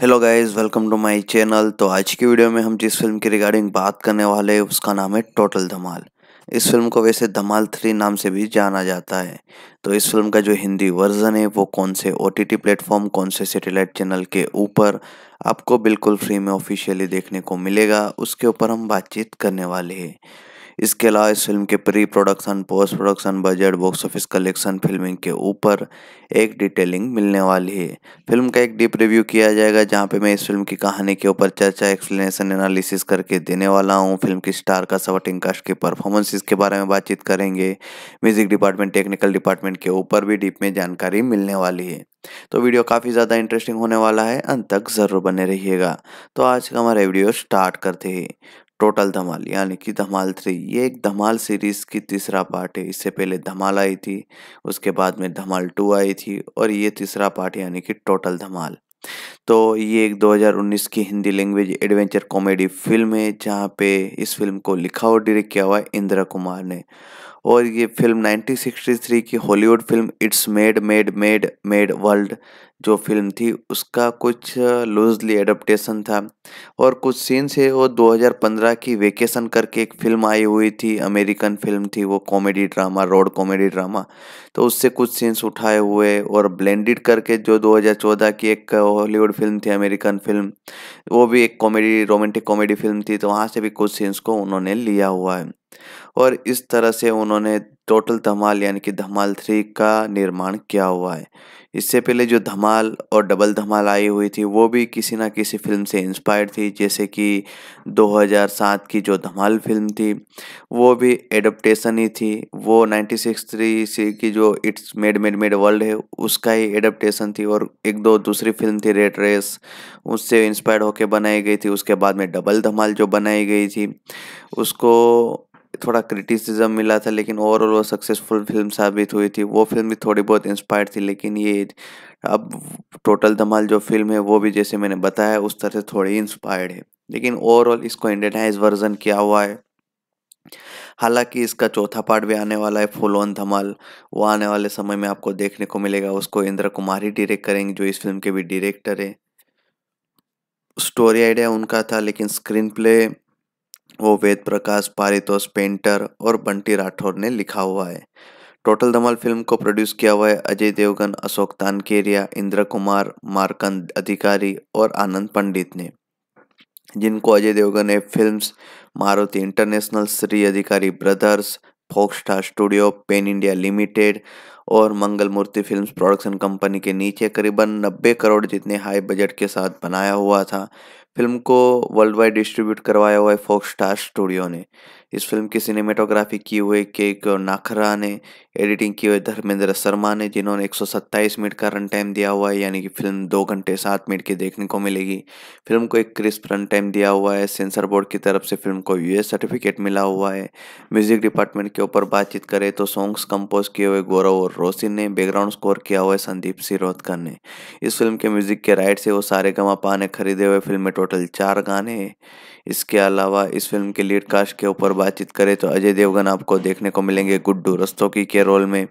hello guys welcome to my channel तो आज की वीडियो में हम जिस फिल्म के रिगार्डिंग बात करने वाले हैं उसका नाम है टोटल धमाल इस फिल्म को वैसे धमाल थ्री नाम से भी जाना जाता है तो इस फिल्म का जो हिंदी वर्जन है वो कौन से ओ टी प्लेटफॉर्म कौन से सेटेलाइट चैनल के ऊपर आपको बिल्कुल फ्री में ऑफिशियली देखने को मिलेगा उसके ऊपर हम बातचीत करने वाले हैं इसके अलावा इस फिल्म के pre production post production budget box office collection filming के ऊपर एक डिटेलिंग मिलने वाली है फिल्म का एक डीप रिव्यू किया जाएगा जहाँ पे मैं इस फिल्म की कहानी के ऊपर चर्चा एक्सप्लेनेशन एनालिसिस करके देने वाला हूँ फिल्म की स्टार का सवटिंग कास्ट की परफॉर्मेंसिस के बारे में बातचीत करेंगे म्यूजिक डिपार्टमेंट टेक्निकल डिपार्टमेंट के ऊपर भी डीप में जानकारी मिलने वाली है तो वीडियो काफ़ी ज़्यादा इंटरेस्टिंग होने वाला है अंत तक ज़रूर बने रहिएगा तो आज का हमारा वीडियो स्टार्ट करते हैं टोटल धमाल यानी कि धमाल थ्री ये एक धमाल सीरीज़ की तीसरा पार्ट है इससे पहले धमाल आई थी उसके बाद में धमाल टू आई थी और ये तीसरा पार्ट यानी कि टोटल धमाल तो ये एक 2019 की Hindi language adventure comedy film है जहाँ पे इस फिल्म को लिखा और डायरेक्ट किया हुआ है इंदिरा कुमार ने और ये फिल्म 1963 की Hollywood film it's mad mad mad mad world जो फिल्म थी उसका कुछ लूजली एडप्टेशन था और कुछ सीन्स है वो 2015 की वेकेशन करके एक फिल्म आई हुई थी अमेरिकन फिल्म थी वो comedy drama road comedy drama तो उससे कुछ सीन्स उठाए हुए और ब्लेंडेड करके जो 2014 की एक हॉलीवुड फिल्म थी अमेरिकन फिल्म वो भी एक कॉमेडी रोमांटिक कॉमेडी फिल्म थी तो वहाँ से भी कुछ सीन्स को उन्होंने लिया हुआ है और इस तरह से उन्होंने टोटल धमाल यानी कि धमाल थ्री का निर्माण किया हुआ है इससे पहले जो धमाल और डबल धमाल आई हुई थी वो भी किसी ना किसी फिल्म से इंस्पायर्ड थी जैसे कि 2007 की जो धमाल फिल्म थी वो भी एडप्टेशन ही थी वो थ्री सी की जो it's mad mad mad world है उसका ही एडप्टेशन थी और एक दो दूसरी फिल्म थी रेड रेस उससे इंस्पायर्ड होकर बनाई गई थी उसके बाद में डबल धमाल जो बनाई गई थी उसको थोड़ा क्रिटिसिज्म मिला था लेकिन ओवरऑल वो सक्सेसफुल फिल्म साबित हुई थी वो फिल्म भी थोड़ी बहुत इंस्पायर थी लेकिन ये अब टोटल धमाल जो फिल्म है वो भी जैसे मैंने बताया उस तरह से थोड़ी इंस्पायर्ड है लेकिन ओवरऑल इसको इंडियनाइज वर्जन किया हुआ है हालांकि इसका चौथा पार्ट भी आने वाला है फुल ऑन धमाल वो आने वाले समय में आपको देखने को मिलेगा उसको इंद्र कुमारी डायरेक्ट करेंगे जो इस फिल्म के भी डायरेक्टर है स्टोरी आइडिया उनका था लेकिन स्क्रीन प्ले वो वेद प्रकाश पारितोष पेंटर और बंटी राठौर ने लिखा हुआ है टोटल धमाल फिल्म को प्रोड्यूस किया हुआ है अजय देवगन अशोक तानकेरिया इंद्र कुमार मार्कंड अधिकारी और आनंद पंडित ने जिनको अजय देवगन ने films Maruti International Shri Adhikari Brothers Fox Star studio Pen India Limited और Mangal Murti Films production company के नीचे करीबन 90 करोड़ जितने हाई बजट के साथ बनाया हुआ था फिल्म को वर्ल्ड वाइड डिस्ट्रीब्यूट करवाया हुआ है फोक स्टार स्टूडियो ने इस फिल्म की सिनेमेटोग्राफी की हुई के नाखरा ने एडिटिंग की हुई धर्मेंद्र शर्मा ने जिन्होंने 127 मिनट का रन टाइम दिया हुआ है यानी कि फिल्म दो घंटे सात मिनट की देखने को मिलेगी फिल्म को एक क्रिस्प रन टाइम दिया हुआ है सेंसर बोर्ड की तरफ से फिल्म को यूएस सर्टिफिकेट मिला हुआ है म्यूजिक डिपार्टमेंट के ऊपर बातचीत करें तो सॉन्ग्स कंपोज किए हुए गौरव और रोशिन ने बैकग्राउंड स्कोर किया हुआ है संदीप सिरोदकर ने इस फिल्म के म्यूजिक के राइट से वो सारे गवा पाने खरीदे हुए फिल्म में टोटल चार गाने हैं इसके अलावा इस फिल्म के लीड कास्ट के ऊपर बातचीत करें तो अजय देवगन आपको देखने को मिलेंगे गुड्डू रस्तोकी के रोल में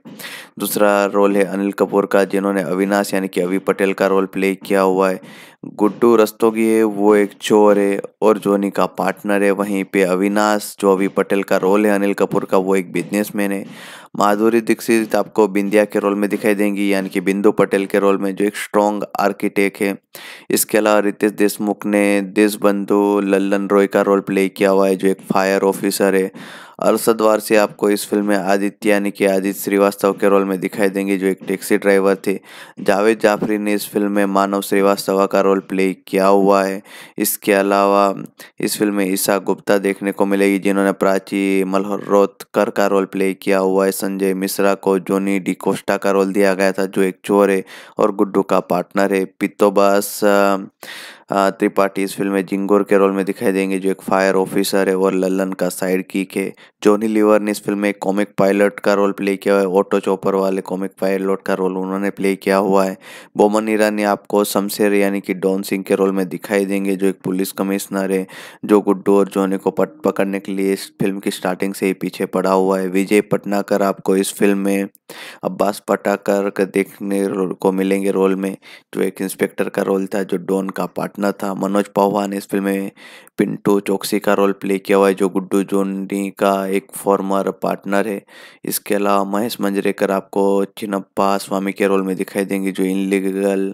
दूसरा रोल है अनिल कपूर का जिन्होंने अविनाश यानी कि अवि पटेल का रोल प्ले किया हुआ है गुड्डू रस्तोगी है वो एक चोर है और जोनी का पार्टनर है वहीं पे अविनाश जो अभी पटेल का रोल है अनिल कपूर का वो एक बिजनेसमैन है माधुरी दीक्षित आपको बिंदिया के रोल में दिखाई देंगी यानी कि बिंदु पटेल के रोल में जो एक स्ट्रॉन्ग आर्किटेक्ट है इसके अलावा रितेश देशमुख ने देश बंधु लल्लन रॉय का रोल प्ले किया हुआ है जो एक फायर ऑफिसर है अरसद वारसी आपको इस फिल्म में आदित्य यानी कि आदित्य श्रीवास्तव के रोल में दिखाई देंगे जो एक टैक्सी ड्राइवर थे जावेद जाफरी ने इस फिल्म में मानव श्रीवास्तव का रोल प्ले किया हुआ है इसके अलावा इस फिल्म में ईशा गुप्ता देखने को मिलेगी जिन्होंने प्राची मल्होत्कर का रोल प्ले किया हुआ है संजय मिश्रा को जोनी डिकोस्टा का रोल दिया गया था जो एक चोर है और गुड्डू का पार्टनर है पितोबास त्रिपाठी इस फिल्म में जिंगोर के रोल में दिखाई देंगे जो एक फायर ऑफिसर है और लल्लन का साइड कीक है जॉनी लीवर ने इस फिल्म में कॉमिक पायलट का रोल प्ले किया हुआ है ऑटो चॉपर वाले कॉमिक पायलट का रोल उन्होंने प्ले किया हुआ है बोमन ईरानी आपको शमशेर यानी कि डॉन सिंह के रोल में दिखाई देंगे जो एक पुलिस कमिश्नर है जो गुड्डू और जोनी को पट पकड़ने के लिए इस फिल्म की स्टार्टिंग से ही पीछे पड़ा हुआ है विजय पटनाकर आपको इस फिल्म में अब्बास पटाकर देखने को मिलेंगे रोल में जो एक इंस्पेक्टर का रोल था जो डॉन का पार्ट अपना था मनोज पावा ने इस फिल्म में पिंटो चौकसी का रोल प्ले किया हुआ है जो गुड्डू जोनी का एक फॉर्मर पार्टनर है इसके अलावा महेश मंजरेकर आपको चिनप्पा स्वामी के रोल में दिखाई देंगे जो इनलीगल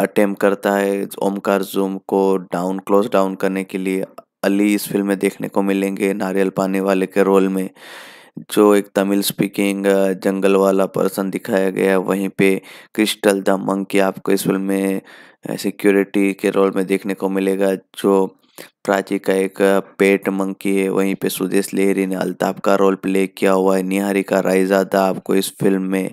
अटेम्प करता है ओमकार जूम को डाउन क्लोज डाउन करने के लिए अली इस फिल्म में देखने को मिलेंगे नारियल पानी वाले के रोल में जो एक तमिल स्पीकिंग जंगल वाला पर्सन दिखाया गया है वहीं पे क्रिस्टल द मंकी आपको इस फिल्म में सिक्योरिटी के रोल में देखने को मिलेगा जो प्राची का एक पेट मंकी है वहीं पे सुदेश लेहरी ने अल्ताफ का रोल प्ले किया हुआ है निहारिका रायजादा आपको इस फिल्म में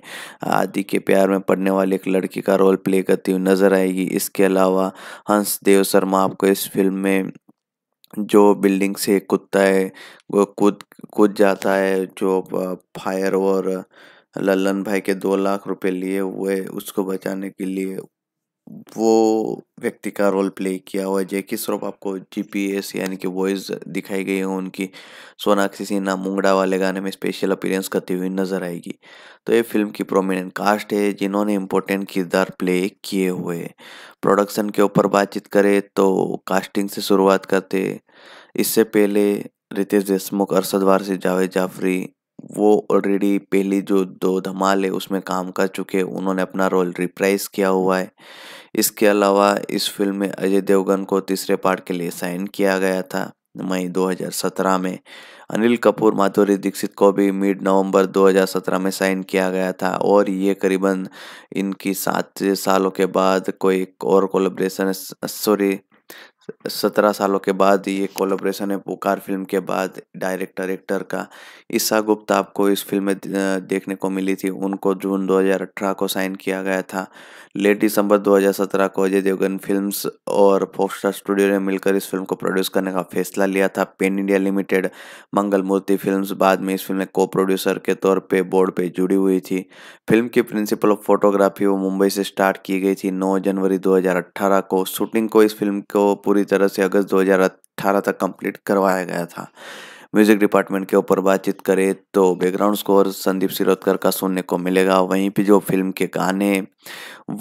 आदि के प्यार में पड़ने वाली एक लड़की का रोल प्ले करती हुई नज़र आएगी इसके अलावा हंस देव शर्मा आपको इस फिल्म में जो बिल्डिंग से कुत्ता है वो कूद कूद जाता है जो फायर और लल्लन भाई के दो लाख रुपए लिए हुए उसको बचाने के लिए वो व्यक्ति का रोल प्ले किया हुआ है जैकी स्वरूप आपको जीपीएस यानी कि वॉइस दिखाई गई है उनकी सोनाक्षी सिन्हा मुंगड़ा वाले गाने में स्पेशल अपीरेंस करती हुई नजर आएगी तो ये फिल्म की प्रोमिनेंट कास्ट है जिन्होंने इम्पोर्टेंट किरदार प्ले किए हुए हैं प्रोडक्शन के ऊपर बातचीत करें तो कास्टिंग से शुरुआत करते इससे पहले रितेश देशमुख अरसद वारसी जावेद जाफरी वो ऑलरेडी पहली जो दो धमाल है उसमें काम कर चुके उन्होंने अपना रोल रिप्राइज किया हुआ है इसके अलावा इस फिल्म में अजय देवगन को तीसरे पार्ट के लिए साइन किया गया था मई 2017 में अनिल कपूर माधुरी दीक्षित को भी मिड नवंबर 2017 में साइन किया गया था और ये करीबन इनकी सात सालों के बाद कोई और कोलेब्रेशन सॉरी सत्रह सालों के बाद ये कोलोब्रेशन है पुकार फिल्म के बाद डायरेक्टर एक्टर का ईशा गुप्ता आपको इस फिल्म में देखने को मिली थी उनको जून 2018 को साइन किया गया था लेट दिसंबर 2017 को अजय देवगन फिल्म्स और फोस्टर स्टूडियो ने मिलकर इस फिल्म को प्रोड्यूस करने का फैसला लिया था pen India limited Mangal Murti film बाद में इस फिल्म में को प्रोड्यूसर के तौर पर बोर्ड पर जुड़ी हुई थी फिल्म की प्रिंसिपल ऑफ फोटोग्राफी वो मुंबई से स्टार्ट की गई थी नौ जनवरी दो को शूटिंग को इस फिल्म को पूरी पूरी तरह से अगस्त 2018 तक कंप्लीट करवाया गया था म्यूजिक डिपार्टमेंट के ऊपर बातचीत करें तो बैकग्राउंड स्कोर संदीप सिरोदकर का सुनने को मिलेगा वहीं पे जो फिल्म के गाने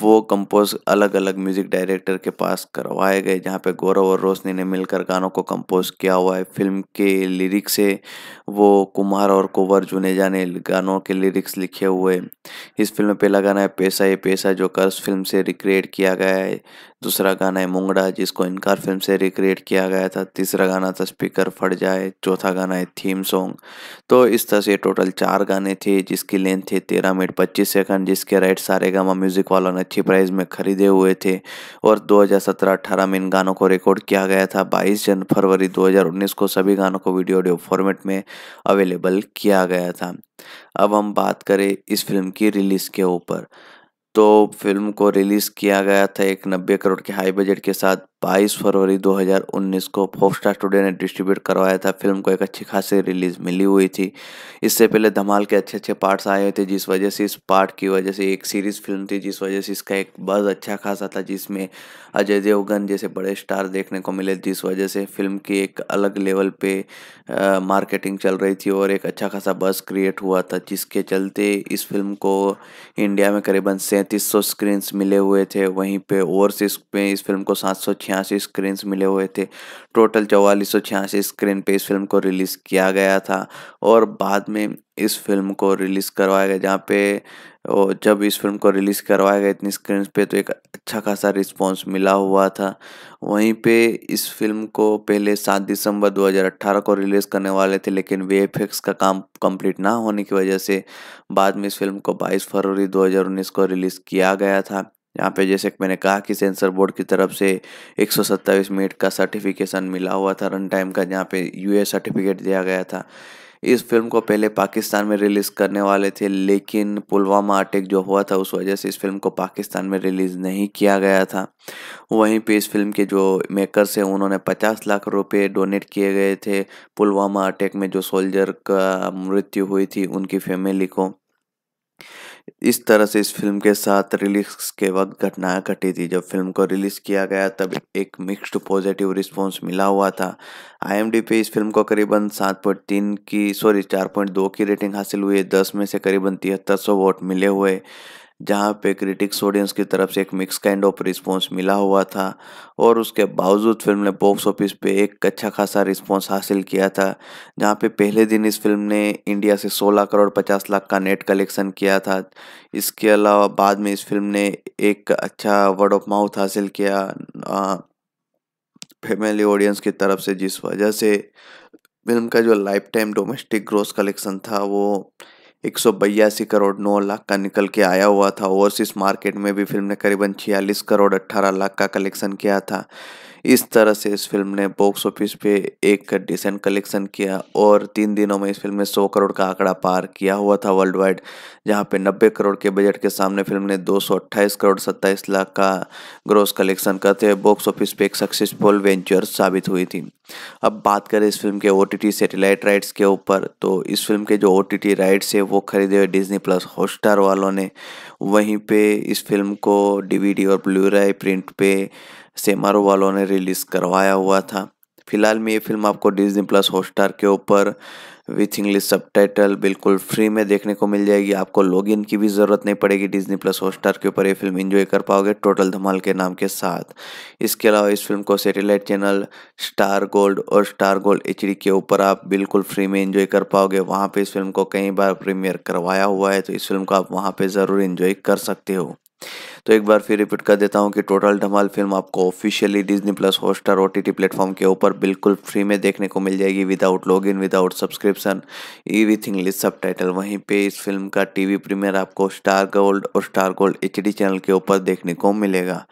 वो कंपोज अलग अलग म्यूजिक डायरेक्टर के पास करवाए गए जहां पे गौरव और रोशनी ने मिलकर गानों को कंपोज किया हुआ है फिल्म के लिरिक्स से वो कुमार और कुंवर जुनेजा ने गानों के लिरिक्स लिखे हुए इस फिल्म में पहला गाना है पैसा ये पैसा जो कर्ज फिल्म से रिक्रिएट किया गया है दूसरा गाना है मुंगड़ा जिसको इनकार फिल्म से रिक्रिएट किया गया था तीसरा गाना था स्पीकर फट जाए चौथा गाना है थीम सॉन्ग तो इस तरह से टोटल चार गाने थे जिसकी लेंथ थी तेरह मिनट पच्चीस सेकंड जिसके राइट सारे गामा म्यूजिक वालों ने अच्छी प्राइस में खरीदे हुए थे और दो हज़ार में इन गानों को रिकॉर्ड किया गया था बाईस जन फरवरी दो को सभी गानों को वीडियो ऑडियो फॉर्मेट में अवेलेबल किया गया था अब हम बात करें इस फिल्म की रिलीज़ के ऊपर तो फिल्म को रिलीज़ किया गया था एक नब्बे करोड़ के हाई बजट के साथ बाईस फरवरी 2019 को फोस्टा स्टूडियो ने डिस्ट्रीब्यूट करवाया था फिल्म को एक अच्छी खासी रिलीज मिली हुई थी इससे पहले धमाल के अच्छे अच्छे पार्ट्स आए हुए थे जिस वजह से इस पार्ट की वजह से एक सीरीज फिल्म थी जिस वजह से इसका एक बज अच्छा खासा था जिसमें अजय देवगन जैसे बड़े स्टार देखने को मिले जिस वजह से फिल्म की एक अलग लेवल पे आ, मार्केटिंग चल रही थी और एक अच्छा खासा बस क्रिएट हुआ था जिसके चलते इस फिल्म को इंडिया में करीबन सैंतीस स्क्रीन्स मिले हुए थे वहीं पर ओवरसीज में इस फिल्म को सात छियासी स्क्रीन मिले हुए थे टोटल चौवालीस सौ छियासी स्क्रीन पे इस फिल्म को रिलीज़ किया गया था और बाद में इस फिल्म को रिलीज़ करवाया गया जहाँ पे और जब इस फिल्म को रिलीज़ करवाया गया इतनी स्क्रीन पे तो एक अच्छा खासा रिस्पॉन्स मिला हुआ था वहीं पे इस फिल्म को पहले 7 दिसंबर 2018 को रिलीज़ करने वाले थे लेकिन वे का काम कंप्लीट ना होने की वजह से बाद में इस फिल्म को 22 फरवरी 2019 को रिलीज़ किया गया था यहाँ पे जैसे मैंने कहा कि सेंसर बोर्ड की तरफ से एक मिनट का सर्टिफिकेशन मिला हुआ था रन टाइम का जहाँ पे यू सर्टिफिकेट दिया गया था इस फिल्म को पहले पाकिस्तान में रिलीज़ करने वाले थे लेकिन पुलवामा अटैक जो हुआ था उस वजह से इस फिल्म को पाकिस्तान में रिलीज़ नहीं किया गया था वहीं पे इस फिल्म के जो मेकर्स हैं उन्होंने 50 लाख रुपए डोनेट किए गए थे पुलवामा अटैक में जो सोल्जर का मृत्यु हुई थी उनकी फैमिली को इस तरह से इस फिल्म के साथ रिलीज के वक्त घटनाएं घटी थी जब फिल्म को रिलीज किया गया तब एक मिक्स्ड पॉजिटिव रिस्पॉन्स मिला हुआ था आई पे इस फिल्म को करीबन सात पॉइंट तीन की सॉरी चार पॉइंट दो की रेटिंग हासिल हुई है दस में से करीबन तिहत्तर सौ वोट मिले हुए जहाँ पे क्रिटिक्स ऑडियंस की तरफ से एक मिक्स काइंड ऑफ रिस्पॉन्स मिला हुआ था और उसके बावजूद फिल्म ने बॉक्स ऑफिस पे एक अच्छा खासा रिस्पॉन्स हासिल किया था जहाँ पे पहले दिन इस फिल्म ने इंडिया से 16 करोड़ 50 लाख का नेट कलेक्शन किया था इसके अलावा बाद में इस फिल्म ने एक अच्छा वर्ड ऑफ माउथ हासिल किया फैमिली ऑडियंस की तरफ से जिस वजह से फिल्म का जो lifetime domestic growth collection था वो एक करोड़ नौ लाख का निकल के आया हुआ था ओवरसीज मार्केट में भी फिल्म ने करीबन छियालीस करोड़ अट्ठारह लाख का कलेक्शन किया था इस तरह से इस फिल्म ने बॉक्स ऑफिस पे एक डिसेंट कलेक्शन किया और तीन दिनों में इस फिल्म ने 100 करोड़ का आंकड़ा पार किया हुआ था वर्ल्ड वाइड जहाँ पे 90 करोड़ के बजट के सामने फिल्म ने दो करोड़ 27 लाख का ग्रोस कलेक्शन करते हुए बॉक्स ऑफिस पे एक सक्सेसफुल वेंचर साबित हुई थी अब बात करें इस फिल्म के ओ सैटेलाइट राइट्स के ऊपर तो इस फिल्म के जो ओ राइट्स है वो खरीदे हुए डिजनी प्लस हॉटस्टार वालों ने वहीं पे इस फिल्म को डीवीडी और राय प्रिंट पे सेमारो वालों ने रिलीज़ करवाया हुआ था फिलहाल में ये फिल्म आपको डिजनी प्लस हॉटस्टार के ऊपर विथ इंग्लिश सब बिल्कुल फ्री में देखने को मिल जाएगी आपको लॉगिन की भी ज़रूरत नहीं पड़ेगी डिजनी प्लस हॉटस्टार के ऊपर ये फिल्म एंजॉय कर पाओगे टोटल धमाल के नाम के साथ इसके अलावा इस फिल्म को सैटेलाइट चैनल स्टार गोल्ड और स्टार गोल्ड एच के ऊपर आप बिल्कुल फ्री में इंजॉय कर पाओगे वहाँ पर इस फिल्म को कई बार प्रीमियर करवाया हुआ है तो इस फिल्म को आप वहाँ पर ज़रूर इंजॉय कर सकते हो तो एक बार फिर रिपीट कर देता हूँ कि टोटल धमाल फिल्म आपको officially Disney plus Hotstar O T platform के ऊपर बिल्कुल फ्री में देखने को मिल जाएगी without log in without subscription ई विथ इंग्लिश सब टाइटल वहीं पर इस फिल्म का टीवी प्रीमियर आपको स्टार गोल्ड और स्टार गोल्ड एच चैनल के ऊपर देखने को मिलेगा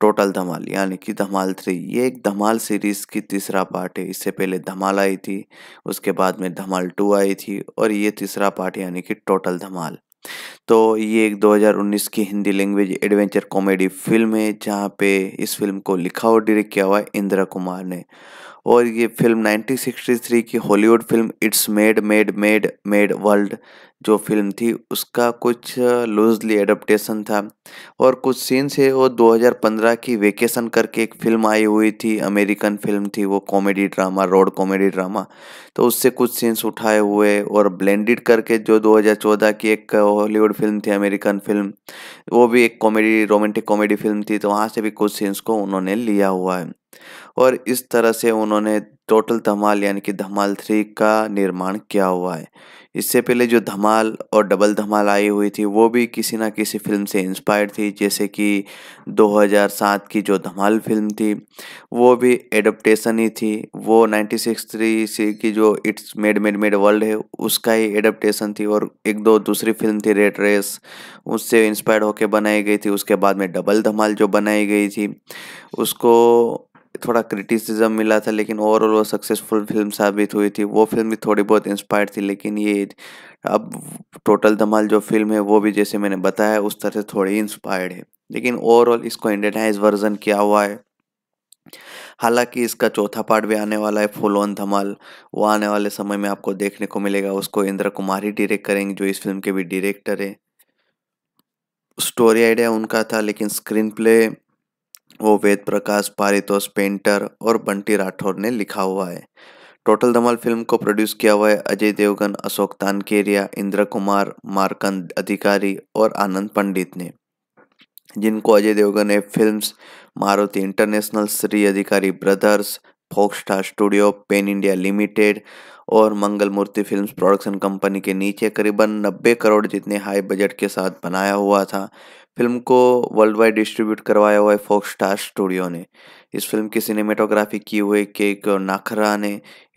टोटल धमाल यानी कि धमाल थ्री ये एक धमाल सीरीज़ की तीसरा पार्ट है इससे पहले धमाल आई थी उसके बाद में धमाल टू आई थी और ये तीसरा पार्ट यानी कि टोटल धमाल तो ये एक 2019 की Hindi language adventure comedy film है जहाँ पे इस फिल्म को लिखा और डायरेक्ट किया हुआ है इंदिरा कुमार ने और ये फिल्म 1963 की Hollywood film it's mad mad mad mad world जो फिल्म थी उसका कुछ लूजली एडप्टेशन था और कुछ सीन्स है वो 2015 की वेकेशन करके एक फिल्म आई हुई थी अमेरिकन फिल्म थी वो comedy drama road comedy drama तो उससे कुछ सीन्स उठाए हुए और ब्लेंडेड करके जो 2014 की एक हॉलीवुड फिल्म थी अमेरिकन फिल्म वो भी एक कॉमेडी रोमांटिक कॉमेडी फिल्म थी तो वहाँ से भी कुछ सीन्स को उन्होंने लिया हुआ है और इस तरह से उन्होंने टोटल धमाल यानी कि धमाल थ्री का निर्माण किया हुआ है इससे पहले जो धमाल और डबल धमाल आई हुई थी वो भी किसी ना किसी फिल्म से इंस्पायर्ड थी जैसे कि 2007 की जो धमाल फिल्म थी वो भी एडप्टेशन ही थी वो नाइन्टी सिक्स थ्री सी की जो it's mad mad mad world है उसका ही एडप्टेशन थी और एक दो दूसरी फिल्म थी रेड रेस उससे इंस्पायर होकर बनाई गई थी उसके बाद में डबल धमाल जो बनाई गई थी उसको थोड़ा क्रिटिसिज्म मिला था लेकिन ओवरऑल वो सक्सेसफुल फिल्म साबित हुई थी वो फिल्म भी थोड़ी बहुत इंस्पायर थी लेकिन ये अब टोटल धमाल जो फिल्म है वो भी जैसे मैंने बताया उस तरह से थोड़ी इंस्पायर्ड है लेकिन ओवरऑल इसको इंडेटाइज वर्जन किया हुआ है हालांकि इसका चौथा पार्ट भी आने वाला है फुल ऑन धमाल वो आने वाले समय में आपको देखने को मिलेगा उसको इंद्र कुमार ही डिरेक्ट करेंगे जो इस फिल्म के भी डायरेक्टर है स्टोरी आइडिया उनका था लेकिन स्क्रीन प्ले वो वेद प्रकाश पारितोष पेंटर और बंटी राठौर ने लिखा हुआ है टोटल धमाल फिल्म को प्रोड्यूस किया हुआ है अजय देवगन अशोक तानकेरिया इंद्र कुमार मारकंद अधिकारी और आनंद पंडित ने जिनको अजय देवगन ने film Maruti International Shri Adhikari Brothers Fox Star studio Pen India Limited और Mangal Murti film production company के नीचे करीबन 90 करोड़ जितने हाई बजट के साथ बनाया हुआ था फिल्म को वर्ल्ड वाइड डिस्ट्रीब्यूट करवाया हुआ है फॉक्स स्टार स्टूडियो ने इस फिल्म की सिनेमेटोग्राफी की हुई के नाखरा ने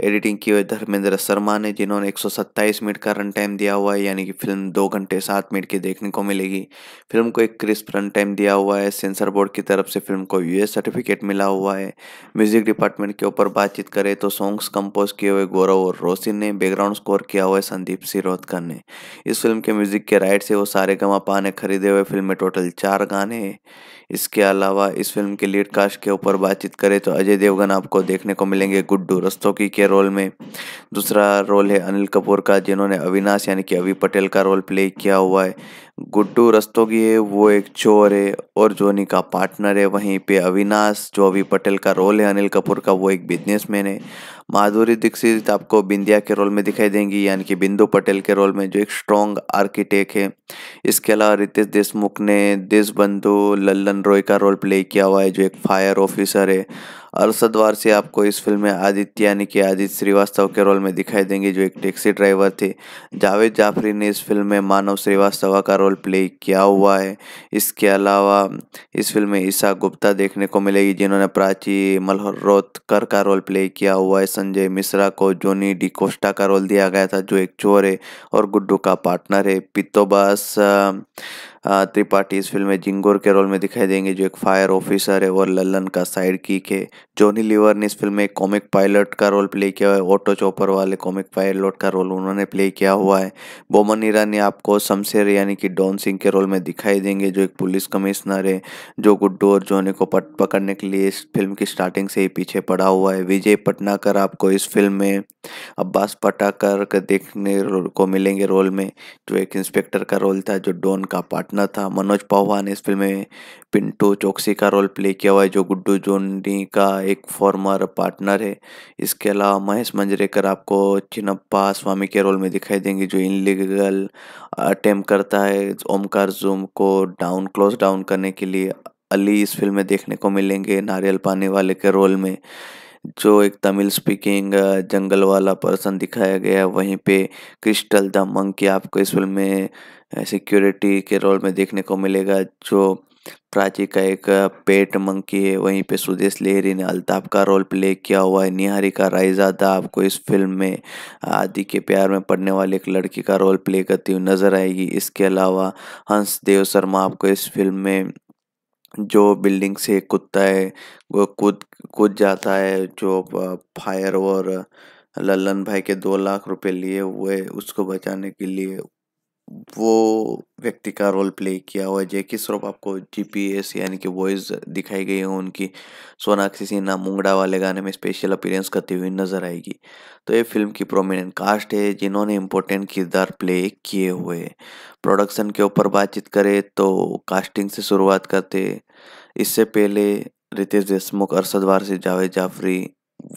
एडिटिंग की हुई धर्मेंद्र शर्मा ने जिन्होंने 127 मिनट का रन टाइम दिया हुआ है यानी कि फिल्म दो घंटे सात मिनट की देखने को मिलेगी फिल्म को एक क्रिस्प रन टाइम दिया हुआ है सेंसर बोर्ड की तरफ से फिल्म को यूएस सर्टिफिकेट मिला हुआ है म्यूजिक डिपार्टमेंट के ऊपर बातचीत करें तो सॉन्ग्स कंपोज किए हुए गौरव और रोशिन ने बैकग्राउंड स्कोर किया हुआ है संदीप सिरोदकर ने इस फिल्म के म्यूजिक के राइट से वो सारे गमा पाने खरीदे हुए फिल्म में टोटल चार गाने हैं इसके अलावा इस फिल्म के लीड कास्ट के ऊपर बातचीत करें तो अजय देवगन आपको देखने को मिलेंगे गुड्डू रस्तोकी के रोल में दूसरा रोल है अनिल कपूर का जिन्होंने अविनाश यानी कि अवि पटेल का रोल प्ले किया हुआ है गुड्डू रस्तोगी है वो एक चोर है और जोनी का पार्टनर है वहीं पे अविनाश जो अभी पटेल का रोल है अनिल कपूर का वो एक बिजनेसमैन है माधुरी दीक्षित आपको बिंदिया के रोल में दिखाई देंगी यानी कि बिंदु पटेल के रोल में जो एक स्ट्रॉन्ग आर्किटेक्ट है इसके अलावा रितेश देशमुख ने देश बंधु लल्लन रॉय का रोल प्ले किया हुआ है जो एक फायर ऑफिसर है अरसद वारसी आपको इस फिल्म में आदित्य यानी कि आदित्य श्रीवास्तव के रोल में दिखाई देंगे जो एक टैक्सी ड्राइवर थे जावेद जाफरी ने इस फिल्म में मानव श्रीवास्तव का रोल प्ले किया हुआ है इसके अलावा इस फिल्म में ईशा गुप्ता देखने को मिलेगी जिन्होंने प्राची मल्होत्कर का रोल प्ले किया हुआ है संजय मिश्रा को जोनी कोस्टा का रोल दिया गया था जो एक चोर है और गुड्डू का पार्टनर है पितोबास त्रिपाठी इस फिल्म में जिंगोर के रोल में दिखाई देंगे जो एक फायर ऑफिसर है और लल्लन का साइड कीक है जॉनी लिवर ने इस फिल्म में एक कॉमिक पायलट का रोल प्ले किया है ऑटो चॉपर वाले कॉमिक पायलट का रोल उन्होंने प्ले किया हुआ है बोमन ईरानी आपको शमशेर यानी कि डॉन सिंह के रोल में दिखाई देंगे जो एक पुलिस कमिश्नर है जो गुड्डू और जोनी को पट पकड़ने के लिए इस फिल्म की स्टार्टिंग से ही पीछे पड़ा हुआ है विजय पटनाकर आपको इस फिल्म में अब्बास पटाकर देखने को मिलेंगे रोल में जो एक इंस्पेक्टर का रोल था जो डॉन का पार्टनर अपना था मनोज पौवा ने इस फिल्म में पिंटू चौकसी का रोल प्ले किया हुआ है जो गुड्डू जोनी का एक फॉर्मर पार्टनर है इसके अलावा महेश मंजरेकर आपको चिनप्पा स्वामी के रोल में दिखाई देंगे जो इनलीगल अटेम्प करता है ओमकार जूम को डाउन क्लोज डाउन करने के लिए अली इस फिल्म में देखने को मिलेंगे नारियल पानी वाले के रोल में जो एक तमिल स्पीकिंग जंगल वाला पर्सन दिखाया गया है वहीं पे क्रिस्टल द मंकी आपको इस फिल्म में सिक्योरिटी के रोल में देखने को मिलेगा जो प्राची का एक पेट मंकी है वहीं पे सुदेश लेहरी ने अल्ताफ का रोल प्ले किया हुआ है निहारी का रायजादा आपको इस फिल्म में आदि के प्यार में पड़ने वाले एक लड़की का रोल प्ले करती हुई नजर आएगी इसके अलावा हंस देव शर्मा आपको इस फिल्म में जो बिल्डिंग से कुत्ता है वो कूद कूद जाता है जो फायर और लल्लन भाई के दो लाख रुपए लिए हुए उसको बचाने के लिए वो व्यक्ति का रोल प्ले किया हुआ है जैकी स्वरूप आपको जीपीएस यानी कि वॉइस दिखाई गई है उनकी सोनाक्षी सिन्हा मुंगड़ा वाले गाने में स्पेशल अपीयरेंस करती हुई नजर आएगी तो ये फिल्म की प्रोमिनेंट कास्ट है जिन्होंने इम्पोर्टेंट किरदार प्ले किए हुए प्रोडक्शन के ऊपर बातचीत करें तो कास्टिंग से शुरुआत करते इससे पहले रितेश देशमुख अरसद वारसी जावेद जाफरी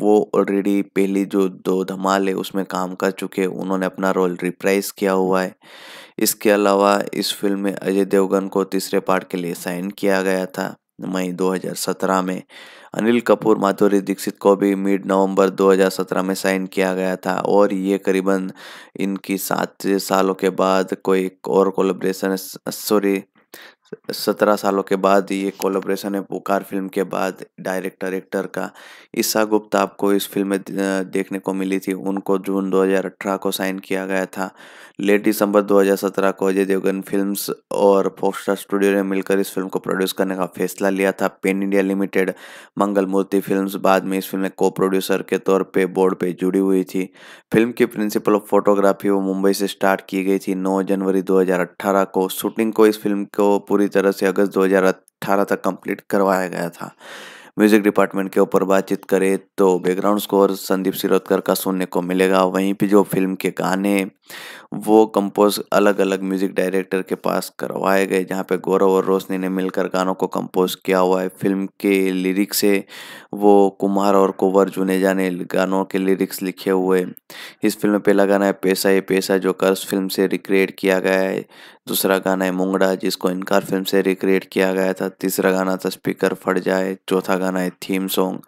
वो ऑलरेडी पहली जो दो धमाल है उसमें काम कर चुके हैं उन्होंने अपना रोल रिप्राइज किया हुआ है इसके अलावा इस फिल्म में अजय देवगन को तीसरे पार्ट के लिए साइन किया गया था मई 2017 में अनिल कपूर माधुरी दीक्षित को भी मिड नवंबर 2017 में साइन किया गया था और ये करीबन इनकी सात सालों के बाद कोई और कोलेब्रेशन सॉरी सत्रह सालों के बाद ये कोलोब्रेशन है पुकार फिल्म के बाद डायरेक्टर एक्टर का ईसा गुप्ता आपको इस फिल्म में देखने को मिली थी उनको जून 2018 को साइन किया गया था लेट दिसंबर 2017 को अजय देवगन फिल्म्स और पोस्टर स्टूडियो ने मिलकर इस फिल्म को प्रोड्यूस करने का फैसला लिया था pen India limited Mangal Murti film बाद में इस फिल्म में को प्रोड्यूसर के तौर पर बोर्ड पर जुड़ी हुई थी फिल्म की प्रिंसिपल ऑफ फोटोग्राफी वो मुंबई से स्टार्ट की गई थी नौ जनवरी दो को शूटिंग को इस फिल्म को पूरी तरह से अगस्त 2018 तक कंप्लीट करवाया गया था म्यूज़िक डिपार्टमेंट के ऊपर बातचीत करें तो बैकग्राउंड स्कोर संदीप सिरोदकर का सुनने को मिलेगा वहीं पे जो फिल्म के गाने वो कंपोज अलग अलग म्यूज़िक डायरेक्टर के पास करवाए गए जहां पे गौरव और रोशनी ने मिलकर गानों को कंपोज किया हुआ है फिल्म के लिरिक्स से वो कुमार और कुंवर जुनेजा ने गानों के लिरिक्स लिखे हुए इस फिल्म में पहला गाना है पैसा ये पैसा जो कर्ज फिल्म से रिक्रिएट किया गया है दूसरा गाना है मुंगड़ा जिसको इनकार फिल्म से रिक्रिएट किया गया था तीसरा गाना था स्पीकर फट जाए चौथा गाना है थीम सॉन्ग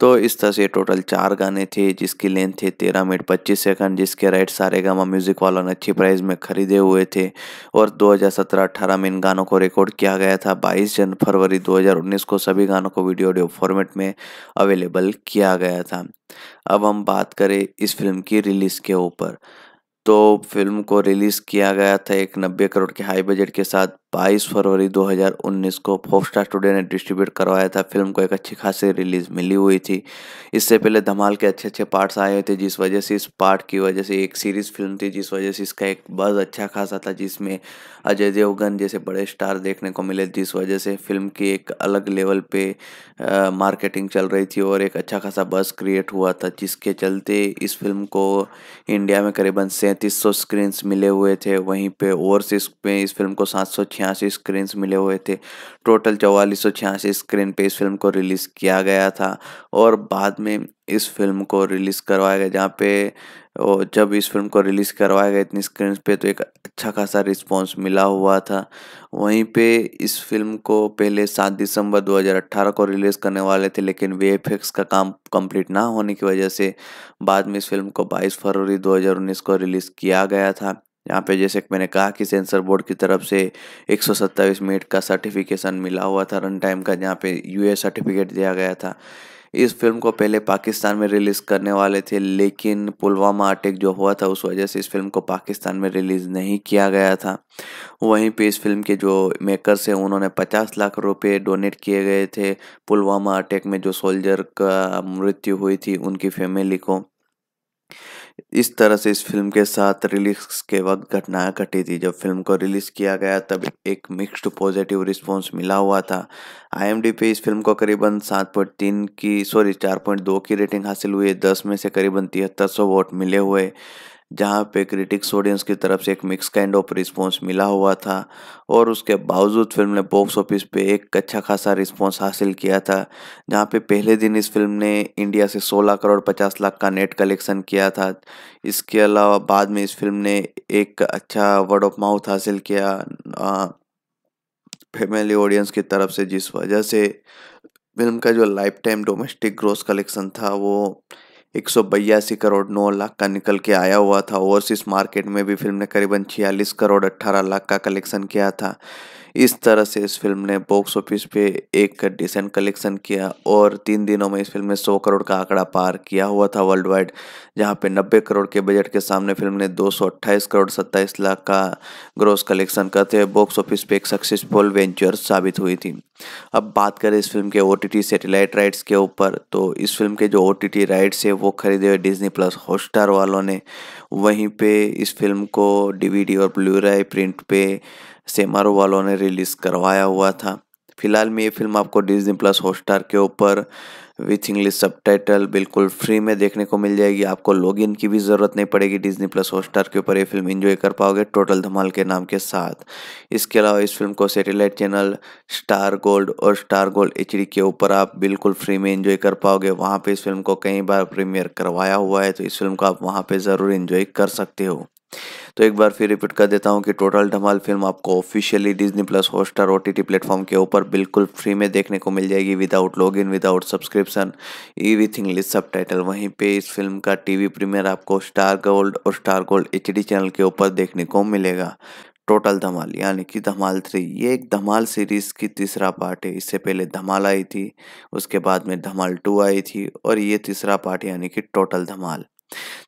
तो इस तरह से टोटल चार गाने थे जिसकी लेंथ थी तेरह मिनट पच्चीस सेकंड जिसके राइट सारे गामा म्यूज़िक वालों ने अच्छी प्राइस में खरीदे हुए थे और दो हज़ार में इन गानों को रिकॉर्ड किया गया था बाईस जन फरवरी दो को सभी गानों को वीडियो ऑडियो फॉर्मेट में अवेलेबल किया गया था अब हम बात करें इस फिल्म की रिलीज़ के ऊपर तो फिल्म को रिलीज़ किया गया था एक नब्बे करोड़ के हाई बजट के साथ 22 फरवरी 2019 को स्टार स्टूडियो ने डिस्ट्रीब्यूट करवाया था फिल्म को एक अच्छी खासी रिलीज मिली हुई थी इससे पहले धमाल के अच्छे अच्छे पार्ट्स आए हुए थे जिस वजह से इस पार्ट की वजह से एक सीरीज फिल्म थी जिस वजह से इसका एक बज अच्छा खासा था जिसमें अजय देवगन जैसे बड़े स्टार देखने को मिले जिस वजह से फिल्म की एक अलग लेवल पे आ, मार्केटिंग चल रही थी और एक अच्छा खासा बस क्रिएट हुआ था जिसके चलते इस फिल्म को इंडिया में करीबन सैंतीस सौ स्क्रीन्स मिले हुए थे वहीं पे ओवरसीज में इस फिल्म को सात सौ छियासी स्क्रीन मिले हुए थे टोटल चौवालीस सौ छियासी स्क्रीन पे इस फिल्म को रिलीज़ किया गया था और बाद में इस फिल्म को रिलीज़ करवाया गया जहाँ पे और जब इस फिल्म को रिलीज़ करवाया गया इतनी स्क्रीन पे तो एक अच्छा खासा रिस्पॉन्स मिला हुआ था वहीं पे इस फिल्म को पहले 7 दिसंबर 2018 को रिलीज़ करने वाले थे लेकिन वे का काम कंप्लीट ना होने की वजह से बाद में इस फिल्म को 22 फरवरी 2019 को रिलीज़ किया गया था यहाँ पे जैसे मैंने कहा कि सेंसर बोर्ड की तरफ से एक मिनट का सर्टिफिकेशन मिला हुआ था रन टाइम का जहाँ पे यू सर्टिफिकेट दिया गया था इस फिल्म को पहले पाकिस्तान में रिलीज़ करने वाले थे लेकिन पुलवामा अटैक जो हुआ था उस वजह से इस फिल्म को पाकिस्तान में रिलीज़ नहीं किया गया था वहीं पे इस फिल्म के जो मेकर्स हैं उन्होंने 50 लाख रुपए डोनेट किए गए थे पुलवामा अटैक में जो सोल्जर का मृत्यु हुई थी उनकी फैमिली को इस तरह से इस फिल्म के साथ रिलीज के वक्त घटनाएं घटी थी जब फिल्म को रिलीज किया गया तब एक मिक्स्ड पॉजिटिव रिस्पॉन्स मिला हुआ था आई पे इस फिल्म को करीबन सात पॉइंट तीन की सॉरी चार पॉइंट दो की रेटिंग हासिल हुई है दस में से करीबन तिहत्तर सौ वोट मिले हुए जहाँ पे क्रिटिक्स ऑडियंस की तरफ से एक मिक्स काइंड ऑफ रिस्पॉन्स मिला हुआ था और उसके बावजूद फिल्म ने बॉक्स ऑफिस पे एक अच्छा खासा रिस्पॉन्स हासिल किया था जहाँ पे पहले दिन इस फिल्म ने इंडिया से 16 करोड़ 50 लाख का नेट कलेक्शन किया था इसके अलावा बाद में इस फिल्म ने एक अच्छा वर्ड ऑफ माउथ हासिल किया फैमिली ऑडियंस की तरफ से जिस वजह से फिल्म का जो lifetime domestic gross collection था वो एक करोड़ नौ लाख का निकल के आया हुआ था ओवरसीज मार्केट में भी फिल्म ने करीबन छियालीस करोड़ अट्ठारह लाख का कलेक्शन किया था इस तरह से इस फिल्म ने बॉक्स ऑफिस पे एक डिसेंट कलेक्शन किया और तीन दिनों में इस फिल्म ने 100 करोड़ का आंकड़ा पार किया हुआ था वर्ल्ड वाइड जहाँ पे 90 करोड़ के बजट के सामने फिल्म ने दो करोड़ 27 लाख का ग्रोस कलेक्शन करते हुए बॉक्स ऑफिस पे एक सक्सेसफुल वेंचर साबित हुई थी अब बात करें इस फिल्म के ओ टी राइट्स के ऊपर तो इस फिल्म के जो ओ राइट्स है वो खरीदे हुए डिजनी प्लस हॉटस्टार वालों ने वहीं पे इस फिल्म को डीवीडी और ब्लू राय प्रिंट पे सेमारो वालों ने रिलीज़ करवाया हुआ था फिलहाल में ये फिल्म आपको डिजनी प्लस हॉटस्टार के ऊपर विथ इंग्लिश सब टाइटल बिल्कुल फ्री में देखने को मिल जाएगी आपको लॉगिन की भी ज़रूरत नहीं पड़ेगी डिजनी प्लस हॉटस्टार के ऊपर ये फिल्म एंजॉय कर पाओगे टोटल धमाल के नाम के साथ इसके अलावा इस फिल्म को सैटेलाइट चैनल स्टार गोल्ड और स्टार गोल्ड एच के ऊपर आप बिल्कुल फ्री में इंजॉय कर पाओगे वहाँ पर इस फिल्म को कई बार प्रीमियर करवाया हुआ है तो इस फिल्म को आप वहाँ पर ज़रूर इन्जॉय कर सकते हो तो एक बार फिर रिपीट कर देता हूँ कि टोटल धमाल फिल्म आपको officially Disney plus Hotstar O T platform के ऊपर बिल्कुल फ्री में देखने को मिल जाएगी without log in without subscription everything list सब टाइटल वहीं पर इस फिल्म का टी वी प्रीमियर आपको स्टार गोल्ड और Star Gold H D channel के ऊपर देखने को मिलेगा टोटल धमाल यानी कि धमाल थ्री ये एक धमाल सीरीज़ की तीसरा पार्ट है इससे पहले धमाल आई थी उसके बाद में धमाल टू आई थी और ये तीसरा पार्ट यानी कि टोटल धमाल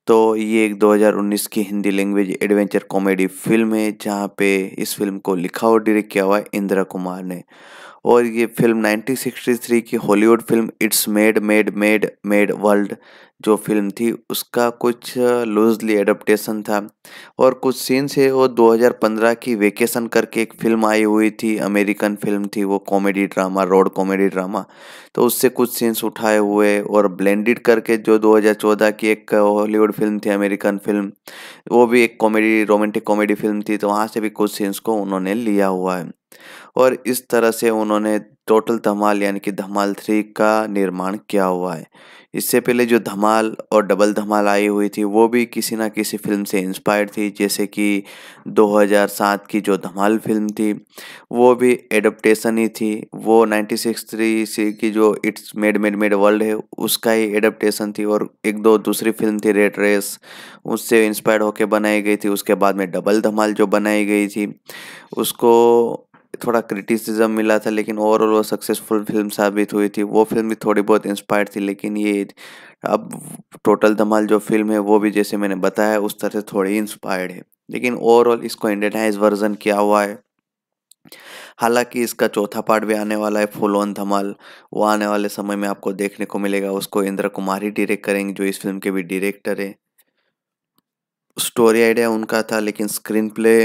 तो ये एक 2019 की Hindi language adventure comedy film है जहाँ पे इस फिल्म को लिखा और डायरेक्ट किया हुआ है इंदिरा कुमार ने और ये फिल्म 1963 की Hollywood film it's mad mad mad mad world जो फिल्म थी उसका कुछ लूजली एडप्टेशन था और कुछ सीन्स है वो 2015 की वेकेशन करके एक फिल्म आई हुई थी अमेरिकन फिल्म थी वो comedy drama road comedy drama तो उससे कुछ सीन्स उठाए हुए और ब्लेंडेड करके जो 2014 की एक हॉलीवुड फिल्म थी अमेरिकन फिल्म वो भी एक कॉमेडी रोमांटिक कॉमेडी फिल्म थी तो वहाँ से भी कुछ सीन्स को उन्होंने लिया हुआ है और इस तरह से उन्होंने टोटल धमाल यानी कि धमाल थ्री का निर्माण किया हुआ है इससे पहले जो धमाल और डबल धमाल आई हुई थी वो भी किसी ना किसी फिल्म से इंस्पायर्ड थी जैसे कि 2007 की जो धमाल फिल्म थी वो भी एडप्टेशन ही थी वो थ्री सी की जो it's mad mad mad world है उसका ही एडप्टेशन थी और एक दो दूसरी फिल्म थी रेड रेस उससे इंस्पायर्ड होकर बनाई गई थी उसके बाद में डबल धमाल जो बनाई गई थी उसको थोड़ा क्रिटिसिज्म मिला था लेकिन ओवरऑल वो सक्सेसफुल फिल्म साबित हुई थी वो फिल्म भी थोड़ी बहुत इंस्पायर्ड थी लेकिन ये अब टोटल धमाल जो फिल्म है वो भी जैसे मैंने बताया उस तरह से थोड़ी इंस्पायर्ड है लेकिन ओवरऑल इसको इंडियनाइज वर्जन किया हुआ है हालांकि इसका चौथा पार्ट भी आने वाला है फुल ऑन धमाल वो आने वाले समय में आपको देखने को मिलेगा उसको इंद्र कुमार ही डायरेक्ट करेंगे जो इस फिल्म के भी डायरेक्टर है स्टोरी आइडिया उनका था लेकिन स्क्रीन प्ले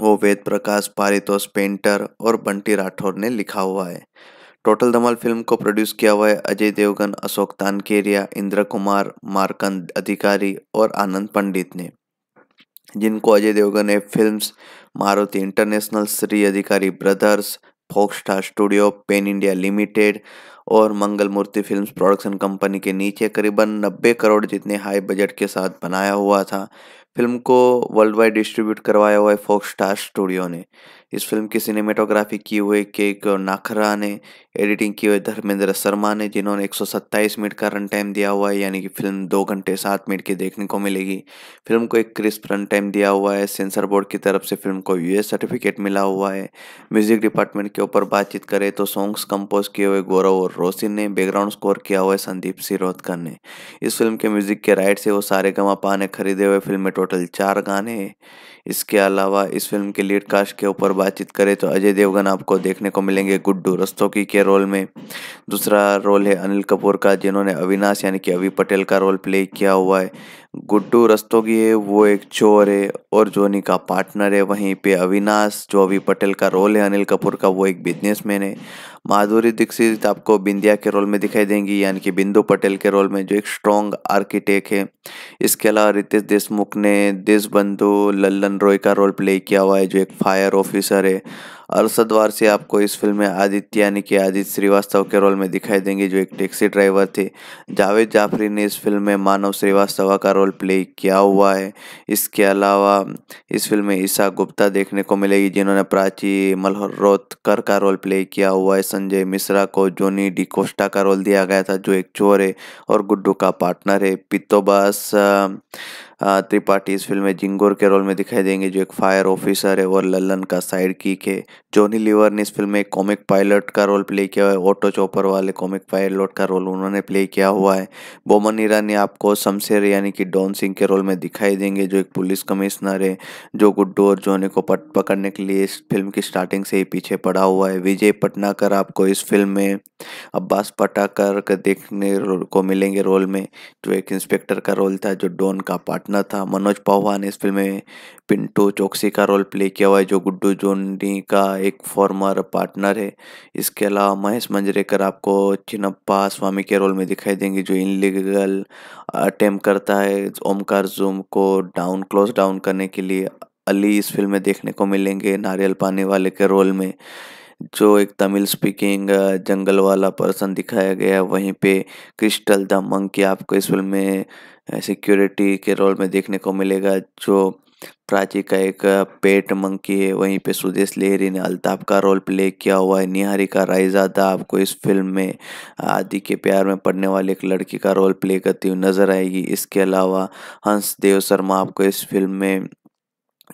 वो वेद प्रकाश पारितोष पेंटर और बंटी राठौर ने लिखा हुआ है टोटल धमाल फिल्म को प्रोड्यूस किया हुआ है अजय देवगन अशोक तानकेरिया इंद्र कुमार मारकंद अधिकारी और आनंद पंडित ने जिनको अजय देवगन ने films Maruti International Shri Adhikari Brothers Fox Star studio Pen India Limited और Mangal Murti Films production company के नीचे करीबन 90 करोड़ जितने हाई बजट के साथ बनाया हुआ था फिल्म को वर्ल्ड वाइड डिस्ट्रीब्यूट करवाया हुआ है फोक स्टार स्टूडियो ने इस फिल्म की सिनेमेटोग्राफी की हुई के नाखरा ने एडिटिंग की हुई धर्मेंद्र शर्मा ने जिन्होंने 127 मिनट का रन टाइम दिया हुआ है यानी कि फिल्म दो घंटे सात मिनट की देखने को मिलेगी फिल्म को एक क्रिस्प रन टाइम दिया हुआ है सेंसर बोर्ड की तरफ से फिल्म को यू सर्टिफिकेट मिला हुआ है म्यूजिक डिपार्टमेंट के ऊपर बातचीत करें तो सॉन्ग्स कंपोज किए हुए गौरव और रोशिन ने बैकग्राउंड स्कोर किया हुआ है संदीप सिरोदकर ने इस फिल्म के म्यूजिक के राइट से वो सारे गवा पाने खरीदे हुए फिल्म में टोटल चार गाने इसके अलावा इस फिल्म के लीड कास्ट के ऊपर बातचीत करें तो अजय देवगन आपको देखने को मिलेंगे गुड्डू रस्तोकी के रोल में दूसरा रोल है अनिल कपूर का जिन्होंने अविनाश यानी कि अवि पटेल का रोल प्ले किया हुआ है गुड्डू रस्तोगी है वो एक चोर है और जोनी का पार्टनर है वहीं पे अविनाश जो अभी पटेल का रोल है अनिल कपूर का वो एक बिजनेसमैन है माधुरी दीक्षित आपको बिंदिया के रोल में दिखाई देंगी यानी कि बिंदु पटेल के रोल में जो एक स्ट्रॉन्ग आर्किटेक्ट है इसके अलावा रितेश देशमुख ने देश बंधु लल्लन रॉय का रोल प्ले किया हुआ है जो एक फायर ऑफिसर है अरसद वारसी आपको इस फिल्म में आदित्य यानी कि आदित्य श्रीवास्तव के रोल में दिखाई देंगे जो एक टैक्सी ड्राइवर थे जावेद जाफरी ने इस फिल्म में मानव श्रीवास्तव का रोल प्ले किया हुआ है इसके अलावा इस फिल्म में ईशा गुप्ता देखने को मिलेगी जिन्होंने प्राची मल्होत्कर का रोल प्ले किया हुआ है संजय मिश्रा को जोनी डी कोस्टा का रोल दिया गया था जो एक चोर है और गुड्डू का पार्टनर है पितोबास त्रिपाठी इस फिल्म में जिंगोर के रोल में दिखाई देंगे जो एक फायर ऑफिसर है और लल्लन का साइड किक है जॉनी लीवर ने इस फिल्म में कॉमिक पायलट का रोल प्ले किया है ऑटो चॉपर वाले कॉमिक पायलट का रोल उन्होंने प्ले किया हुआ है बोमन ईरानी आपको शमशेर यानी कि डॉन सिंह के रोल में दिखाई देंगे जो एक पुलिस कमिश्नर है जो गुड्डू और जोनी को पट पकड़ने के लिए इस फिल्म की स्टार्टिंग से ही पीछे पड़ा हुआ है विजय पटनाकर आपको इस फिल्म में अब्बास पटाकर देखने को मिलेंगे रोल में जो एक इंस्पेक्टर का रोल था जो डॉन का पार्ट पार्टनर था मनोज पावा ने इस फिल्म में पिंटू चौकसी का रोल प्ले किया हुआ है जो गुड्डू जोनी का एक फॉर्मर पार्टनर है इसके अलावा महेश मंजरेकर आपको चिनप्पा स्वामी के रोल में दिखाई देंगे जो इनलीगल अटेम्प करता है ओमकार जूम को डाउन क्लोज डाउन करने के लिए अली इस फिल्म में देखने को मिलेंगे नारियल पानी वाले के रोल में जो एक तमिल स्पीकिंग जंगल वाला पर्सन दिखाया गया है वहीं पे क्रिस्टल द मंकी आपको इस फिल्म में सिक्योरिटी के रोल में देखने को मिलेगा जो प्राची का एक पेट मंकी है वहीं पे सुदेश लेहरी ने अल्ताफ का रोल प्ले किया हुआ है निहारिका रायजादा आपको इस फिल्म में आदि के प्यार में पड़ने वाली एक लड़की का रोल प्ले करती हुई नजर आएगी इसके अलावा हंस देव शर्मा आपको इस फिल्म में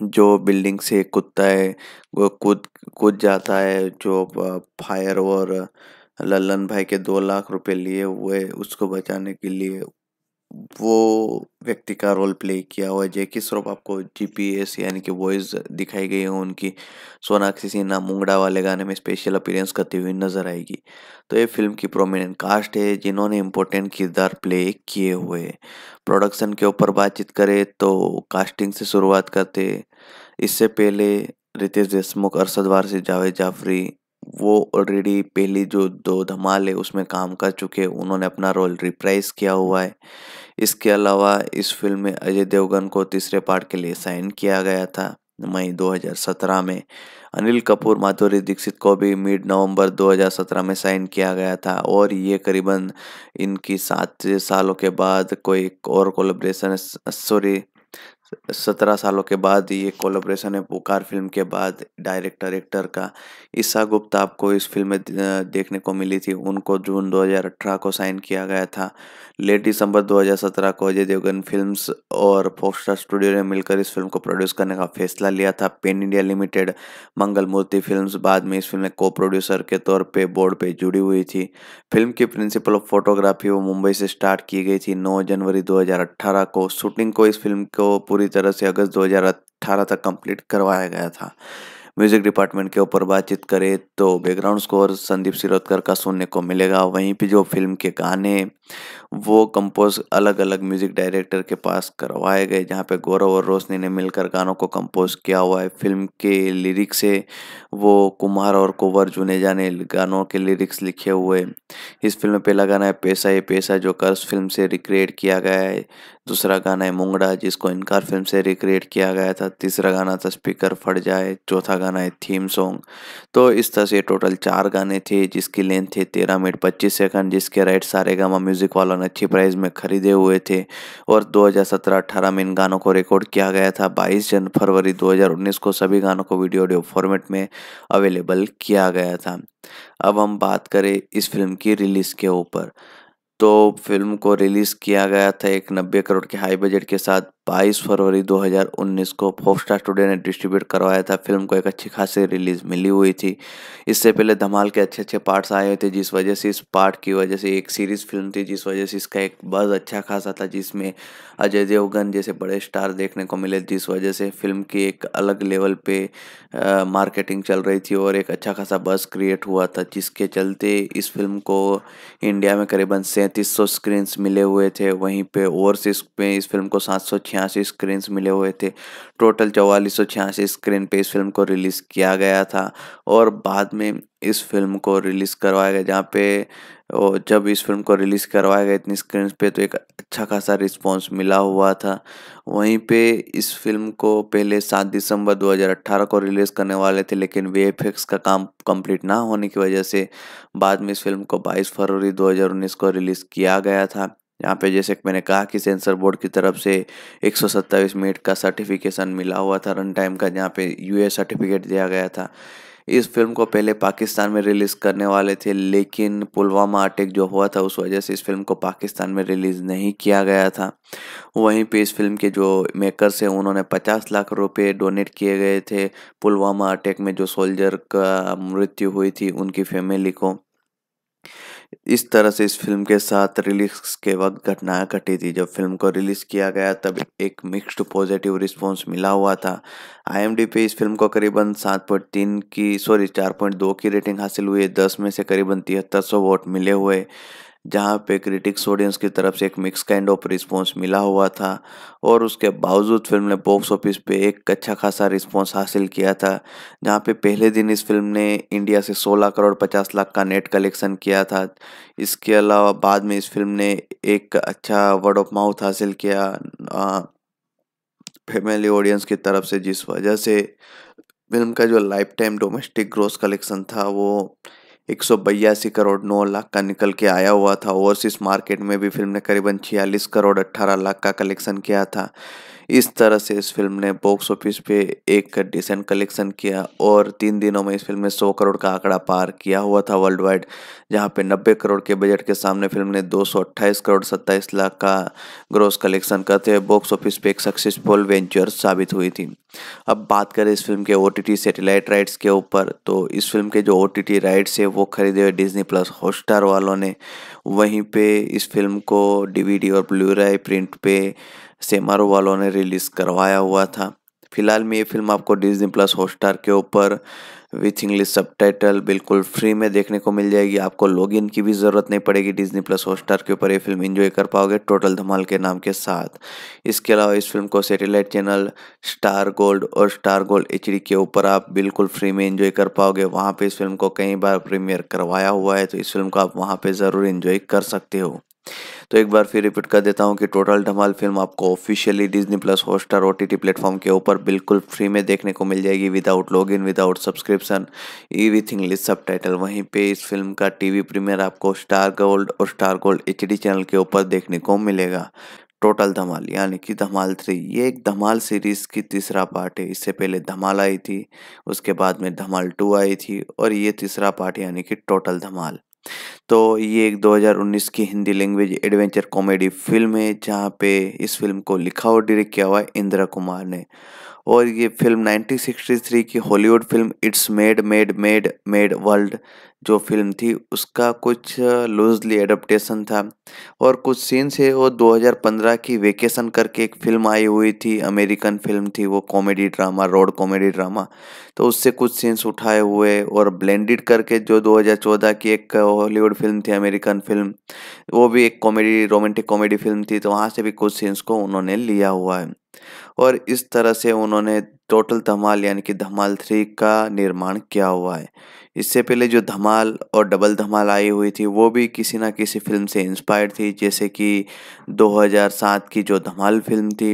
जो बिल्डिंग से कुत्ता है वो कूद कूद जाता है जो फायर और लल्लन भाई के दो लाख रुपए लिए हुए उसको बचाने के लिए वो व्यक्ति का रोल प्ले किया हुआ है जैकी श्रॉफ आपको जीपीएस यानी कि वॉइस दिखाई गई है उनकी सोनाक्षी सिन्हा मुंगड़ा वाले गाने में स्पेशल अपीरेंस करती हुई नजर आएगी तो ये फिल्म की प्रोमिनेंट कास्ट है जिन्होंने इम्पोर्टेंट किरदार प्ले किए हुए प्रोडक्शन के ऊपर बातचीत करें तो कास्टिंग से शुरुआत करते इससे पहले रितेश देशमुख अरसद वारसी जावेद जाफरी वो ऑलरेडी पहली जो दो धमाल है उसमें काम कर चुके उन्होंने अपना रोल रिप्राइज किया हुआ है इसके अलावा इस फिल्म में अजय देवगन को तीसरे पार्ट के लिए साइन किया गया था मई 2017 में अनिल कपूर माधुरी दीक्षित को भी मिड नवंबर 2017 में साइन किया गया था और ये करीबन इनकी सात सालों के बाद कोई और कोलेब्रेशन सॉरी सत्रह सालों के बाद ये कोलाब्रेशन है पुकार फिल्म के बाद डायरेक्टर एक्टर का ईसा गुप्ता आपको इस फिल्म में देखने को मिली थी उनको जून 2018 को साइन किया गया था लेट दिसंबर 2017 को अजय देवगन फिल्म्स और फोस्टर स्टूडियो ने मिलकर इस फिल्म को प्रोड्यूस करने का फैसला लिया था pen India limited Mangal Murti film बाद में इस फिल्म में को प्रोड्यूसर के तौर पर बोर्ड पर जुड़ी हुई थी फिल्म की प्रिंसिपल ऑफ फोटोग्राफी वो मुंबई से स्टार्ट की गई थी नौ जनवरी 2018 को शूटिंग को इस फिल्म को पूरी पूरी तरह से अगस्त 2018 तक कंप्लीट करवाया गया था म्यूजिक डिपार्टमेंट के ऊपर बातचीत करें तो बैकग्राउंड स्कोर संदीप सिरोदकर का सुनने को मिलेगा वहीं पे जो फिल्म के गाने वो कंपोज अलग अलग म्यूजिक डायरेक्टर के पास करवाए गए जहाँ पे गौरव और रोशनी ने मिलकर गानों को कंपोज किया हुआ है फिल्म के लिरिक्स से वो कुमार और कुंवर जुने जाने गानों के लिरिक्स लिखे हुए इस फिल्म में पहला गाना है पैसा ये पैसा जो कर्ज फिल्म से रिक्रिएट किया गया है दूसरा गाना है मुंगड़ा जिसको इनकार फिल्म से रिक्रिएट किया गया था तीसरा गाना था स्पीकर फट जाए चौथा गाना है थीम सॉन्ग तो इस तरह से टोटल चार गाने थे जिसकी लेंथ थी तेरह मिनट पच्चीस सेकंड जिसके राइट सारे गामा म्यूज़िक वालों ने अच्छी प्राइस में खरीदे हुए थे और 2017-18 में इन गानों को रिकॉर्ड किया गया था बाईस जन फरवरी 2019 को सभी गानों को वीडियो ऑडियो फॉर्मेट में अवेलेबल किया गया था अब हम बात करें इस फिल्म की रिलीज़ के ऊपर तो फिल्म को रिलीज़ किया गया था एक नब्बे करोड़ के हाई बजट के साथ 22 फरवरी 2019 को फोक स्टार स्टूडियो ने डिस्ट्रीब्यूट करवाया था फिल्म को एक अच्छी खासी रिलीज़ मिली हुई थी इससे पहले धमाल के अच्छे अच्छे पार्ट्स आए हुए थे जिस वजह से इस पार्ट की वजह से एक सीरीज़ फिल्म थी जिस वजह से इसका एक बज अच्छा खासा था जिसमें अजय देवगन जैसे बड़े स्टार देखने को मिले जिस वजह से फिल्म की एक अलग लेवल पे आ, मार्केटिंग चल रही थी और एक अच्छा खासा बस क्रिएट हुआ था जिसके चलते इस फिल्म को इंडिया में करीबन सैंतीस पैंतीस सौ स्क्रीन्स मिले हुए थे वहीं पे ओवरसीज पे इस फिल्म को सात सौ छियासी स्क्रीन्स मिले हुए थे टोटल चवालीस सौ छियासी स्क्रीन पे इस फिल्म को रिलीज़ किया गया था और बाद में इस फिल्म को रिलीज़ करवाया गया जहाँ पे और जब इस फिल्म को रिलीज़ करवाया गया इतनी स्क्रीन पे तो एक अच्छा खासा रिस्पॉन्स मिला हुआ था वहीं पे इस फिल्म को पहले सात दिसंबर 2018 को रिलीज़ करने वाले थे लेकिन वे का काम कंप्लीट ना होने की वजह से बाद में इस फिल्म को 22 फरवरी 2019 को रिलीज़ किया गया था यहाँ पे जैसे मैंने कहा कि सेंसर बोर्ड की तरफ से एक मिनट का सर्टिफिकेशन मिला हुआ था रन टाइम का जहाँ पे यू सर्टिफिकेट दिया गया था इस फिल्म को पहले पाकिस्तान में रिलीज़ करने वाले थे लेकिन पुलवामा अटैक जो हुआ था उस वजह से इस फिल्म को पाकिस्तान में रिलीज़ नहीं किया गया था वहीं पे इस फिल्म के जो मेकर्स हैं उन्होंने 50 लाख रुपए डोनेट किए गए थे पुलवामा अटैक में जो सोल्जर का मृत्यु हुई थी उनकी फैमिली को इस तरह से इस फिल्म के साथ रिलीज के वक्त घटनाएं घटी थी जब फिल्म को रिलीज़ किया गया तब एक मिक्स्ड पॉजिटिव रिस्पॉन्स मिला हुआ था आई पे इस फिल्म को करीबन सात पॉइंट तीन की सॉरी चार पॉइंट दो की रेटिंग हासिल हुई है दस में से करीबन तिहत्तर सौ वोट मिले हुए जहाँ पे क्रिटिक्स ऑडियंस की तरफ से एक मिक्स काइंड ऑफ रिस्पॉन्स मिला हुआ था और उसके बावजूद फिल्म ने बॉक्स ऑफिस पे एक अच्छा खासा रिस्पॉन्स हासिल किया था जहाँ पे पहले दिन इस फिल्म ने इंडिया से 16 करोड़ 50 लाख का नेट कलेक्शन किया था इसके अलावा बाद में इस फिल्म ने एक अच्छा वर्ड ऑफ माउथ हासिल किया फैमिली ऑडियंस की तरफ से जिस वजह से फिल्म का जो lifetime domestic gross collection था वो एक करोड़ नौ लाख का निकल के आया हुआ था ओवरसीज मार्केट में भी फिल्म ने करीबन छियालीस करोड़ अट्ठारह लाख का कलेक्शन किया था इस तरह से इस फिल्म ने बॉक्स ऑफिस पे एक डिसेंट कलेक्शन किया और तीन दिनों में इस फिल्म ने 100 करोड़ का आंकड़ा पार किया हुआ था वर्ल्ड वाइड जहाँ पे 90 करोड़ के बजट के सामने फिल्म ने दो करोड़ 27 लाख का ग्रोस कलेक्शन करते हुए बॉक्स ऑफिस पे एक सक्सेसफुल वेंचर साबित हुई थी अब बात करें इस फिल्म के ओ सैटेलाइट राइट्स के ऊपर तो इस फिल्म के जो ओ राइट्स है वो खरीदे हुए डिजनी प्लस हॉटस्टार वालों ने वहीं पे इस फिल्म को डीवीडी और राय प्रिंट पे सेमारो वालों ने रिलीज़ करवाया हुआ था फिलहाल में ये फिल्म आपको डिजनी प्लस हॉटस्टार के ऊपर विथ इंग्लिश सब बिल्कुल फ्री में देखने को मिल जाएगी आपको लॉगिन की भी ज़रूरत नहीं पड़ेगी डिजनी प्लस हॉटस्टार के ऊपर ये फिल्म एंजॉय कर पाओगे टोटल धमाल के नाम के साथ इसके अलावा इस फिल्म को सैटेलाइट चैनल स्टार गोल्ड और स्टार गोल्ड एच के ऊपर आप बिल्कुल फ्री में इन्जॉय कर पाओगे वहाँ पर इस फिल्म को कई बार प्रीमियर करवाया हुआ है तो इस फिल्म को आप वहाँ पर ज़रूर इन्जॉय कर सकते हो तो एक बार फिर रिपीट कर देता हूँ कि टोटल धमाल फिल्म आपको officially Disney Plus Hotstar O T platform के ऊपर बिल्कुल फ्री में देखने को मिल जाएगी without log in without subscription ई विथ इंग्लिश सब टाइटल वहीं पे इस फिल्म का टीवी प्रीमियर आपको स्टार गोल्ड और स्टार गोल्ड एच चैनल के ऊपर देखने को मिलेगा टोटल धमाल यानी कि धमाल थ्री ये एक धमाल सीरीज़ की तीसरा पार्ट है इससे पहले धमाल आई थी उसके बाद में धमाल टू आई थी और ये तीसरा पार्ट यानी कि टोटल धमाल तो ये एक 2019 की Hindi language adventure comedy film है जहाँ पे इस फिल्म को लिखा और डायरेक्ट किया हुआ है इंदिरा कुमार ने और ये फिल्म 1963 की Hollywood film it's mad mad mad mad world जो फिल्म थी उसका कुछ लूजली एडप्टेशन था और कुछ सीन से वो 2015 की वेकेशन करके एक फिल्म आई हुई थी अमेरिकन फिल्म थी वो comedy drama road comedy drama तो उससे कुछ सीन्स उठाए हुए और ब्लेंडेड करके जो 2014 की एक हॉलीवुड फिल्म थी अमेरिकन फिल्म वो भी एक कॉमेडी रोमांटिक कॉमेडी फिल्म थी तो वहाँ से भी कुछ सीन्स को उन्होंने लिया हुआ है और इस तरह से उन्होंने टोटल धमाल यानी कि धमाल थ्री का निर्माण किया हुआ है इससे पहले जो धमाल और डबल धमाल आई हुई थी वो भी किसी ना किसी फिल्म से इंस्पायर्ड थी जैसे कि 2007 की जो धमाल फिल्म थी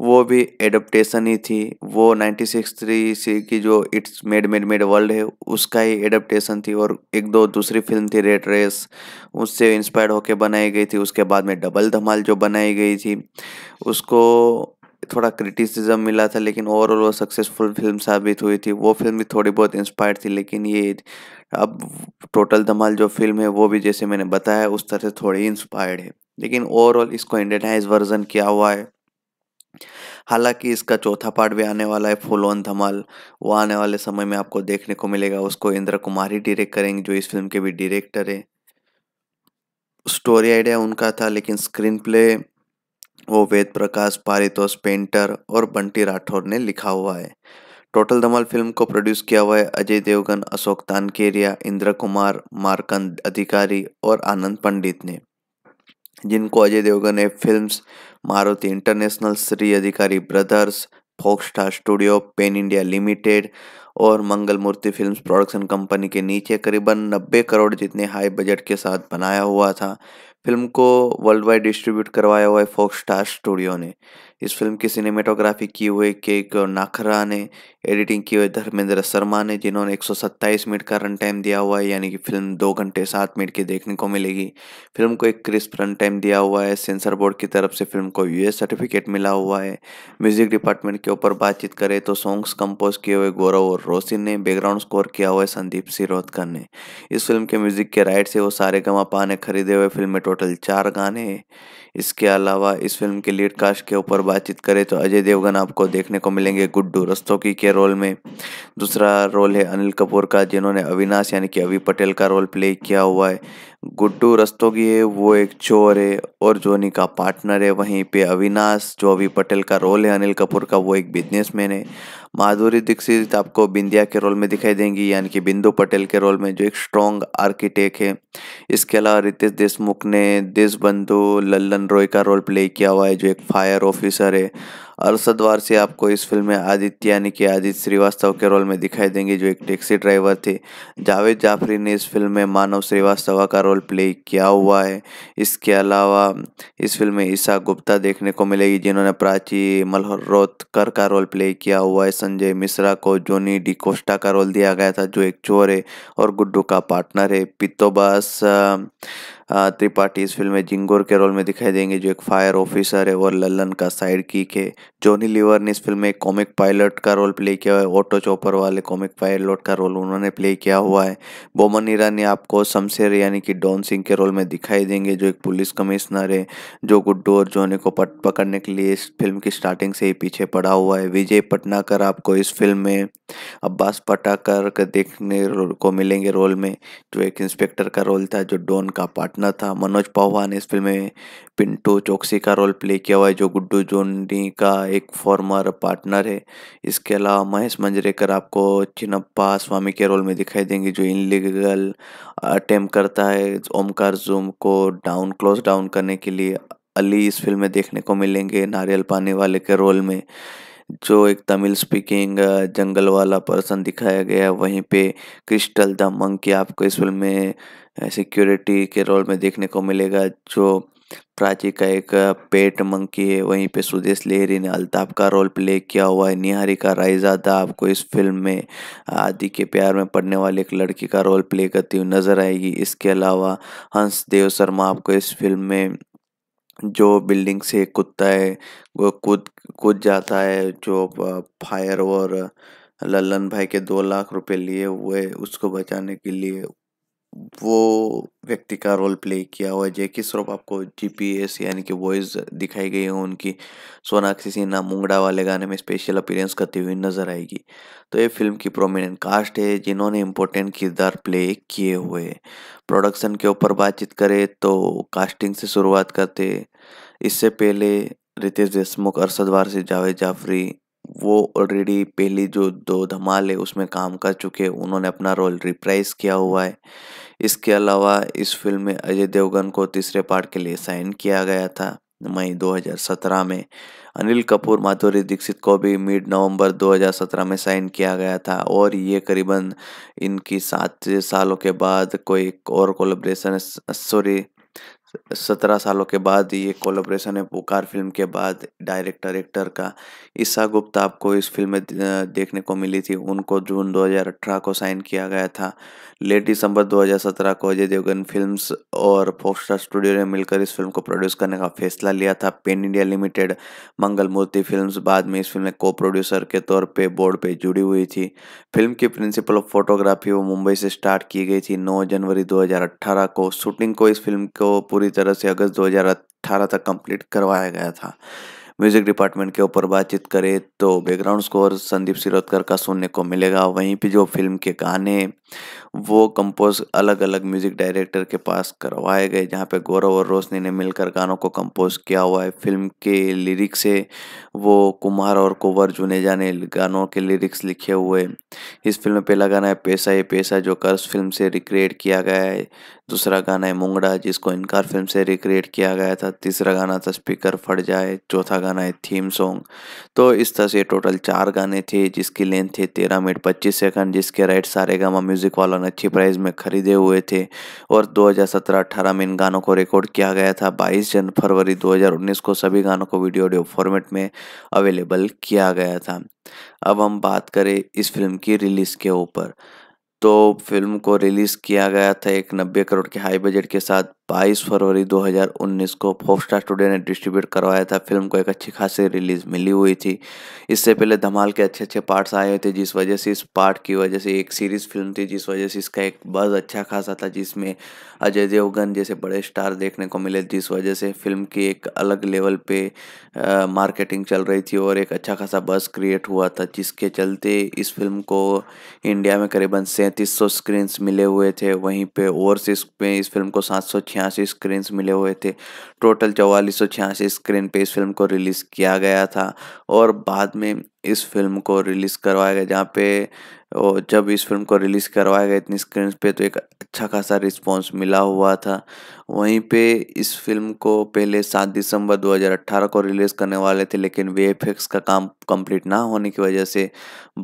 वो भी एडप्टेशन ही थी वो नाइन्टी सिक्स थ्री सी की जो it's mad mad mad world है उसका ही एडप्टेशन थी और एक दो दूसरी फिल्म थी रेड रेस उससे इंस्पायर्ड होकर बनाई गई थी उसके बाद में डबल धमाल जो बनाई गई थी उसको थोड़ा क्रिटिसिज्म मिला था लेकिन ओवरऑल वो सक्सेसफुल फिल्म साबित हुई थी वो फिल्म भी थोड़ी बहुत इंस्पायर्ड थी लेकिन ये अब टोटल धमाल जो फिल्म है वो भी जैसे मैंने बताया उस तरह से थोड़ी इंस्पायर्ड है लेकिन ओवरऑल इसको इंडेटाइज वर्जन किया हुआ है हालांकि इसका चौथा पार्ट भी आने वाला है फुल ऑन धमाल वो आने वाले समय में आपको देखने को मिलेगा उसको इंद्र कुमारी डायरेक्ट करेंगे जो इस फिल्म के भी डायरेक्टर है स्टोरी आइडिया उनका था लेकिन स्क्रीन प्ले वो वेद प्रकाश पारितोष पेंटर और बंटी राठौर ने लिखा हुआ है टोटल धमाल फिल्म को प्रोड्यूस किया हुआ है अजय देवगन अशोक तानकेरिया इंद्र कुमार मारकंद अधिकारी और आनंद पंडित ने जिनको अजय देवगन ने film Maruti International Shri Adhikari Brothers Fox Star studio Pen India Limited और Mangal Murti film production company के नीचे करीबन 90 करोड़ जितने हाई बजट के साथ बनाया हुआ था फिल्म को वर्ल्ड वाइड डिस्ट्रीब्यूट करवाया हुआ है फॉक्स स्टार स्टूडियो ने इस फिल्म की सिनेमेटोग्राफी की हुई के नाखरा ने एडिटिंग की हुई धर्मेंद्र शर्मा ने जिन्होंने 127 मिनट का रन टाइम दिया हुआ है यानी कि फिल्म दो घंटे सात मिनट की देखने को मिलेगी फिल्म को एक क्रिस्प रन टाइम दिया हुआ है सेंसर बोर्ड की तरफ से फिल्म को यूएस सर्टिफिकेट मिला हुआ है म्यूजिक डिपार्टमेंट के ऊपर बातचीत करें तो सॉन्ग्स कंपोज किए हुए गौरव और रोशिन ने बैकग्राउंड स्कोर किया हुआ है संदीप सिरोदकर ने इस फिल्म के म्यूजिक के राइट से वो सारे गमा पाने खरीदे हुए फिल्म में टोटल चार गाने इसके अलावा इस फिल्म के लीड कास्ट के ऊपर बातचीत करें तो अजय देवगन आपको देखने को मिलेंगे गुड्डू रस्तोकी के रोल में दूसरा रोल है अनिल कपूर का जिन्होंने अविनाश यानी कि अवि पटेल का रोल प्ले किया हुआ है गुड्डू रस्तोगी है वो एक चोर है और जोनी का पार्टनर है वहीं पे अविनाश जो अभी पटेल का रोल है अनिल कपूर का वो एक बिजनेसमैन है माधुरी दीक्षित आपको बिंदिया के रोल में दिखाई देंगी यानी कि बिंदु पटेल के रोल में जो एक स्ट्रॉन्ग आर्किटेक्ट है इसके अलावा रितेश देशमुख ने देश बंधु लल्लन रॉय का रोल प्ले किया हुआ है जो एक फायर ऑफिसर है अरसद वारसी आपको इस फिल्म में आदित्य यानी कि आदित्य श्रीवास्तव के रोल में दिखाई देंगे जो एक टैक्सी ड्राइवर थे जावेद जाफरी ने इस फिल्म में मानव श्रीवास्तव का रोल प्ले किया हुआ है इसके अलावा इस फिल्म में ईशा गुप्ता देखने को मिलेगी जिन्होंने प्राची मल्होत्कर का रोल प्ले किया हुआ है संजय मिश्रा को जोनी डी कोस्टा का रोल दिया गया था जो एक चोर है और गुड्डू का पार्टनर है पितोबास त्रिपाठी इस फिल्म में जिंगोर के रोल में दिखाई देंगे जो एक फायर ऑफिसर है और लल्लन का साइड किक है जॉनी लिवर ने इस फिल्म में कॉमिक पायलट का रोल प्ले किया है ऑटो चॉपर वाले कॉमिक पायलट का रोल उन्होंने प्ले किया हुआ है बोमन ईरानी आपको शमशेर यानी कि डॉन सिंह के रोल में दिखाई देंगे जो एक पुलिस कमिश्नर है जो गुड्डू और जोनी को पट पकड़ने के लिए इस फिल्म की स्टार्टिंग से ही पीछे पड़ा हुआ है विजय पटनाकर आपको इस फिल्म में अब्बास पटाकर के देखने को मिलेंगे रोल में जो एक इंस्पेक्टर का रोल था जो डॉन का पार्टनर था मनोज पावा ने इस फिल्म में पिंटू चौकसी का रोल प्ले किया हुआ है जो गुड्डू जोनी का एक फॉर्मर पार्टनर है इसके अलावा महेश मंजरेकर आपको चिनप्पा स्वामी के रोल में दिखाई देंगे जो इनलीगल अटेम्प करता है ओमकार जूम को डाउन क्लोज डाउन करने के लिए अली इस फिल्म में देखने को मिलेंगे नारियल पानी वाले के रोल में जो एक तमिल स्पीकिंग जंगल वाला पर्सन दिखाया गया है वहीं पे क्रिस्टल द मंकी आपको इस फिल्म में सिक्योरिटी के रोल में देखने को मिलेगा जो प्राची का एक पेट मंकी है वहीं पे सुदेश लेहरी ने अल्ताफ का रोल प्ले किया हुआ है निहारिका रायजादा आपको इस फिल्म में आदि के प्यार में पड़ने वाले एक लड़की का रोल प्ले करती हुई नजर आएगी इसके अलावा हंस देव शर्मा आपको इस फिल्म में जो बिल्डिंग से कुत्ता है वो कूद कूद जाता है जो फायर और लल्लन भाई के दो लाख रुपए लिए हुए उसको बचाने के लिए वो व्यक्ति का रोल प्ले किया हुआ है जैकी श्रॉफ आपको जीपीएस यानी कि वॉइस दिखाई गई है उनकी सोनाक्षी सिन्हा मुंगड़ा वाले गाने में स्पेशल अपीयरेंस करती हुई नजर आएगी तो ये फिल्म की प्रोमिनेंट कास्ट है जिन्होंने इम्पोर्टेंट किरदार प्ले किए हुए प्रोडक्शन के ऊपर बातचीत करें तो कास्टिंग से शुरुआत करते इससे पहले रितेश देशमुख अरसद वारसी जावेद जाफरी वो ऑलरेडी पहली जो दो धमाल है उसमें काम कर चुके उन्होंने अपना रोल रिप्राइज किया हुआ है इसके अलावा इस फिल्म में अजय देवगन को तीसरे पार्ट के लिए साइन किया गया था मई 2017 में अनिल कपूर माधुरी दीक्षित को भी मिड नवंबर 2017 में साइन किया गया था और ये करीबन इनकी सात सालों के बाद कोई और कोलेब्रेशन सॉरी सत्रह सालों के बाद ये कोलाब्रेशन है पुकार फिल्म के बाद डायरेक्टर एक्टर का ईसा गुप्ता आपको इस फिल्म में देखने को मिली थी उनको जून 2018 को साइन किया गया था लेट दिसंबर 2017 को अजय देवगन फिल्म्स और पोस्टर स्टूडियो ने मिलकर इस फिल्म को प्रोड्यूस करने का फैसला लिया था pen India limited Mangal Murti film बाद में इस फिल्म में को प्रोड्यूसर के तौर पर बोर्ड पर जुड़ी हुई थी फिल्म की प्रिंसिपल ऑफ फोटोग्राफी वो मुंबई से स्टार्ट की गई थी नौ जनवरी दो को शूटिंग को इस फिल्म को पूरी तरह से अगस्त 2018 तक कंप्लीट करवाया गया था म्यूज़िक डिपार्टमेंट के ऊपर बातचीत करें तो बैकग्राउंड स्कोर संदीप सिरोदकर का सुनने को मिलेगा वहीं पे जो फिल्म के गाने वो कंपोज अलग अलग म्यूज़िक डायरेक्टर के पास करवाए गए जहाँ पे गौरव और रोशनी ने मिलकर गानों को कंपोज किया हुआ है फिल्म के लिरिक्स से वो कुमार और कुंवर जुनेजा ने गानों के लिरिक्स लिखे हुए इस फिल्म में पहला गाना है पैसा ये पैसा जो कर्ज फिल्म से रिक्रिएट किया गया है दूसरा गाना है मुंगड़ा जिसको इनकार फिल्म से रिक्रिएट किया गया था तीसरा गाना था स्पीकर फट जाए चौथा गाना गाना है थीम सॉन्ग तो इस तरह से टोटल चार गाने थे जिसकी लेंथ थी तेरह मिनट पच्चीस सेकंड जिसके राइट सारे गामा म्यूज़िक वालों ने अच्छी प्राइस में खरीदे हुए थे और 2017-18 में इन गानों को रिकॉर्ड किया गया था 22 जन फरवरी 2019 को सभी गानों को वीडियो ऑडियो फॉर्मेट में अवेलेबल किया गया था अब हम बात करें इस फिल्म की रिलीज़ के ऊपर तो फिल्म को रिलीज़ किया गया था एक नब्बे करोड़ के हाई बजट के साथ 22 फरवरी 2019 को पॉप स्टार स्टूडियो ने डिस्ट्रीब्यूट करवाया था फिल्म को एक अच्छी खासी रिलीज मिली हुई थी इससे पहले धमाल के अच्छे अच्छे पार्ट्स आए हुए थे जिस वजह से इस पार्ट की वजह से एक सीरीज फिल्म थी जिस वजह से इसका एक बज अच्छा खासा था जिसमें अजय देवगन जैसे बड़े स्टार देखने को मिले जिस वजह से फिल्म की एक अलग लेवल पे आ, मार्केटिंग चल रही थी और एक अच्छा खासा बस क्रिएट हुआ था जिसके चलते इस फिल्म को इंडिया में करीबन सैंतीस सौ स्क्रीन्स मिले हुए थे वहीं पे ओवरसीज में इस फिल्म को सात सौ छियासी स्क्रीन मिले हुए थे टोटल चौवालीस सौ छियासी स्क्रीन पे इस फिल्म को रिलीज़ किया गया था और बाद में इस फिल्म को रिलीज़ करवाया गया जहाँ पे और जब इस फिल्म को रिलीज़ करवाया गया इतनी स्क्रीन पे तो एक अच्छा खासा रिस्पॉन्स मिला हुआ था वहीं पे इस फिल्म को पहले 7 दिसंबर 2018 को रिलीज़ करने वाले थे लेकिन वे का काम कंप्लीट ना होने की वजह से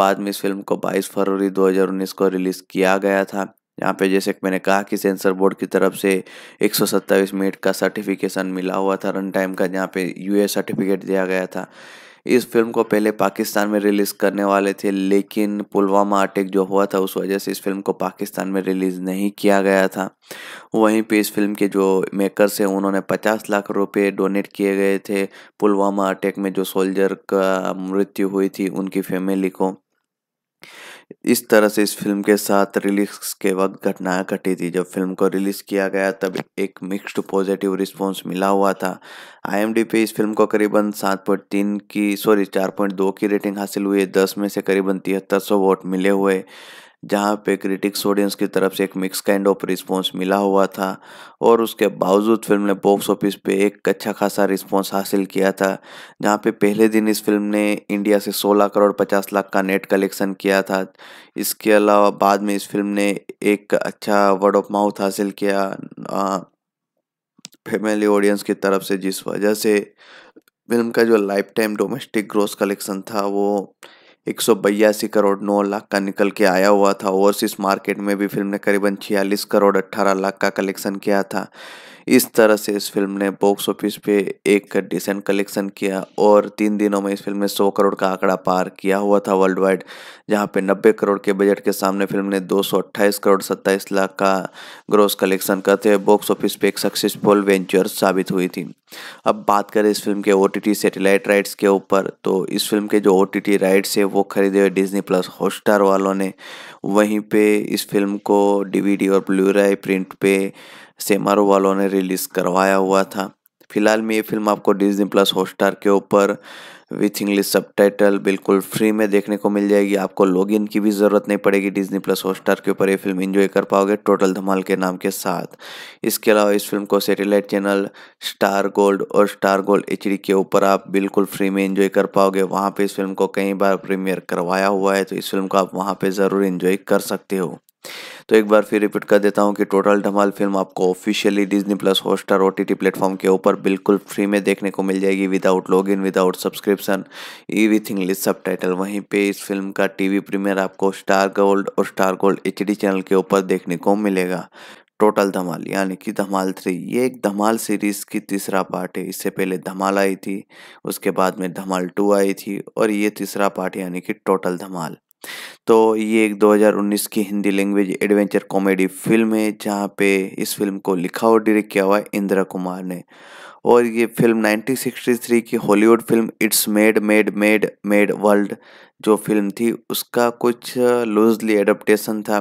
बाद में इस फिल्म को 22 फरवरी 2019 को रिलीज़ किया गया था यहाँ पे जैसे मैंने कहा कि सेंसर बोर्ड की तरफ से एक मिनट का सर्टिफिकेशन मिला हुआ था रन टाइम का जहाँ पे यू सर्टिफिकेट दिया गया था इस फिल्म को पहले पाकिस्तान में रिलीज़ करने वाले थे लेकिन पुलवामा अटैक जो हुआ था उस वजह से इस फिल्म को पाकिस्तान में रिलीज़ नहीं किया गया था वहीं पे इस फिल्म के जो मेकर्स हैं उन्होंने 50 लाख रुपए डोनेट किए गए थे पुलवामा अटैक में जो सोल्जर का मृत्यु हुई थी उनकी फैमिली को इस तरह से इस फिल्म के साथ रिलीज के वक्त घटनाएं घटी थी जब फिल्म को रिलीज किया गया तब एक मिक्स्ड पॉजिटिव रिस्पॉन्स मिला हुआ था आई पे इस फिल्म को करीबन सात पॉइंट तीन की सॉरी चार पॉइंट दो की रेटिंग हासिल हुई है दस में से करीबन तिहत्तर सौ वोट मिले हुए जहाँ पे क्रिटिक्स ऑडियंस की तरफ से एक मिक्स काइंड ऑफ रिस्पॉन्स मिला हुआ था और उसके बावजूद फिल्म ने बॉक्स ऑफिस पे एक अच्छा खासा रिस्पॉन्स हासिल किया था जहाँ पे पहले दिन इस फिल्म ने इंडिया से 16 करोड़ 50 लाख का नेट कलेक्शन किया था इसके अलावा बाद में इस फिल्म ने एक अच्छा वर्ड ऑफ माउथ हासिल किया फैमिली ऑडियंस की तरफ से जिस वजह से फिल्म का जो lifetime domestic gross collection था वो एक करोड़ नौ लाख का निकल के आया हुआ था ओवरसीज मार्केट में भी फिल्म ने करीबन छियालीस करोड़ अट्ठारह लाख का कलेक्शन किया था इस तरह से इस फिल्म ने बॉक्स ऑफिस पे एक डिसेंट कलेक्शन किया और तीन दिनों में इस फिल्म ने 100 करोड़ का आंकड़ा पार किया हुआ था वर्ल्ड वाइड जहाँ पे 90 करोड़ के बजट के सामने फिल्म ने दो करोड़ 27 लाख का ग्रोस कलेक्शन करते हुए बॉक्स ऑफिस पे एक सक्सेसफुल वेंचर साबित हुई थी अब बात करें इस फिल्म के ओ टी राइट्स के ऊपर तो इस फिल्म के जो ओ राइट्स है वो खरीदे हुए डिजनी प्लस हॉटस्टार वालों ने वहीं पे इस फिल्म को डीवीडी और राय प्रिंट पे सेमारो वालों ने रिलीज़ करवाया हुआ था फिलहाल में ये फिल्म आपको डिजनी प्लस हॉटस्टार के ऊपर विथ इंग्लिश सब टाइटल बिल्कुल फ्री में देखने को मिल जाएगी आपको लॉगिन की भी ज़रूरत नहीं पड़ेगी डिजनी प्लस हॉटस्टार के ऊपर ये फिल्म एंजॉय कर पाओगे टोटल धमाल के नाम के साथ इसके अलावा इस फिल्म को सैटेलाइट चैनल स्टार गोल्ड और स्टार गोल्ड एच के ऊपर आप बिल्कुल फ्री में इंजॉय कर पाओगे वहाँ पर इस फिल्म को कई बार प्रीमियर करवाया हुआ है तो इस फिल्म को आप वहाँ पर ज़रूर इन्जॉय कर सकते हो तो एक बार फिर रिपीट कर देता हूँ कि टोटल धमाल फिल्म आपको officially Disney plus Hotstar O T platform के ऊपर बिल्कुल फ्री में देखने को मिल जाएगी without log in without subscription ई विथ इंग्लिश सब टाइटल वहीं पर इस फिल्म का टी वी प्रीमियर आपको स्टार गोल्ड और Star Gold H D channel के ऊपर देखने को मिलेगा टोटल धमाल यानी कि धमाल थ्री ये एक धमाल सीरीज़ की तीसरा पार्ट है इससे पहले धमाल आई थी उसके बाद में धमाल टू आई थी और ये तीसरा पार्ट यानी कि टोटल धमाल तो ये एक 2019 की Hindi language adventure comedy film है जहाँ पे इस फिल्म को लिखा और डायरेक्ट किया हुआ है इंदिरा कुमार ने और ये फिल्म 1963 की Hollywood film it's mad mad mad mad world जो फिल्म थी उसका कुछ लूजली एडप्टेशन था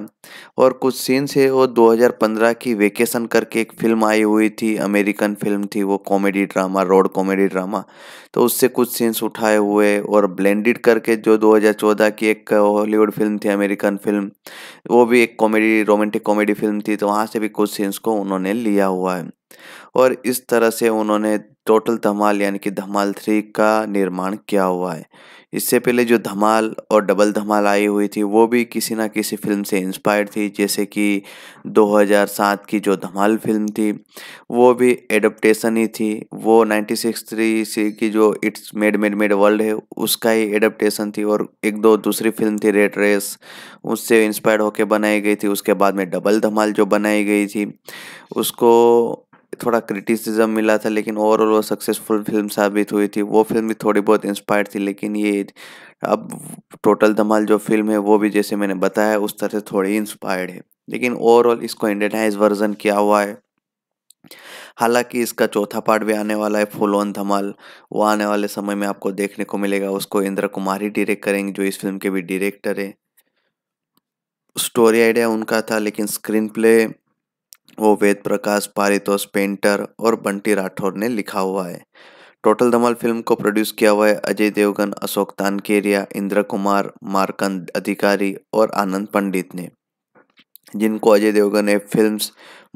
और कुछ सीन्स है वो 2015 की वेकेशन करके एक फिल्म आई हुई थी अमेरिकन फिल्म थी वो comedy drama road comedy drama तो उससे कुछ सीन्स उठाए हुए और ब्लेंडेड करके जो 2014 की एक हॉलीवुड फिल्म थी अमेरिकन फिल्म वो भी एक कॉमेडी रोमांटिक कॉमेडी फिल्म थी तो वहाँ से भी कुछ सीन्स को उन्होंने लिया हुआ है और इस तरह से उन्होंने टोटल धमाल यानी कि धमाल थ्री का निर्माण किया हुआ है इससे पहले जो धमाल और डबल धमाल आई हुई थी वो भी किसी ना किसी फिल्म से इंस्पायर्ड थी जैसे कि 2007 की जो धमाल फिल्म थी वो भी एडप्टेशन ही थी वो थ्री सी की जो it's mad mad mad world है उसका ही एडप्टेशन थी और एक दो दूसरी फिल्म थी रेड रेस उससे इंस्पायर्ड होकर बनाई गई थी उसके बाद में डबल धमाल जो बनाई गई थी उसको थोड़ा क्रिटिसिज्म मिला था लेकिन ओवरऑल वो सक्सेसफुल फिल्म साबित हुई थी वो फिल्म भी थोड़ी बहुत इंस्पायर थी लेकिन ये अब टोटल धमाल जो फिल्म है वो भी जैसे मैंने बताया उस तरह से थोड़ी इंस्पायर्ड है लेकिन ओवरऑल इसको इंडियनाइज वर्जन किया हुआ है हालांकि इसका चौथा पार्ट भी आने वाला है फुल ऑन धमाल वो आने वाले समय में आपको देखने को मिलेगा उसको इंद्र कुमार ही डायरेक्ट करेंगे जो इस फिल्म के भी डायरेक्टर है स्टोरी आइडिया उनका था लेकिन स्क्रीन प्ले वो वेद प्रकाश पारितोष पेंटर और बंटी राठौर ने लिखा हुआ है टोटल धमाल फिल्म को प्रोड्यूस किया हुआ है अजय देवगन अशोक तानकेरिया इंद्र कुमार मारकंद अधिकारी और आनंद पंडित ने जिनको अजय देवगन ने films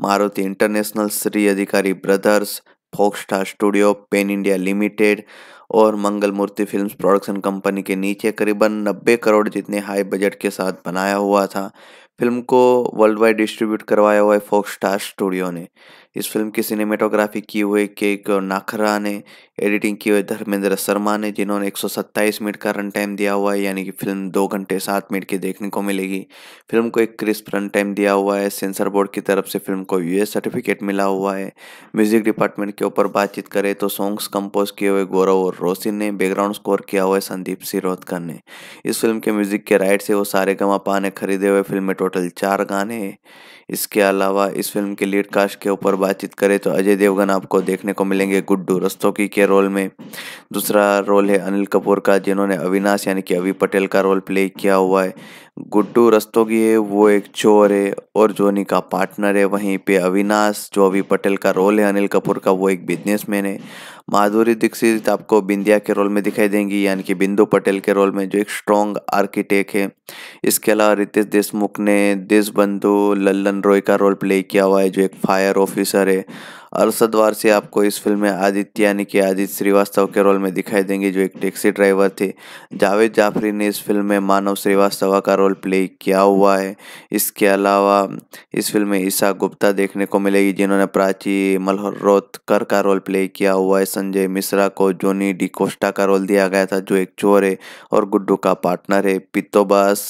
Maruti International Shri Adhikari Brothers Fox Star studio Pen India Limited और Mangal Murti Films production company के नीचे करीबन 90 करोड़ जितने हाई बजट के साथ बनाया हुआ था फिल्म को वर्ल्ड वाइड डिस्ट्रीब्यूट करवाया हुआ है फॉक्स स्टार स्टूडियो ने इस फिल्म की सिनेमेटोग्राफी की हुई के नाखरा ने एडिटिंग की हुई धर्मेंद्र शर्मा ने जिन्होंने 127 मिनट का रन टाइम दिया हुआ है यानी कि फिल्म दो घंटे सात मिनट की देखने को मिलेगी फिल्म को एक क्रिस्प रन टाइम दिया हुआ है सेंसर बोर्ड की तरफ से फिल्म को यू सर्टिफिकेट मिला हुआ है म्यूजिक डिपार्टमेंट के ऊपर बातचीत करें तो सॉन्ग्स कंपोज किए हुए गौरव और रोशिन ने बैकग्राउंड स्कोर किया हुआ है संदीप सिरोदकर ने इस फिल्म के म्यूजिक के राइट से वो सारे गवा पाने खरीदे हुए फिल्म में टोटल चार गाने इसके अलावा इस फिल्म के लीड कास्ट के ऊपर बातचीत करें तो अजय देवगन आपको देखने को मिलेंगे गुड्डू रस्तोकी के रोल में दूसरा रोल है अनिल कपूर का जिन्होंने अविनाश यानी कि अवि पटेल का रोल प्ले किया हुआ है गुड्डू रस्तोगी है वो एक चोर है और जोनी का पार्टनर है वहीं पे अविनाश जो अभी पटेल का रोल है अनिल कपूर का वो एक बिजनेसमैन है माधुरी दीक्षित आपको बिंदिया के रोल में दिखाई देंगी यानी कि बिंदु पटेल के रोल में जो एक स्ट्रॉन्ग आर्किटेक्ट है इसके अलावा रितेश देशमुख ने देश बंधु लल्लन रॉय का रोल प्ले किया हुआ है जो एक फायर ऑफिसर है अरसद वारसी आपको इस फिल्म में आदित्य यानी कि आदित्य श्रीवास्तव के रोल में दिखाई देंगे जो एक टैक्सी ड्राइवर थे जावेद जाफरी ने इस फिल्म में मानव श्रीवास्तव का रोल प्ले किया हुआ है इसके अलावा इस फिल्म में ईशा गुप्ता देखने को मिलेगी जिन्होंने प्राची मल्होत्कर का रोल प्ले किया हुआ है संजय मिश्रा को जोनी डी कोस्टा का रोल दिया गया था जो एक चोर है और गुड्डू का पार्टनर है पितोबास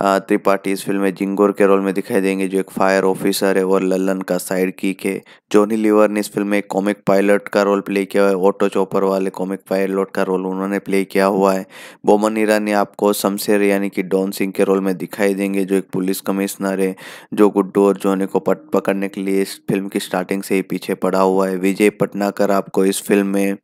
त्रिपाठी इस फिल्म में जिंगोर के रोल में दिखाई देंगे जो एक फायर ऑफिसर है और लल्लन का साइड किक है जॉनी लीवर ने इस फिल्म में कॉमिक पायलट का रोल प्ले किया है ऑटो चॉपर वाले कॉमिक पायलट का रोल उन्होंने प्ले किया हुआ है बोमन ईरानी आपको शमशेर यानी कि डॉन सिंह के रोल में दिखाई देंगे जो एक पुलिस कमिश्नर है जो गुड्डू और जोनी को पट पकड़ने के लिए इस फिल्म की स्टार्टिंग से ही पीछे पड़ा हुआ है विजय पटनाकर आपको इस फिल्म में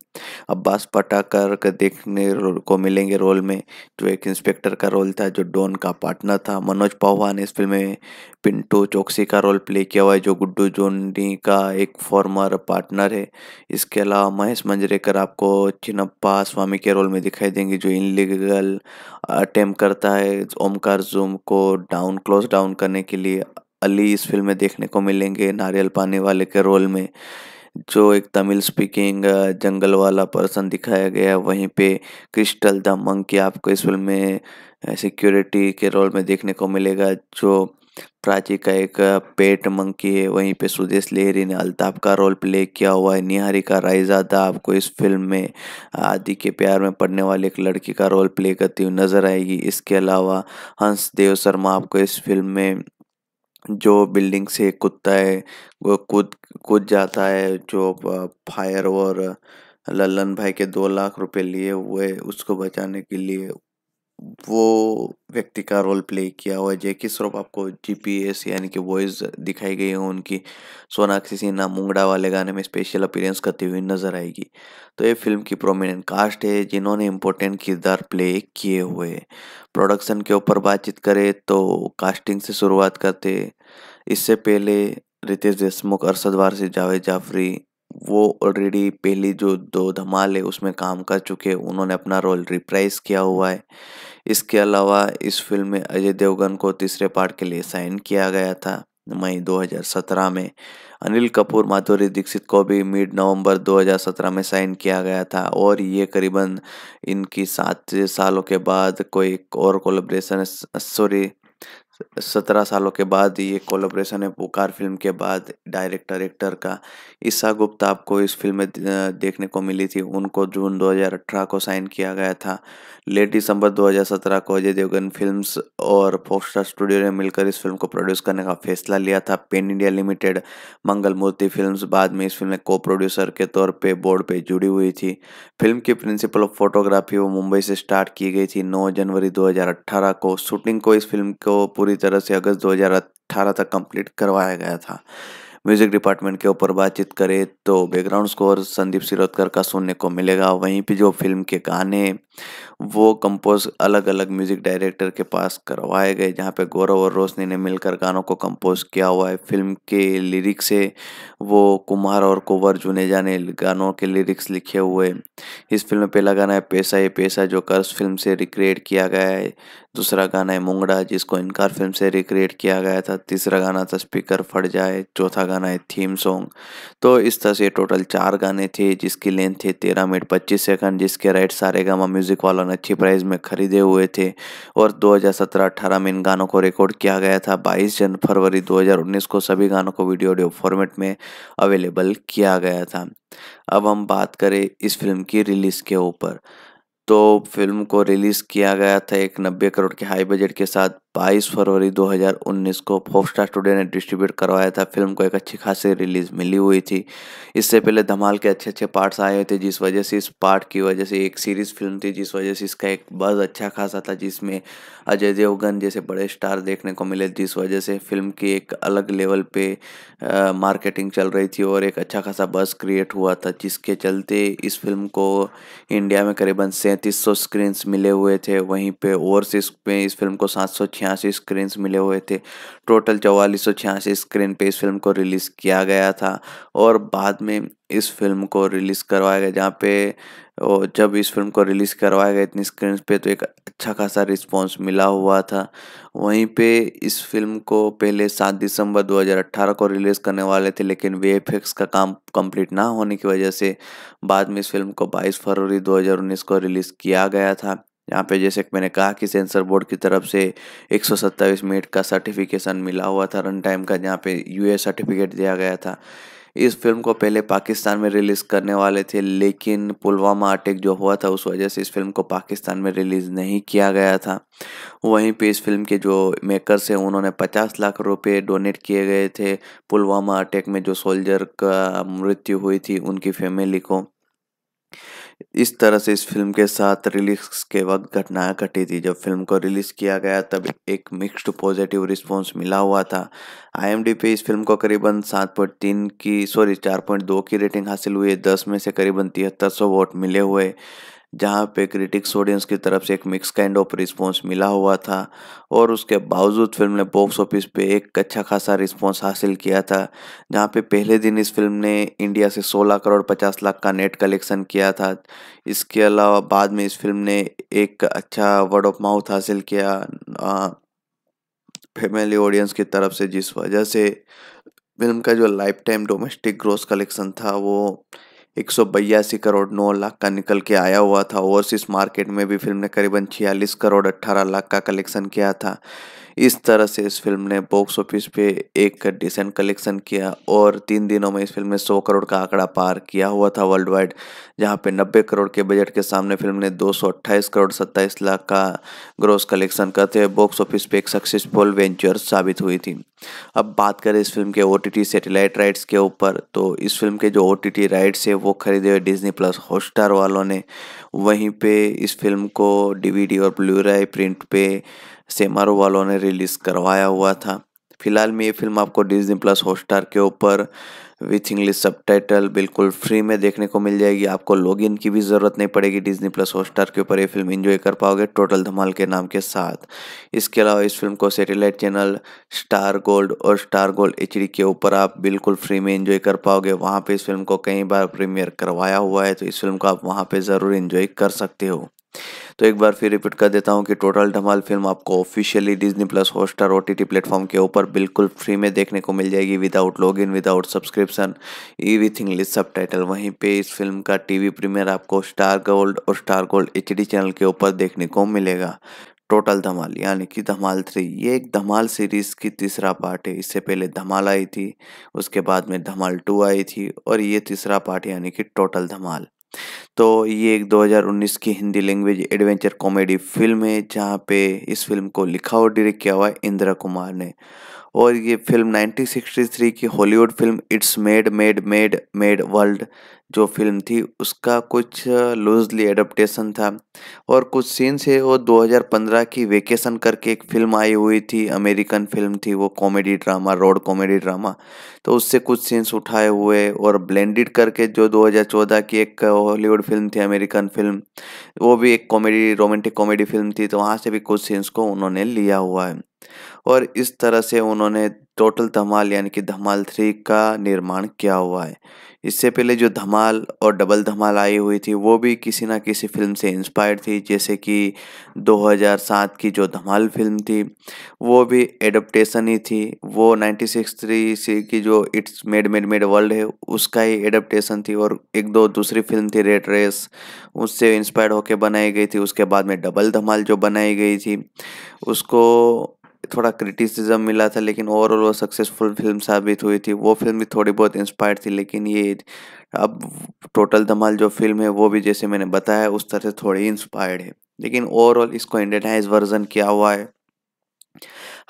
अब्बास पटाकर देखने को मिलेंगे रोल में जो एक इंस्पेक्टर का रोल था जो डॉन का पार्ट अपना था मनोज पावा ने इस फिल्म में पिंटू चौकसी का रोल प्ले किया हुआ है जो गुड्डू जोनी का एक फॉर्मर पार्टनर है इसके अलावा महेश मंजरेकर आपको चिनप्पा स्वामी के रोल में दिखाई देंगे जो इनलीगल अटेम्प करता है ओमकार जूम को डाउन क्लोज डाउन करने के लिए अली इस फिल्म में देखने को मिलेंगे नारियल पानी वाले के रोल में जो एक तमिल स्पीकिंग जंगल वाला पर्सन दिखाया गया है वहीं पे क्रिस्टल द मंकी आपको इस फिल्म में सिक्योरिटी के रोल में देखने को मिलेगा जो प्राची का एक पेट मंकी है वहीं पे सुदेश लेहरी ने अल्ताफ का रोल प्ले किया हुआ है निहारिका रायजादा आपको इस फिल्म में आदि के प्यार में पड़ने वाली एक लड़की का रोल प्ले करती हुई नजर आएगी इसके अलावा हंस देव शर्मा आपको इस फिल्म में जो बिल्डिंग से कुत्ता है वो कूद कूद जाता है जो फायर और लल्लन भाई के दो लाख रुपए लिए हुए उसको बचाने के लिए वो व्यक्ति का रोल प्ले किया हुआ है जैकी श्रॉफ आपको जीपीएस यानी कि वॉइस दिखाई गई है उनकी सोनाक्षी सिन्हा मुंगड़ा वाले गाने में स्पेशल अपीरेंस करती हुई नजर आएगी तो ये फिल्म की प्रोमिनेंट कास्ट है जिन्होंने इम्पोर्टेंट किरदार प्ले किए हुए हैं प्रोडक्शन के ऊपर बातचीत करें तो कास्टिंग से शुरुआत करते इससे पहले रितेश देशमुख अरसद वारसी जावेद जाफरी वो ऑलरेडी पहली जो दो धमाल है उसमें काम कर चुके उन्होंने अपना रोल रिप्राइज किया हुआ है इसके अलावा इस फिल्म में अजय देवगन को तीसरे पार्ट के लिए साइन किया गया था मई 2017 में अनिल कपूर माधुरी दीक्षित को भी मिड नवंबर 2017 में साइन किया गया था और ये करीबन इनकी सात सालों के बाद कोई और कोलेब्रेशन सॉरी सत्रह सालों के बाद ये कोलोब्रेशन है पुकार फिल्म के बाद डायरेक्टर एक्टर का ईसा गुप्ता आपको इस फिल्म में देखने को मिली थी उनको जून 2018 को साइन किया गया था लेट दिसंबर 2017 को अजय देवगन फिल्म्स और फोस्टर स्टूडियो ने मिलकर इस फिल्म को प्रोड्यूस करने का फैसला लिया था pen India limited Mangal Murti film बाद में इस फिल्म में को प्रोड्यूसर के तौर पर बोर्ड पर जुड़ी हुई थी फिल्म की प्रिंसिपल ऑफ फोटोग्राफी वो मुंबई से स्टार्ट की गई थी नौ जनवरी दो को शूटिंग को इस फिल्म को पूरी पूरी तरह से अगस्त 2018 तक कंप्लीट करवाया गया था म्यूजिक डिपार्टमेंट के ऊपर बातचीत करें तो बैकग्राउंड स्कोर संदीप सिरोदकर का सुनने को मिलेगा वहीं पे जो फिल्म के गाने वो कंपोज अलग अलग म्यूजिक डायरेक्टर के पास करवाए गए जहाँ पे गौरव और रोशनी ने मिलकर गानों को कंपोज किया हुआ है फिल्म के लिरिक्स से वो कुमार और कुंवर जुनेजा ने गानों के लिरिक्स लिखे हुए इस फिल्म में पहला गाना है पैसा ये पैसा जो कर्ज फिल्म से रिक्रिएट किया गया है दूसरा गाना है मुंगड़ा जिसको इनकार फिल्म से रिक्रिएट किया गया था तीसरा गाना था स्पीकर फट जाए चौथा गाना है थीम सॉन्ग तो इस तरह से टोटल चार गाने थे जिसकी लेंथ थी तेरह मिनट पच्चीस सेकंड जिसके राइट सारे गामा म्यूजिक वालों ने अच्छी प्राइस में खरीदे हुए थे और दो हजार में इन गानों को रिकॉर्ड किया गया था बाईस जन फरवरी दो को सभी गानों को वीडियो ऑडियो फॉर्मेट में अवेलेबल किया गया था अब हम बात करें इस फिल्म की रिलीज़ के ऊपर तो फिल्म को रिलीज़ किया गया था एक नब्बे करोड़ के हाई बजट के साथ 22 फरवरी 2019 को स्टार स्टूडियो ने डिस्ट्रीब्यूट करवाया था फिल्म को एक अच्छी खासी रिलीज मिली हुई थी इससे पहले धमाल के अच्छे अच्छे पार्ट्स आए हुए थे जिस वजह से इस पार्ट की वजह से एक सीरीज फिल्म थी जिस वजह से इसका एक बज अच्छा खासा था जिसमें अजय देवगन जैसे बड़े स्टार देखने को मिले जिस वजह से फिल्म की एक अलग लेवल पे आ, मार्केटिंग चल रही थी और एक अच्छा खासा बज क्रिएट हुआ था जिसके चलते इस फिल्म को इंडिया में करीबन सैंतीस स्क्रीन्स मिले हुए थे वहीं पर ओवरसीज में इस फिल्म को सात छियासी स्क्रीन मिले हुए थे टोटल चवालीस सौ छियासी स्क्रीन पे इस फिल्म को रिलीज़ किया गया था और बाद में इस फिल्म को रिलीज़ करवाया गया जहाँ पे जब इस फिल्म को रिलीज़ करवाया गया इतनी स्क्रीन पे तो एक अच्छा खासा रिस्पॉन्स मिला हुआ था वहीं पे इस फिल्म को पहले सात दिसंबर 2018 को रिलीज़ करने वाले थे लेकिन वे का काम कंप्लीट ना होने की वजह से बाद में इस फिल्म को 22 फरवरी 2019 को रिलीज़ किया गया था यहाँ पे जैसे मैंने कहा कि सेंसर बोर्ड की तरफ से एक मिनट का सर्टिफिकेशन मिला हुआ था रन टाइम का जहाँ पे यू सर्टिफिकेट दिया गया था इस फिल्म को पहले पाकिस्तान में रिलीज़ करने वाले थे लेकिन पुलवामा अटैक जो हुआ था उस वजह से इस फिल्म को पाकिस्तान में रिलीज़ नहीं किया गया था वहीं पे इस फिल्म के जो मेकर्स हैं उन्होंने 50 लाख रुपए डोनेट किए गए थे पुलवामा अटैक में जो सोल्जर का मृत्यु हुई थी उनकी फैमिली को इस तरह से इस फिल्म के साथ रिलीज के वक्त घटनाएं घटी थी जब फिल्म को रिलीज़ किया गया तब एक मिक्स्ड पॉजिटिव रिस्पॉन्स मिला हुआ था आई पे इस फिल्म को करीबन सात पॉइंट तीन की सॉरी चार पॉइंट दो की रेटिंग हासिल हुई है दस में से करीबन तिहत्तर सौ वोट मिले हुए जहाँ पे क्रिटिक्स ऑडियंस की तरफ से एक मिक्स काइंड ऑफ रिस्पॉन्स मिला हुआ था और उसके बावजूद फिल्म ने बॉक्स ऑफिस पे एक अच्छा खासा रिस्पॉन्स हासिल किया था जहाँ पे पहले दिन इस फिल्म ने इंडिया से 16 करोड़ 50 लाख का नेट कलेक्शन किया था इसके अलावा बाद में इस फिल्म ने एक अच्छा वर्ड ऑफ माउथ हासिल किया फैमिली ऑडियंस की तरफ से जिस वजह से फिल्म का जो lifetime domestic gross collection था वो एक करोड़ नौ लाख का निकल के आया हुआ था ओवरसीज मार्केट में भी फिल्म ने करीबन छियालीस करोड़ अट्ठारह लाख का कलेक्शन किया था इस तरह से इस फिल्म ने बॉक्स ऑफिस पे एक डिसेंट कलेक्शन किया और तीन दिनों में इस फिल्म ने 100 करोड़ का आंकड़ा पार किया हुआ था वर्ल्ड वाइड जहाँ पे 90 करोड़ के बजट के सामने फिल्म ने दो करोड़ 27 लाख का ग्रोस कलेक्शन करते हुए बॉक्स ऑफिस पे एक सक्सेसफुल वेंचर साबित हुई थी अब बात करें इस फिल्म के ओ सैटेलाइट राइट्स के ऊपर तो इस फिल्म के जो ओ राइट्स है वो खरीदे हुए डिजनी प्लस हॉटस्टार वालों ने वहीं पे इस फिल्म को डीवीडी और ब्लू राय प्रिंट पे सेमारो वालों ने रिलीज़ करवाया हुआ था फिलहाल में ये फिल्म आपको डिजनी प्लस हॉटस्टार के ऊपर विथ इंग्लिश सब बिल्कुल फ्री में देखने को मिल जाएगी आपको लॉगिन की भी ज़रूरत नहीं पड़ेगी डिजनी प्लस हॉटस्टार के ऊपर ये फिल्म एंजॉय कर पाओगे टोटल धमाल के नाम के साथ इसके अलावा इस फिल्म को सैटेलाइट चैनल स्टार गोल्ड और स्टार गोल्ड एच के ऊपर आप बिल्कुल फ्री में इन्जॉय कर पाओगे वहाँ पर इस फिल्म को कई बार प्रीमियर करवाया हुआ है तो इस फिल्म को आप वहाँ पर ज़रूर इन्जॉय कर सकते हो तो एक बार फिर रिपीट कर देता हूँ कि टोटल धमाल फिल्म आपको officially Disney Plus Hotstar O T platform के ऊपर बिल्कुल फ्री में देखने को मिल जाएगी without log in without subscription ई विथ इंग्लिश सब टाइटल वहीं पे इस फिल्म का टीवी प्रीमियर आपको स्टार गोल्ड और स्टार गोल्ड एच चैनल के ऊपर देखने को मिलेगा टोटल धमाल यानी कि धमाल थ्री ये एक धमाल सीरीज़ की तीसरा पार्ट है इससे पहले धमाल आई थी उसके बाद में धमाल टू आई थी और ये तीसरा पार्ट यानी कि टोटल धमाल तो ये एक 2019 की Hindi language adventure comedy film है जहाँ पे इस फिल्म को लिखा और डायरेक्ट किया हुआ है इंदिरा कुमार ने और ये फिल्म 1963 की Hollywood film it's mad mad mad mad world जो फिल्म थी उसका कुछ लूजली एडप्टेशन था और कुछ सीन्स है वो 2015 की वेकेशन करके एक फिल्म आई हुई थी अमेरिकन फिल्म थी वो comedy drama road comedy drama तो उससे कुछ सीन्स उठाए हुए और ब्लेंडेड करके जो 2014 की एक हॉलीवुड फिल्म थी अमेरिकन फिल्म वो भी एक कॉमेडी रोमांटिक कॉमेडी फिल्म थी तो वहाँ से भी कुछ सीन्स को उन्होंने लिया हुआ है और इस तरह से उन्होंने टोटल धमाल यानी कि धमाल थ्री का निर्माण किया हुआ है इससे पहले जो धमाल और डबल धमाल आई हुई थी वो भी किसी ना किसी फिल्म से इंस्पायर थी जैसे कि 2007 की जो धमाल फिल्म थी वो भी एडप्टेशन ही थी वो नाइन्टी सिक्स थ्री सी की जो it's mad mad mad world है उसका ही एडप्टेशन थी और एक दो दूसरी फिल्म थी रेड रेस उससे इंस्पायर होकर बनाई गई थी उसके बाद में डबल धमाल जो बनाई गई थी उसको थोड़ा क्रिटिसिज्म मिला था लेकिन ओवरऑल वो सक्सेसफुल फिल्म साबित हुई थी वो फिल्म भी थोड़ी बहुत इंस्पायर थी लेकिन ये अब टोटल धमाल जो फिल्म है वो भी जैसे मैंने बताया उस तरह से थोड़ी इंस्पायर्ड है लेकिन ओवरऑल इसको इंडेटाइज वर्जन किया हुआ है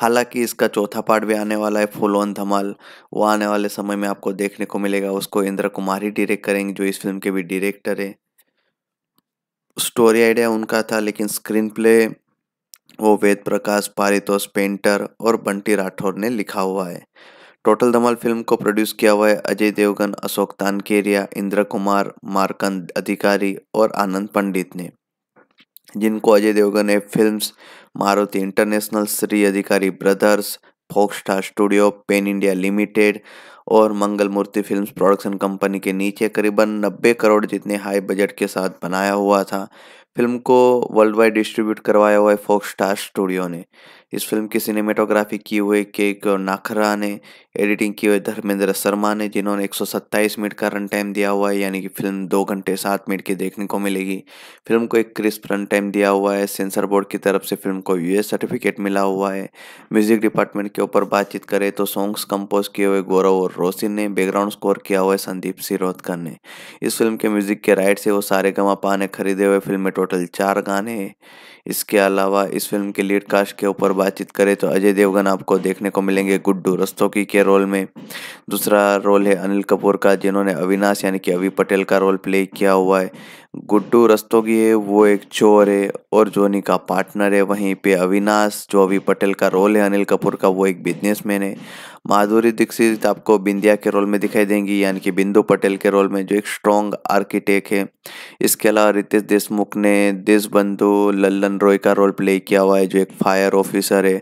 हालांकि इसका चौथा पार्ट भी आने वाला है फुल ऑन धमाल वो आने वाले समय में आपको देखने को मिलेगा उसको इंद्र कुमार ही डिरेक्ट करेंगे जो इस फिल्म के भी डायरेक्टर है स्टोरी आइडिया उनका था लेकिन स्क्रीन प्ले वो वेद प्रकाश पारितोष पेंटर और बंटी राठौर ने लिखा हुआ है टोटल धमाल फिल्म को प्रोड्यूस किया हुआ है अजय देवगन अशोक तानकेरिया इंद्र कुमार मारकंद अधिकारी और आनंद पंडित ने जिनको अजय देवगन ने film Maruti International Shri Adhikari Brothers Star studio Pen India Limited और Mangal Murti film production company के नीचे करीबन 90 करोड़ जितने हाई बजट के साथ बनाया हुआ था फिल्म को वर्ल्ड वाइड डिस्ट्रीब्यूट करवाया हुआ है फोक स्टार स्टूडियो ने इस फिल्म की सिनेमेटोग्राफी की हुई के नाखरा ने एडिटिंग की हुई धर्मेंद्र शर्मा ने जिन्होंने 127 मिनट का रन टाइम दिया हुआ है यानी कि फिल्म दो घंटे सात मिनट की देखने को मिलेगी फिल्म को एक क्रिस्प रन टाइम दिया हुआ है सेंसर बोर्ड की तरफ से फिल्म को यूएस सर्टिफिकेट मिला हुआ है म्यूजिक डिपार्टमेंट के ऊपर बातचीत करें तो सॉन्ग्स कंपोज किए हुए गौरव और रोशिन ने बैकग्राउंड स्कोर किया हुआ है संदीप सिरोदकर ने इस फिल्म के म्यूजिक के राइट से वो सारे गमा पाने खरीदे हुए फिल्म में टोटल चार गाने इसके अलावा इस फिल्म के लीड कास्ट के ऊपर बातचीत करें तो अजय देवगन आपको देखने को मिलेंगे गुड्डू रस्तोकी के रोल में दूसरा रोल है अनिल कपूर का जिन्होंने अविनाश यानी कि अवि पटेल का रोल प्ले किया हुआ है गुड्डू रस्तोगी है वो एक चोर है और जोनी का पार्टनर है वहीं पे अविनाश जो अभी पटेल का रोल है अनिल कपूर का वो एक बिजनेसमैन है माधुरी दीक्षित आपको बिंदिया के रोल में दिखाई देंगी यानी कि बिंदु पटेल के रोल में जो एक स्ट्रॉन्ग आर्किटेक्ट है इसके अलावा रितेश देशमुख ने देश बंधु लल्लन रॉय का रोल प्ले किया हुआ है जो एक फायर ऑफिसर है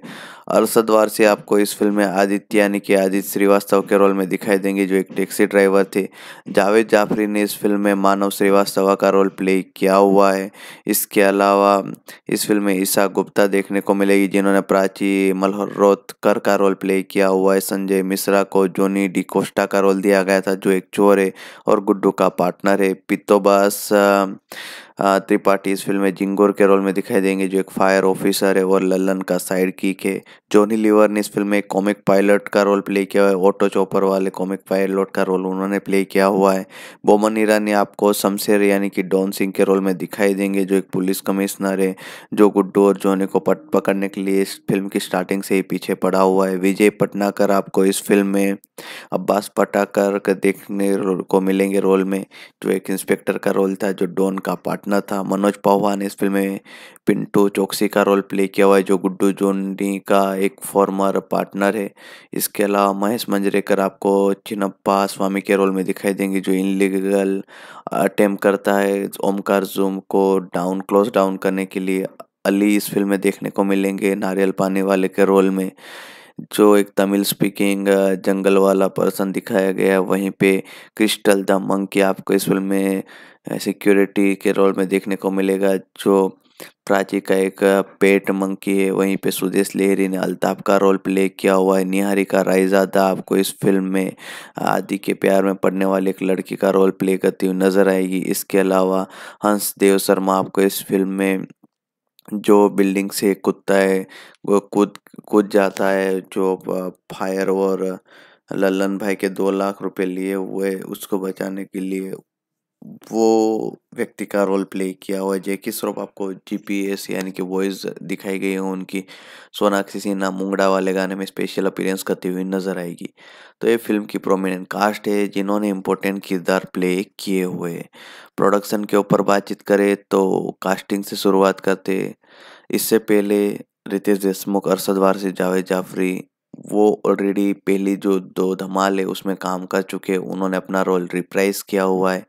अरसद वारसी आपको इस फिल्म में आदित्य यानी कि आदित्य श्रीवास्तव के रोल में दिखाई देंगे जो एक टैक्सी ड्राइवर थे जावेद जाफरी ने इस फिल्म में मानव श्रीवास्तव का रोल प्ले किया हुआ है इसके अलावा इस फिल्म में ईशा गुप्ता देखने को मिलेगी जिन्होंने प्राची मल्होत्कर का रोल प्ले किया हुआ है संजय मिश्रा को जोनी डी कोस्टा का रोल दिया गया था जो एक चोर है और गुड्डू का पार्टनर है पितोबास त्रिपाठी इस फिल्म में जिंगोर के रोल में दिखाई देंगे जो एक फायर ऑफिसर है और लल्लन का साइड किक है जॉनी लिवर ने इस फिल्म में कॉमिक पायलट का रोल प्ले किया है ऑटो चॉपर वाले कॉमिक पायलट का रोल उन्होंने प्ले किया हुआ है बोमन ईरानी आपको शमशेर यानी कि डॉन सिंह के रोल में दिखाई देंगे जो एक पुलिस कमिश्नर है जो गुड्डू और जोनी को पट पकड़ने के लिए इस फिल्म की स्टार्टिंग से ही पीछे पड़ा हुआ है विजय पटनाकर आपको इस फिल्म में अब्बास पटाकर के देखने को मिलेंगे रोल में जो एक इंस्पेक्टर का रोल था जो डॉन का पार्टनर था मनोज पावा ने इस फिल्म में पिंटू चौकसी का रोल प्ले किया हुआ है जो गुड्डू जोनी का एक फॉर्मर पार्टनर है इसके अलावा महेश मंजरेकर आपको चिनप्पा स्वामी के रोल में दिखाई देंगे जो इनलीगल अटेम्प करता है ओमकार जूम को डाउन क्लोज डाउन करने के लिए अली इस फिल्म में देखने को मिलेंगे नारियल पानी वाले के रोल में जो एक तमिल स्पीकिंग जंगल वाला पर्सन दिखाया गया है वहीं पे क्रिस्टल द मंकी आपको इस फिल्म में सिक्योरिटी के रोल में देखने को मिलेगा जो प्राची का एक पेट मंकी है वहीं पे सुदेश लेहरी ने अल्ताफ का रोल प्ले किया हुआ है निहारिका रायजादा आपको इस फिल्म में आदि के प्यार में पड़ने वाले एक लड़की का रोल प्ले करती हुई नजर आएगी इसके अलावा हंस देव शर्मा आपको इस फिल्म में जो बिल्डिंग से कुत्ता है वो कूद कूद जाता है जो फायर और लल्लन भाई के दो लाख रुपए लिए हुए उसको बचाने के लिए वो व्यक्ति का रोल प्ले किया हुआ है जैकी श्रॉफ आपको जीपीएस यानी कि वॉइस दिखाई गई है उनकी सोनाक्षी सिन्हा मुंगड़ा वाले गाने में स्पेशल अपीयरेंस करती हुई नजर आएगी तो ये फिल्म की प्रोमिनेंट कास्ट है जिन्होंने इम्पोर्टेंट किरदार प्ले किए हुए प्रोडक्शन के ऊपर बातचीत करें तो कास्टिंग से शुरुआत करते इससे पहले रितेश देशमुख अरसद वारसी जावेद जाफरी वो ऑलरेडी पहली जो दो धमाल है उसमें काम कर चुके उन्होंने अपना रोल रिप्राइज किया हुआ है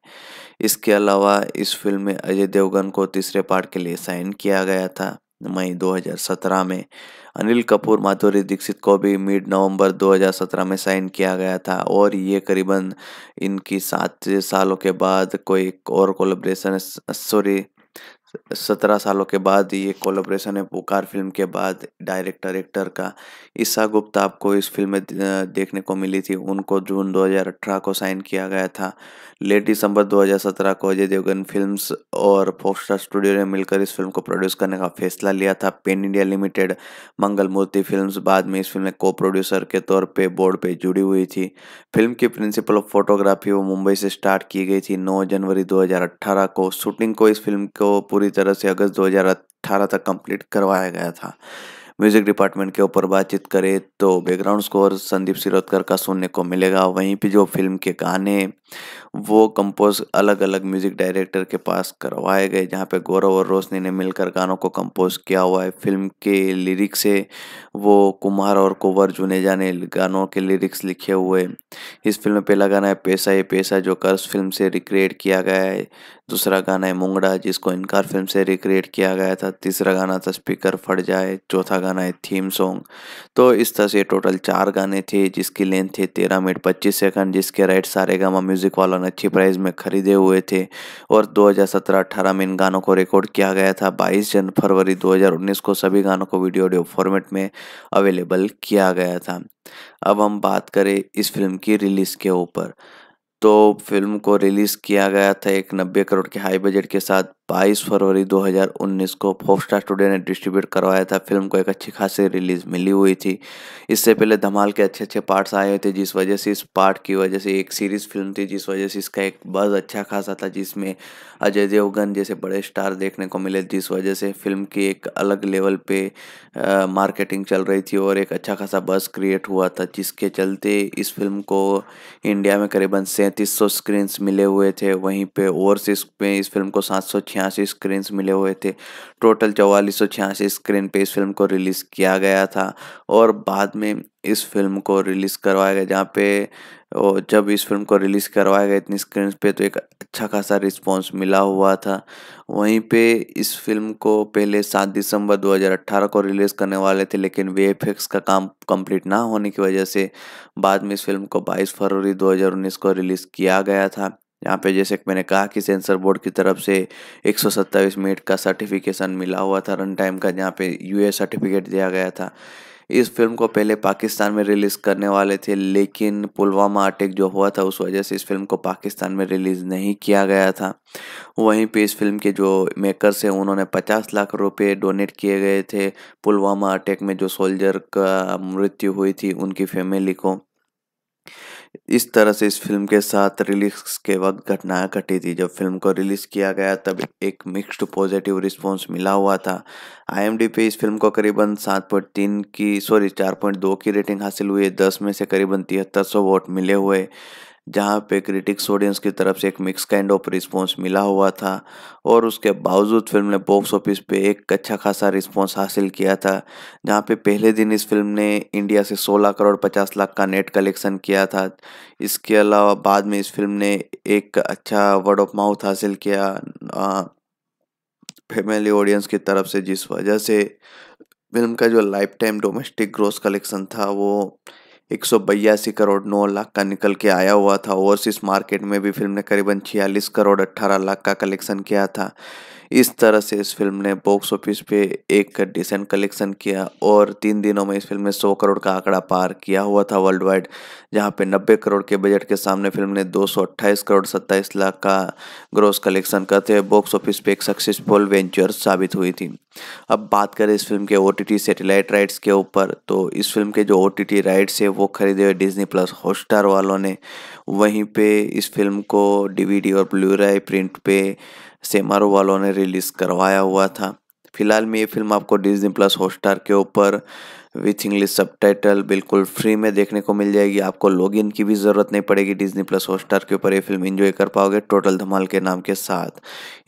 इसके अलावा इस फिल्म में अजय देवगन को तीसरे पार्ट के लिए साइन किया गया था मई 2017 में अनिल कपूर माधुरी दीक्षित को भी मिड नवंबर 2017 में साइन किया गया था और ये करीबन इनकी सात सालों के बाद कोई और कोलेब्रेशन सॉरी सत्रह सालों के बाद ये कोलाब्रेशन है पुकार फिल्म के बाद डायरेक्टर एक्टर का ईसा गुप्ता आपको इस फिल्म में देखने को मिली थी उनको जून 2018 को साइन किया गया था लेट दिसंबर 2017 को अजय देवगन फिल्म्स और पोस्टर स्टूडियो ने मिलकर इस फिल्म को प्रोड्यूस करने का फैसला लिया था pen India limited Mangal Murti film बाद में इस फिल्म में को प्रोड्यूसर के तौर पर बोर्ड पर जुड़ी हुई थी फिल्म की प्रिंसिपल ऑफ फोटोग्राफी वो मुंबई से स्टार्ट की गई थी नौ जनवरी दो को शूटिंग को इस फिल्म को पूरी तरह से अगस्त 2018 तक कंप्लीट करवाया गया था म्यूजिक डिपार्टमेंट के ऊपर बातचीत करें तो बैकग्राउंड स्कोर संदीप सिरोदकर का सुनने को मिलेगा वहीं पे जो फिल्म के गाने वो कंपोज अलग अलग म्यूजिक डायरेक्टर के पास करवाए गए जहाँ पे गौरव और रोशनी ने मिलकर गानों को कंपोज किया हुआ है फिल्म के लिरिक्स से वो कुमार और कुंवर जुनेजा ने गानों के लिरिक्स लिखे हुए इस फिल्म में पहला गाना है पैसा ये पैसा जो कर्ज फिल्म से रिक्रिएट किया गया है दूसरा गाना है मुंगड़ा जिसको इनकार फिल्म से रिक्रिएट किया गया था तीसरा गाना था स्पीकर फट जाए चौथा गाना गाना है थीम सॉन्ग तो इस तरह से टोटल चार गाने थे जिसकी लेंथ थी तेरह मिनट पच्चीस सेकंड जिसके राइट सारे गामा म्यूज़िक वालों ने अच्छी प्राइस में खरीदे हुए थे और 2017-18 में इन गानों को रिकॉर्ड किया गया था 22 जन फरवरी 2019 को सभी गानों को वीडियो ऑडियो फॉर्मेट में अवेलेबल किया गया था अब हम बात करें इस फिल्म की रिलीज़ के ऊपर तो फिल्म को रिलीज़ किया गया था एक नब्बे करोड़ के हाई बजट के साथ 22 फरवरी 2019 को पॉप स्टार स्टूडियो ने डिस्ट्रीब्यूट करवाया था फिल्म को एक अच्छी खासी रिलीज मिली हुई थी इससे पहले धमाल के अच्छे अच्छे पार्ट्स आए हुए थे जिस वजह से इस पार्ट की वजह से एक सीरीज फिल्म थी जिस वजह से इसका एक बज अच्छा खासा था जिसमें अजय देवगन जैसे बड़े स्टार देखने को मिले जिस वजह से फिल्म की एक अलग लेवल पे आ, मार्केटिंग चल रही थी और एक अच्छा खासा बस क्रिएट हुआ था जिसके चलते इस फिल्म को इंडिया में करीबन सैंतीस सौ स्क्रीन्स मिले हुए थे वहीं पे ओवरसीज में इस फिल्म को सात सौ छियासी स्क्रीन मिले हुए थे टोटल चौवालीस सौ छियासी स्क्रीन पे इस फिल्म को रिलीज़ किया गया था और बाद में इस फिल्म को रिलीज़ करवाया गया जहाँ पे और जब इस फिल्म को रिलीज़ करवाया गया इतनी स्क्रीन पे तो एक अच्छा खासा रिस्पॉन्स मिला हुआ था वहीं पे इस फिल्म को पहले 7 दिसंबर 2018 को रिलीज़ करने वाले थे लेकिन वे का काम कंप्लीट ना होने की वजह से बाद में इस फिल्म को 22 फरवरी 2019 को रिलीज़ किया गया था यहाँ पे जैसे मैंने कहा कि सेंसर बोर्ड की तरफ से एक मिनट का सर्टिफिकेशन मिला हुआ था रन टाइम का जहाँ पे यू सर्टिफिकेट दिया गया था इस फिल्म को पहले पाकिस्तान में रिलीज़ करने वाले थे लेकिन पुलवामा अटैक जो हुआ था उस वजह से इस फिल्म को पाकिस्तान में रिलीज़ नहीं किया गया था वहीं पे इस फिल्म के जो मेकर्स हैं उन्होंने 50 लाख रुपए डोनेट किए गए थे पुलवामा अटैक में जो सोल्जर का मृत्यु हुई थी उनकी फैमिली को इस तरह से इस फिल्म के साथ रिलीज के वक्त घटनाएं घटी थी जब फिल्म को रिलीज किया गया तब एक मिक्स्ड पॉजिटिव रिस्पॉन्स मिला हुआ था आई पे इस फिल्म को करीबन सात पॉइंट तीन की सॉरी चार पॉइंट दो की रेटिंग हासिल हुई है दस में से करीबन तिहत्तर सौ वोट मिले हुए जहाँ पे क्रिटिक्स ऑडियंस की तरफ से एक मिक्स काइंड ऑफ रिस्पॉन्स मिला हुआ था और उसके बावजूद फिल्म ने बॉक्स ऑफिस पे एक अच्छा खासा रिस्पॉन्स हासिल किया था जहाँ पे पहले दिन इस फिल्म ने इंडिया से 16 करोड़ 50 लाख का नेट कलेक्शन किया था इसके अलावा बाद में इस फिल्म ने एक अच्छा वर्ड ऑफ माउथ हासिल किया फैमिली ऑडियंस की तरफ से जिस वजह से फिल्म का जो lifetime domestic gross collection था वो एक करोड़ नौ लाख का निकल के आया हुआ था ओवरसीज मार्केट में भी फिल्म ने करीबन छियालीस करोड़ अट्ठारह लाख का कलेक्शन किया था इस तरह से इस फिल्म ने बॉक्स ऑफिस पे एक डिसेंट कलेक्शन किया और तीन दिनों में इस फिल्म ने 100 करोड़ का आंकड़ा पार किया हुआ था वर्ल्ड वाइड जहाँ पे 90 करोड़ के बजट के सामने फिल्म ने दो करोड़ 27 लाख का ग्रोस कलेक्शन करते हुए बॉक्स ऑफिस पे एक सक्सेसफुल वेंचर साबित हुई थी अब बात करें इस फिल्म के ओ टी राइट्स के ऊपर तो इस फिल्म के जो ओ राइट्स है वो खरीदे हुए डिजनी प्लस हॉटस्टार वालों ने वहीं पे इस फिल्म को डीवीडी और ब्लू राय प्रिंट पे सेमारो वालों ने रिलीज़ करवाया हुआ था फिलहाल में ये फिल्म आपको डिजनी प्लस हॉटस्टार के ऊपर विथ इंग्लिश सब टाइटल बिल्कुल फ्री में देखने को मिल जाएगी आपको लॉगिन की भी ज़रूरत नहीं पड़ेगी डिजनी प्लस हॉटस्टार के ऊपर ये फिल्म एंजॉय कर पाओगे टोटल धमाल के नाम के साथ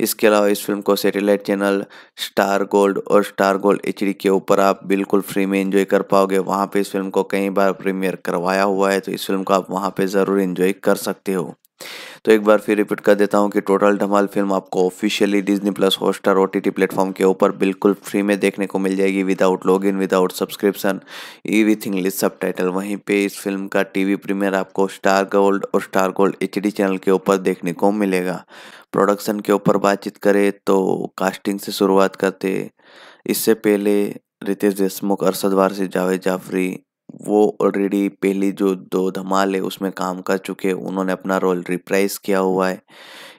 इसके अलावा इस फिल्म को सैटेलाइट चैनल स्टार गोल्ड और स्टार गोल्ड एच के ऊपर आप बिल्कुल फ्री में इंजॉय कर पाओगे वहाँ पर इस फिल्म को कई बार प्रीमियर करवाया हुआ है तो इस फिल्म को आप वहाँ पर ज़रूर इंजॉय कर सकते हो तो एक बार फिर रिपीट कर देता हूँ कि टोटल धमाल फिल्म आपको officially Disney plus Hotstar O T platform के ऊपर बिल्कुल फ्री में देखने को मिल जाएगी without log in without subscription everything list सब टाइटल वहीं पर इस फिल्म का टी वी प्रीमियर आपको स्टार गोल्ड और Star Gold H D channel के ऊपर देखने को मिलेगा प्रोडक्शन के ऊपर बातचीत करें तो कास्टिंग से शुरुआत करते इससे पहले रितेश देशमुख अरसद वारसी जावेद जाफरी वो ऑलरेडी पहली जो दो धमाल है उसमें काम कर चुके उन्होंने अपना रोल रिप्राइज किया हुआ है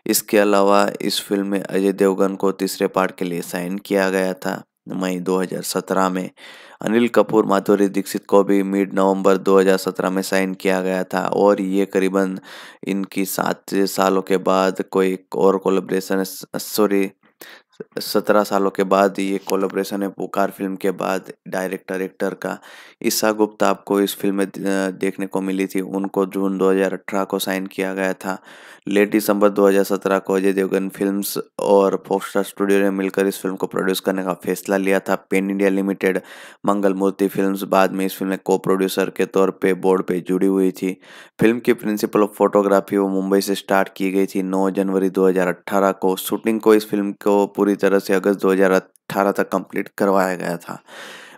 इसके अलावा इस फिल्म में अजय देवगन को तीसरे पार्ट के लिए साइन किया गया था मई 2017 में अनिल कपूर माधुरी दीक्षित को भी मिड नवंबर 2017 में साइन किया गया था और ये करीबन इनकी सात सालों के बाद कोई और कोलेब्रेशन सॉरी सत्रह सालों के बाद ये कोलाब्रेशन है पुकार फिल्म के बाद डायरेक्टर एक्टर का ईसा गुप्ता आपको इस फिल्म में देखने को मिली थी उनको जून 2018 को साइन किया गया था लेट दिसंबर 2017 को अजय देवगन फिल्म्स और पोस्टर स्टूडियो ने मिलकर इस फिल्म को प्रोड्यूस करने का फैसला लिया था pen India limited Mangal Murti film बाद में इस फिल्म में को प्रोड्यूसर के तौर पर बोर्ड पर जुड़ी हुई थी फिल्म की प्रिंसिपल ऑफ फोटोग्राफी वो मुंबई से स्टार्ट की गई थी नौ जनवरी दो को शूटिंग को इस फिल्म को पूरी तरह से अगस्त 2018 तक कंप्लीट करवाया गया था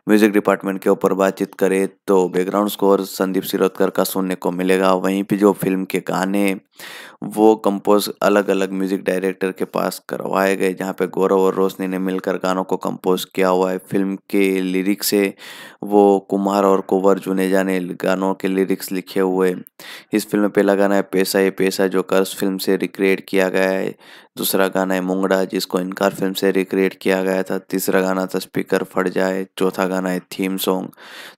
म्यूजिक डिपार्टमेंट के ऊपर बातचीत करें तो बैकग्राउंड स्कोर संदीप सिरोदकर का सुनने को मिलेगा वहीं पे जो फिल्म के गाने वो कंपोज अलग अलग म्यूजिक डायरेक्टर के पास करवाए गए जहाँ पे गौरव और रोशनी ने मिलकर गानों को कंपोज किया हुआ है फिल्म के लिरिक्स से वो कुमार और कुंवर जुनेजा ने गानों के लिरिक्स लिखे हुए इस फिल्म में पहला गाना है पैसा ये पैसा जो कर्ज फिल्म से रिक्रिएट किया गया है दूसरा गाना है मुंगड़ा जिसको इनकार फिल्म से रिक्रिएट किया गया था तीसरा गाना था स्पीकर फट जाए चौथा गाना है थीम सॉन्ग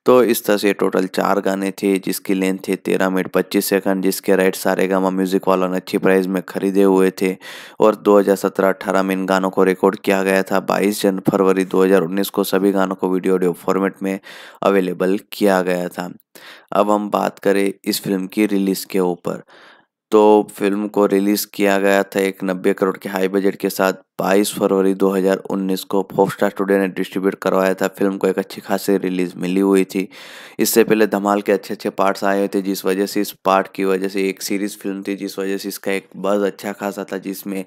तो इस तरह से टोटल चार गाने थे जिसकी लेंथ थी तेरह मिनट पच्चीस सेकंड जिसके राइट सारे गामा म्यूजिक वालों ने अच्छी प्राइस में खरीदे हुए थे और दो हज़ार में इन गानों को रिकॉर्ड किया गया था बाईस जन फरवरी दो को सभी गानों को वीडियो ऑडियो फॉर्मेट में अवेलेबल किया गया था अब हम बात करें इस फिल्म की रिलीज़ के ऊपर तो फिल्म को रिलीज़ किया गया था एक नब्बे करोड़ के हाई बजट के साथ 22 फरवरी 2019 को फोर स्टार स्टूडियो ने डिस्ट्रीब्यूट करवाया था फिल्म को एक अच्छी खासी रिलीज़ मिली हुई थी इससे पहले धमाल के अच्छे अच्छे पार्ट्स आए हुए थे जिस वजह से इस पार्ट की वजह से एक सीरीज़ फिल्म थी जिस वजह से इसका एक बज़ अच्छा खासा था जिसमें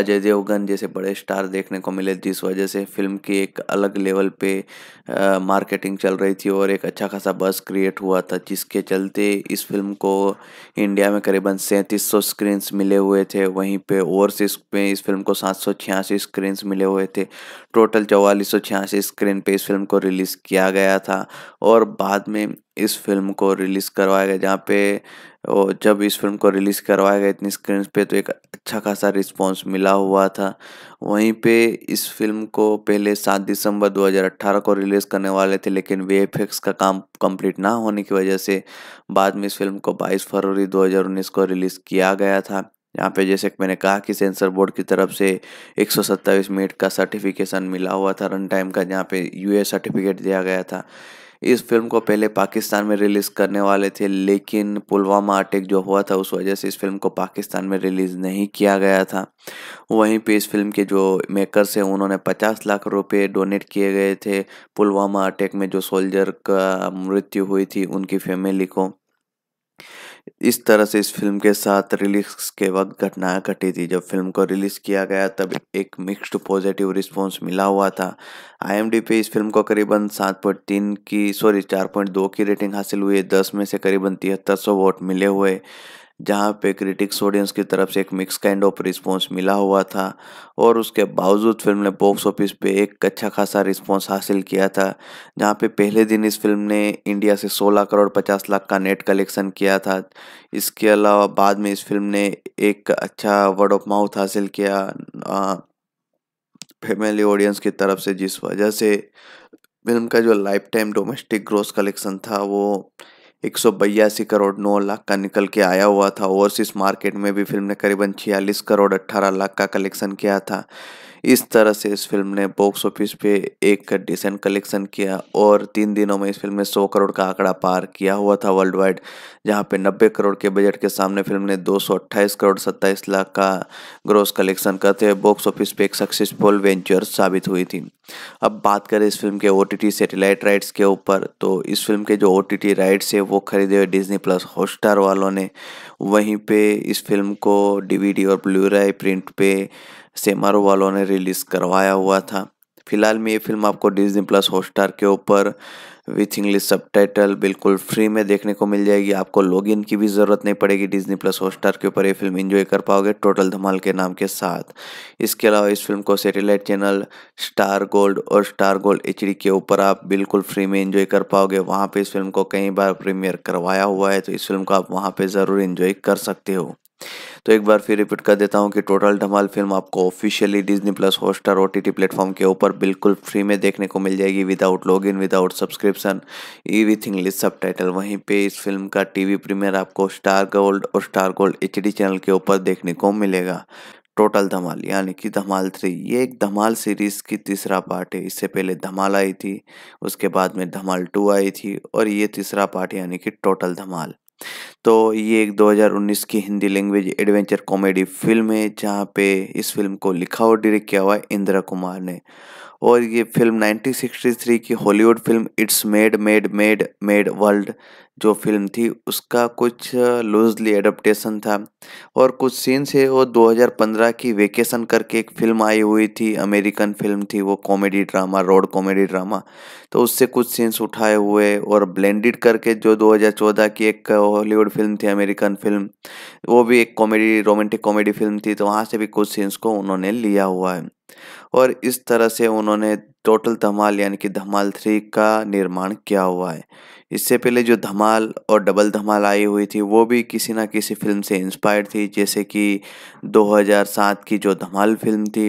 अजय देवगन जैसे बड़े स्टार देखने को मिले जिस वजह से फिल्म की एक अलग लेवल पे आ, मार्केटिंग चल रही थी और एक अच्छा खासा बज़ क्रिएट हुआ था जिसके चलते इस फिल्म को इंडिया में करीबन सेम 3500 स्क्रीन्स मिले हुए थे वहीं पे ओवरसीज में इस फिल्म को सात सौ छियासी स्क्रीन्स मिले हुए थे टोटल चौवालीस सौ छियासी स्क्रीन पे इस फिल्म को रिलीज़ किया गया था और बाद में इस फिल्म को रिलीज़ करवाया गया जहाँ पे और जब इस फिल्म को रिलीज़ करवाया गया इतनी स्क्रीन पे तो एक अच्छा खासा रिस्पॉन्स मिला हुआ था वहीं पे इस फिल्म को पहले 7 दिसंबर 2018 को रिलीज़ करने वाले थे लेकिन वे का काम कंप्लीट ना होने की वजह से बाद में इस फिल्म को 22 फरवरी 2019 को रिलीज़ किया गया था यहाँ पे जैसे मैंने कहा कि सेंसर बोर्ड की तरफ से एक मिनट का सर्टिफिकेशन मिला हुआ था रन टाइम का जहाँ पे यू सर्टिफिकेट दिया गया था इस फिल्म को पहले पाकिस्तान में रिलीज़ करने वाले थे लेकिन पुलवामा अटैक जो हुआ था उस वजह से इस फिल्म को पाकिस्तान में रिलीज़ नहीं किया गया था वहीं पे इस फिल्म के जो मेकर्स हैं उन्होंने 50 लाख रुपए डोनेट किए गए थे पुलवामा अटैक में जो सोल्जर का मृत्यु हुई थी उनकी फैमिली को इस तरह से इस फिल्म के साथ रिलीज के वक्त घटनाएं घटी थी जब फिल्म को रिलीज किया गया तब एक मिक्स्ड पॉजिटिव रिस्पॉन्स मिला हुआ था आई पे इस फिल्म को करीबन सात पॉइंट तीन की सॉरी चार पॉइंट दो की रेटिंग हासिल हुई दस में से करीबन तिहत्तर सौ वोट मिले हुए जहाँ पे क्रिटिक्स ऑडियंस की तरफ से एक मिक्स काइंड ऑफ रिस्पॉन्स मिला हुआ था और उसके बावजूद फिल्म ने बॉक्स ऑफिस पे एक अच्छा खासा रिस्पॉन्स हासिल किया था जहाँ पे पहले दिन इस फिल्म ने इंडिया से 16 करोड़ 50 लाख का नेट कलेक्शन किया था इसके अलावा बाद में इस फिल्म ने एक अच्छा वर्ड ऑफ माउथ हासिल किया फैमिली ऑडियंस की तरफ से जिस वजह से फिल्म का जो lifetime domestic growth collection था वो एक करोड़ नौ लाख का निकल के आया हुआ था ओवरसीज मार्केट में भी फिल्म ने करीबन छियालीस करोड़ अट्ठारह लाख का कलेक्शन किया था इस तरह से इस फिल्म ने बॉक्स ऑफिस पे एक डिसेंट कलेक्शन किया और तीन दिनों में इस फिल्म ने 100 करोड़ का आंकड़ा पार किया हुआ था वर्ल्ड वाइड जहाँ पे 90 करोड़ के बजट के सामने फिल्म ने दो करोड़ 27 लाख का ग्रोस कलेक्शन करते हुए बॉक्स ऑफिस पे एक सक्सेसफुल वेंचर साबित हुई थी अब बात करें इस फिल्म के ओ सैटेलाइट राइट्स के ऊपर तो इस फिल्म के जो ओ राइट्स है वो खरीदे हुए डिजनी प्लस हॉटस्टार वालों ने वहीं पे इस फिल्म को डीवीडी और राय प्रिंट पे सेमर वालों ने रिलीज़ करवाया हुआ था फिलहाल में ये फिल्म आपको डिजनी प्लस हॉटस्टार के ऊपर विथ इंग्लिश सबटाइटल बिल्कुल फ्री में देखने को मिल जाएगी आपको लॉगिन की भी ज़रूरत नहीं पड़ेगी डिजनी प्लस हॉटस्टार के ऊपर ये फिल्म एंजॉय कर पाओगे टोटल धमाल के नाम के साथ इसके अलावा इस फिल्म को सैटेलाइट चैनल स्टार गोल्ड और स्टार गोल्ड एच के ऊपर आप बिल्कुल फ्री में इंजॉय कर पाओगे वहाँ पर इस फिल्म को कई बार प्रीमियर करवाया हुआ है तो इस फिल्म को आप वहाँ पर ज़रूर इन्जॉय कर सकते हो तो एक बार फिर रिपीट कर देता हूँ कि टोटल धमाल फिल्म आपको officially Disney Plus Hotstar O T platform के ऊपर बिल्कुल फ्री में देखने को मिल जाएगी without log in without subscription ई विथ इंग्लिश सब टाइटल वहीं पे इस फिल्म का टीवी प्रीमियर आपको स्टार गोल्ड और स्टार गोल्ड एच चैनल के ऊपर देखने को मिलेगा टोटल धमाल यानी कि धमाल थ्री ये एक धमाल सीरीज़ की तीसरा पार्ट है इससे पहले धमाल आई थी उसके बाद में धमाल टू आई थी और ये तीसरा पार्ट यानी कि टोटल धमाल तो ये एक 2019 की Hindi language adventure comedy film है जहाँ पे इस फिल्म को लिखा और डायरेक्ट किया हुआ है इंदिरा कुमार ने और ये फिल्म 1963 की Hollywood film it's mad mad mad mad world जो फिल्म थी उसका कुछ लूजली एडप्टेशन था और कुछ सीन्स है वो 2015 की वेकेशन करके एक फिल्म आई हुई थी अमेरिकन फिल्म थी वो comedy drama road comedy drama तो उससे कुछ सीन्स उठाए हुए और ब्लेंडेड करके जो 2014 की एक हॉलीवुड फिल्म थी अमेरिकन फिल्म वो भी एक कॉमेडी रोमांटिक कॉमेडी फिल्म थी तो वहाँ से भी कुछ सीन्स को उन्होंने लिया हुआ है और इस तरह से उन्होंने टोटल धमाल यानी कि धमाल थ्री का निर्माण किया हुआ है इससे पहले जो धमाल और डबल धमाल आई हुई थी वो भी किसी ना किसी फिल्म से इंस्पायर्ड थी जैसे कि 2007 की जो धमाल फिल्म थी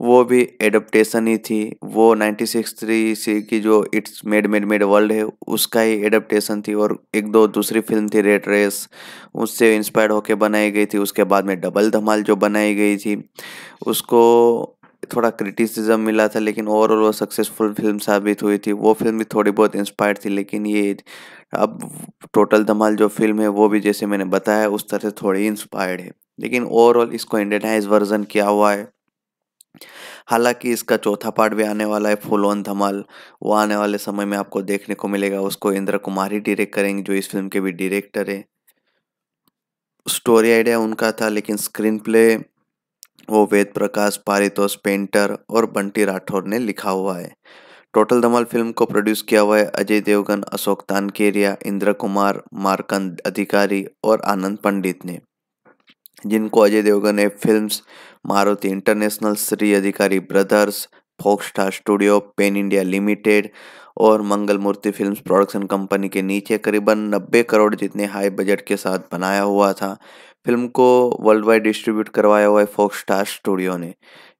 वो भी एडप्टेशन ही थी वो नाइन्टी सी की जो it's mad mad mad world है उसका ही एडप्टेशन थी और एक दो दूसरी फिल्म थी रेड रेस उससे इंस्पायर्ड होकर बनाई गई थी उसके बाद में डबल धमाल जो बनाई गई थी उसको थोड़ा क्रिटिसिज्म मिला था लेकिन ओवरऑल वो सक्सेसफुल फिल्म साबित हुई थी वो फिल्म भी थोड़ी बहुत इंस्पायर्ड थी लेकिन ये अब टोटल धमाल जो फिल्म है वो भी जैसे मैंने बताया उस तरह से थोड़ी इंस्पायर्ड है लेकिन ओवरऑल इसको इंडेटाइज वर्जन किया हुआ है हालांकि इसका चौथा पार्ट भी आने वाला है फुल ऑन धमाल वो आने वाले समय में आपको देखने को मिलेगा उसको इंद्र कुमार ही डायरेक्ट करेंगे जो इस फिल्म के भी डायरेक्टर है स्टोरी आइडिया उनका था लेकिन स्क्रीन प्ले वो वेद प्रकाश पारितोष पेंटर और बंटी राठौर ने लिखा हुआ है टोटल धमाल फिल्म को प्रोड्यूस किया हुआ है अजय देवगन अशोक तानकेरिया इंद्र कुमार मारकंद अधिकारी और आनंद पंडित ने जिनको अजय देवगन ने films Maruti International Shri Adhikari Brothers Fox Star studio Pen India Limited और Mangal Murti film production company के नीचे करीबन 90 करोड़ जितने हाई बजट के साथ बनाया हुआ था फिल्म को वर्ल्ड वाइड डिस्ट्रीब्यूट करवाया हुआ है फॉक्स स्टार स्टूडियो ने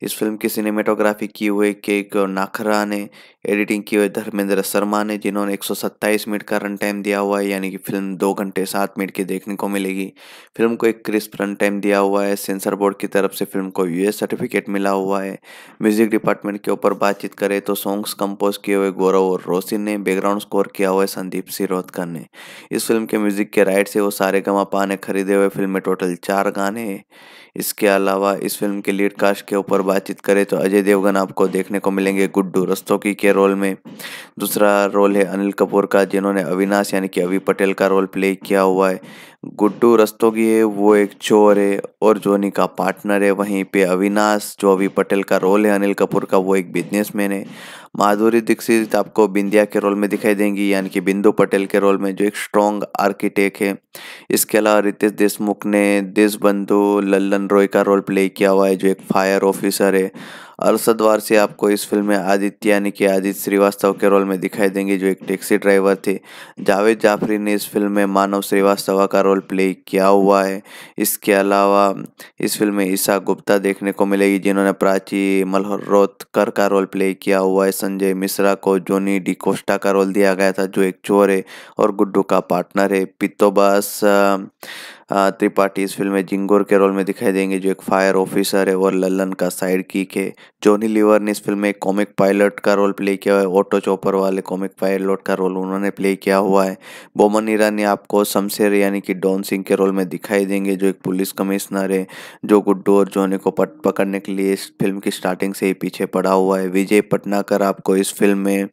इस फिल्म की सिनेमेटोग्राफी की हुए के नाखरा ने एडिटिंग की हुई धर्मेंद्र शर्मा ने जिन्होंने 127 मिनट का रन टाइम दिया हुआ है यानी कि फिल्म दो घंटे सात मिनट की देखने को मिलेगी फिल्म को एक क्रिस्प रन टाइम दिया हुआ है सेंसर बोर्ड की तरफ से फिल्म को यूएस सर्टिफिकेट मिला हुआ है म्यूजिक डिपार्टमेंट के ऊपर बातचीत करें तो सॉन्ग्स कंपोज किए हुए गौरव और रोशिन ने बैकग्राउंड स्कोर किया हुआ है संदीप सिरोदकर ने इस फिल्म के म्यूजिक के राइट से वो सारे गमा पाने खरीदे हुए फिल्म में टोटल चार गाने इसके अलावा इस फिल्म के लीड कास्ट के ऊपर बातचीत करें तो अजय देवगन आपको देखने को मिलेंगे गुड्डू रस्तोकी के रोल में दूसरा रोल है अनिल कपूर का जिन्होंने अविनाश यानी कि अवि पटेल का रोल प्ले किया हुआ है गुड्डू रस्तोगी है वो एक चोर है और जोनी का पार्टनर है वहीं पे अविनाश जो अभी पटेल का रोल है अनिल कपूर का वो एक बिजनेसमैन है माधुरी दीक्षित आपको बिंदिया के रोल में दिखाई देंगी यानी कि बिंदु पटेल के रोल में जो एक स्ट्रॉन्ग आर्किटेक्ट है इसके अलावा रितेश देशमुख ने देशबंधु लल्लन रॉय का रोल प्ले किया हुआ है जो एक फायर ऑफिसर है अरसदवार से आपको इस फिल्म में आदित्य यानी कि आदित्य श्रीवास्तव के रोल में दिखाई देंगे जो एक टैक्सी ड्राइवर थे जावेद जाफरी ने इस फिल्म में मानव श्रीवास्तव का रोल प्ले किया हुआ है इसके अलावा इस फिल्म में ईशा गुप्ता देखने को मिलेगी जिन्होंने प्राची मल्होत्कर का रोल प्ले किया हुआ है संजय मिश्रा को जोनी डी कोस्टा का रोल दिया गया था जो एक चोर है और गुड्डू का पार्टनर है पितोबास त्रिपाठी इस फिल्म में जिंगोर के रोल में दिखाई देंगे जो एक फायर ऑफिसर है और लल्लन का साइड कीक है जॉनी लीवर ने इस फिल्म में कॉमिक पायलट का रोल प्ले किया है ऑटो चॉपर वाले कॉमिक पायलट का रोल उन्होंने प्ले किया हुआ है बोमन ईरानी आपको शमशेर यानी कि डॉन सिंह के रोल में दिखाई देंगे जो एक पुलिस कमिश्नर है जो गुड्डू और जोनी को पट पकड़ने के लिए इस फिल्म की स्टार्टिंग से ही पीछे पड़ा हुआ है विजय पटनाकर आपको इस फिल्म में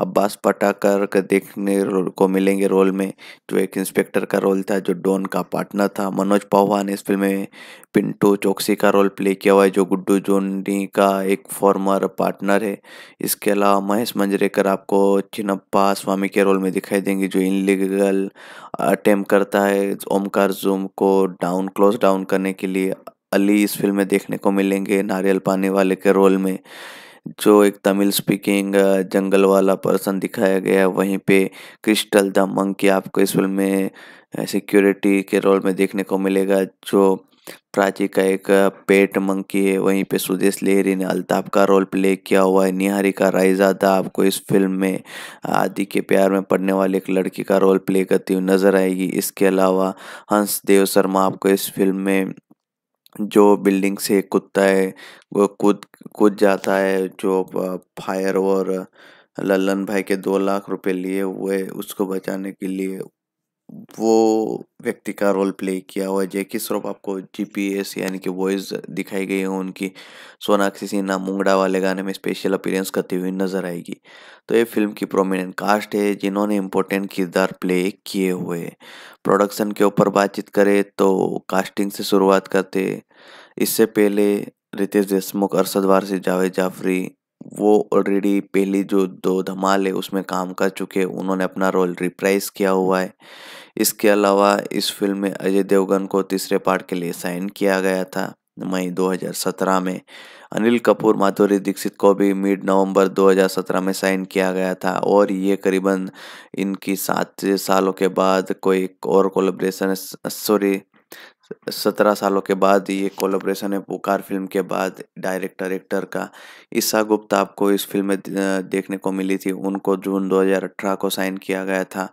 अब्बास पटाकर देखने को मिलेंगे रोल में जो एक इंस्पेक्टर का रोल था जो डॉन का पार्टनर करना था मनोज पौवा ने इस फिल्म में पिंटू चौकसी का रोल प्ले किया हुआ है जो गुड्डू जोनी का एक फॉर्मर पार्टनर है इसके अलावा महेश मंजरेकर आपको चिनप्पा स्वामी के रोल में दिखाई देंगे जो इनलीगल अटेम्प करता है ओमकार जूम को डाउन क्लोज डाउन करने के लिए अली इस फिल्म में देखने को मिलेंगे नारियल पानी वाले के रोल में जो एक तमिल स्पीकिंग जंगल वाला पर्सन दिखाया गया है वहीं पे क्रिस्टल द मंकी आपको इस फिल्म में सिक्योरिटी के रोल में देखने को मिलेगा जो प्राची का एक पेट मंकी है वहीं पे सुदेश लेहरी ने अल्ताफ का रोल प्ले किया हुआ है निहारिका रायजादा आपको इस फिल्म में आदि के प्यार में पड़ने वाली एक लड़की का रोल प्ले करती हुई नजर आएगी इसके अलावा हंस देव शर्मा आपको इस फिल्म में जो बिल्डिंग से कुत्ता है वो कूद कूद जाता है जो फायर और लल्लन भाई के दो लाख रुपए लिए हुए उसको बचाने के लिए वो व्यक्ति का रोल प्ले किया हुआ है किस रूप आपको जीपीएस यानी कि वॉइस दिखाई गई है उनकी सोनाक्षी सिन्हा मुंगड़ा वाले गाने में स्पेशल अपीयरेंस करती हुई नजर आएगी तो ये फिल्म की प्रोमिनेंट कास्ट है जिन्होंने इम्पोर्टेंट किरदार प्ले किए हुए प्रोडक्शन के ऊपर बातचीत करें तो कास्टिंग से शुरुआत करते इससे पहले रितेश देशमुख अरसद वारसी जावेद जाफरी वो ऑलरेडी पहली जो दो धमाल है उसमें काम कर चुके उन्होंने अपना रोल रिप्राइज किया हुआ है इसके अलावा इस फिल्म में अजय देवगन को तीसरे पार्ट के लिए साइन किया गया था मई 2017 में अनिल कपूर माधुरी दीक्षित को भी मिड नवंबर 2017 में साइन किया गया था और ये करीबन इनकी सात सालों के बाद कोई और कोलेब्रेशन सॉरी सत्रह सालों के बाद ये कोलेब्रेशन है पुकार फिल्म के बाद डायरेक्टर एक्टर का ईसा गुप्ता आपको इस फिल्म में देखने को मिली थी उनको जून 2018 को साइन किया गया था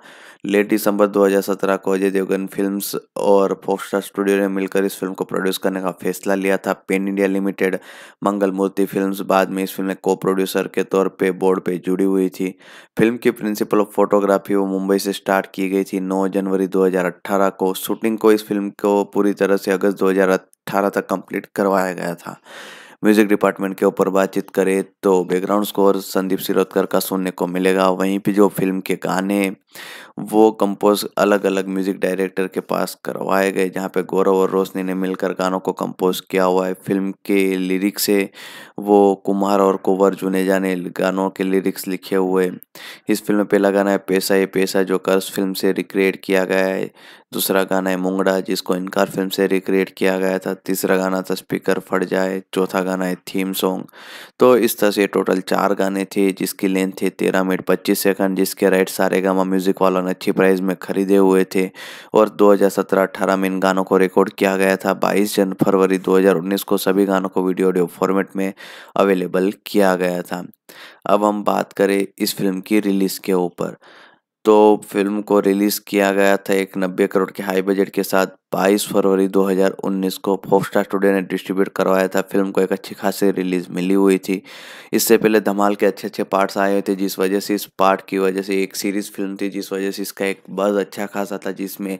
लेट दिसंबर 2017 को अजय देवगन फिल्म्स और फोस्टर स्टूडियो ने मिलकर इस फिल्म को प्रोड्यूस करने का फैसला लिया था pen India limited Mangal Murti film बाद में इस फिल्म में को प्रोड्यूसर के तौर पे बोर्ड पे जुड़ी हुई थी फिल्म की प्रिंसिपल ऑफ फोटोग्राफी वो मुंबई से स्टार्ट की गई थी 9 जनवरी 2018 को शूटिंग को इस फिल्म को पूरी तरह से अगस्त 2018 तक कंप्लीट करवाया गया था म्यूजिक डिपार्टमेंट के ऊपर बातचीत करें तो बैकग्राउंड स्कोर संदीप सिरोदकर का सुनने को मिलेगा वहीं पे जो फिल्म के गाने वो कंपोज अलग अलग म्यूजिक डायरेक्टर के पास करवाए गए जहाँ पे गौरव और रोशनी ने मिलकर गानों को कंपोज किया हुआ है फिल्म के लिरिक्स से वो कुमार और कुंवर जुनेजा ने गानों के लिरिक्स लिखे हुए इस फिल्म में पहला गाना है पैसा ये पैसा जो कर्ज फिल्म से रिक्रिएट किया गया है दूसरा गाना है मुंगड़ा जिसको इनकार फिल्म से रिक्रिएट किया गया था तीसरा गाना था स्पीकर फट जाए चौथा गाना है थीम सॉन्ग तो इस तरह से टोटल चार गाने थे जिसकी लेंथ थी तेरह मिनट पच्चीस सेकंड जिसके राइट सारे गामा म्यूजिक वालों ने अच्छी प्राइस में खरीदे हुए थे और दो हज़ार में इन गानों को रिकॉर्ड किया गया था बाईस जन फरवरी दो को सभी गानों को वीडियो ऑडियो फॉर्मेट में अवेलेबल किया गया था अब हम बात करें इस फिल्म की रिलीज़ के ऊपर तो फिल्म को रिलीज़ किया गया था एक नब्बे करोड़ के हाई बजट के साथ 22 फरवरी 2019 को फोस्टा स्टूडियो ने डिस्ट्रीब्यूट करवाया था फिल्म को एक अच्छी खासी रिलीज मिली हुई थी इससे पहले धमाल के अच्छे अच्छे पार्ट्स आए थे जिस वजह से इस पार्ट की वजह से एक सीरीज फिल्म थी जिस वजह से इसका एक बज अच्छा खासा था जिसमें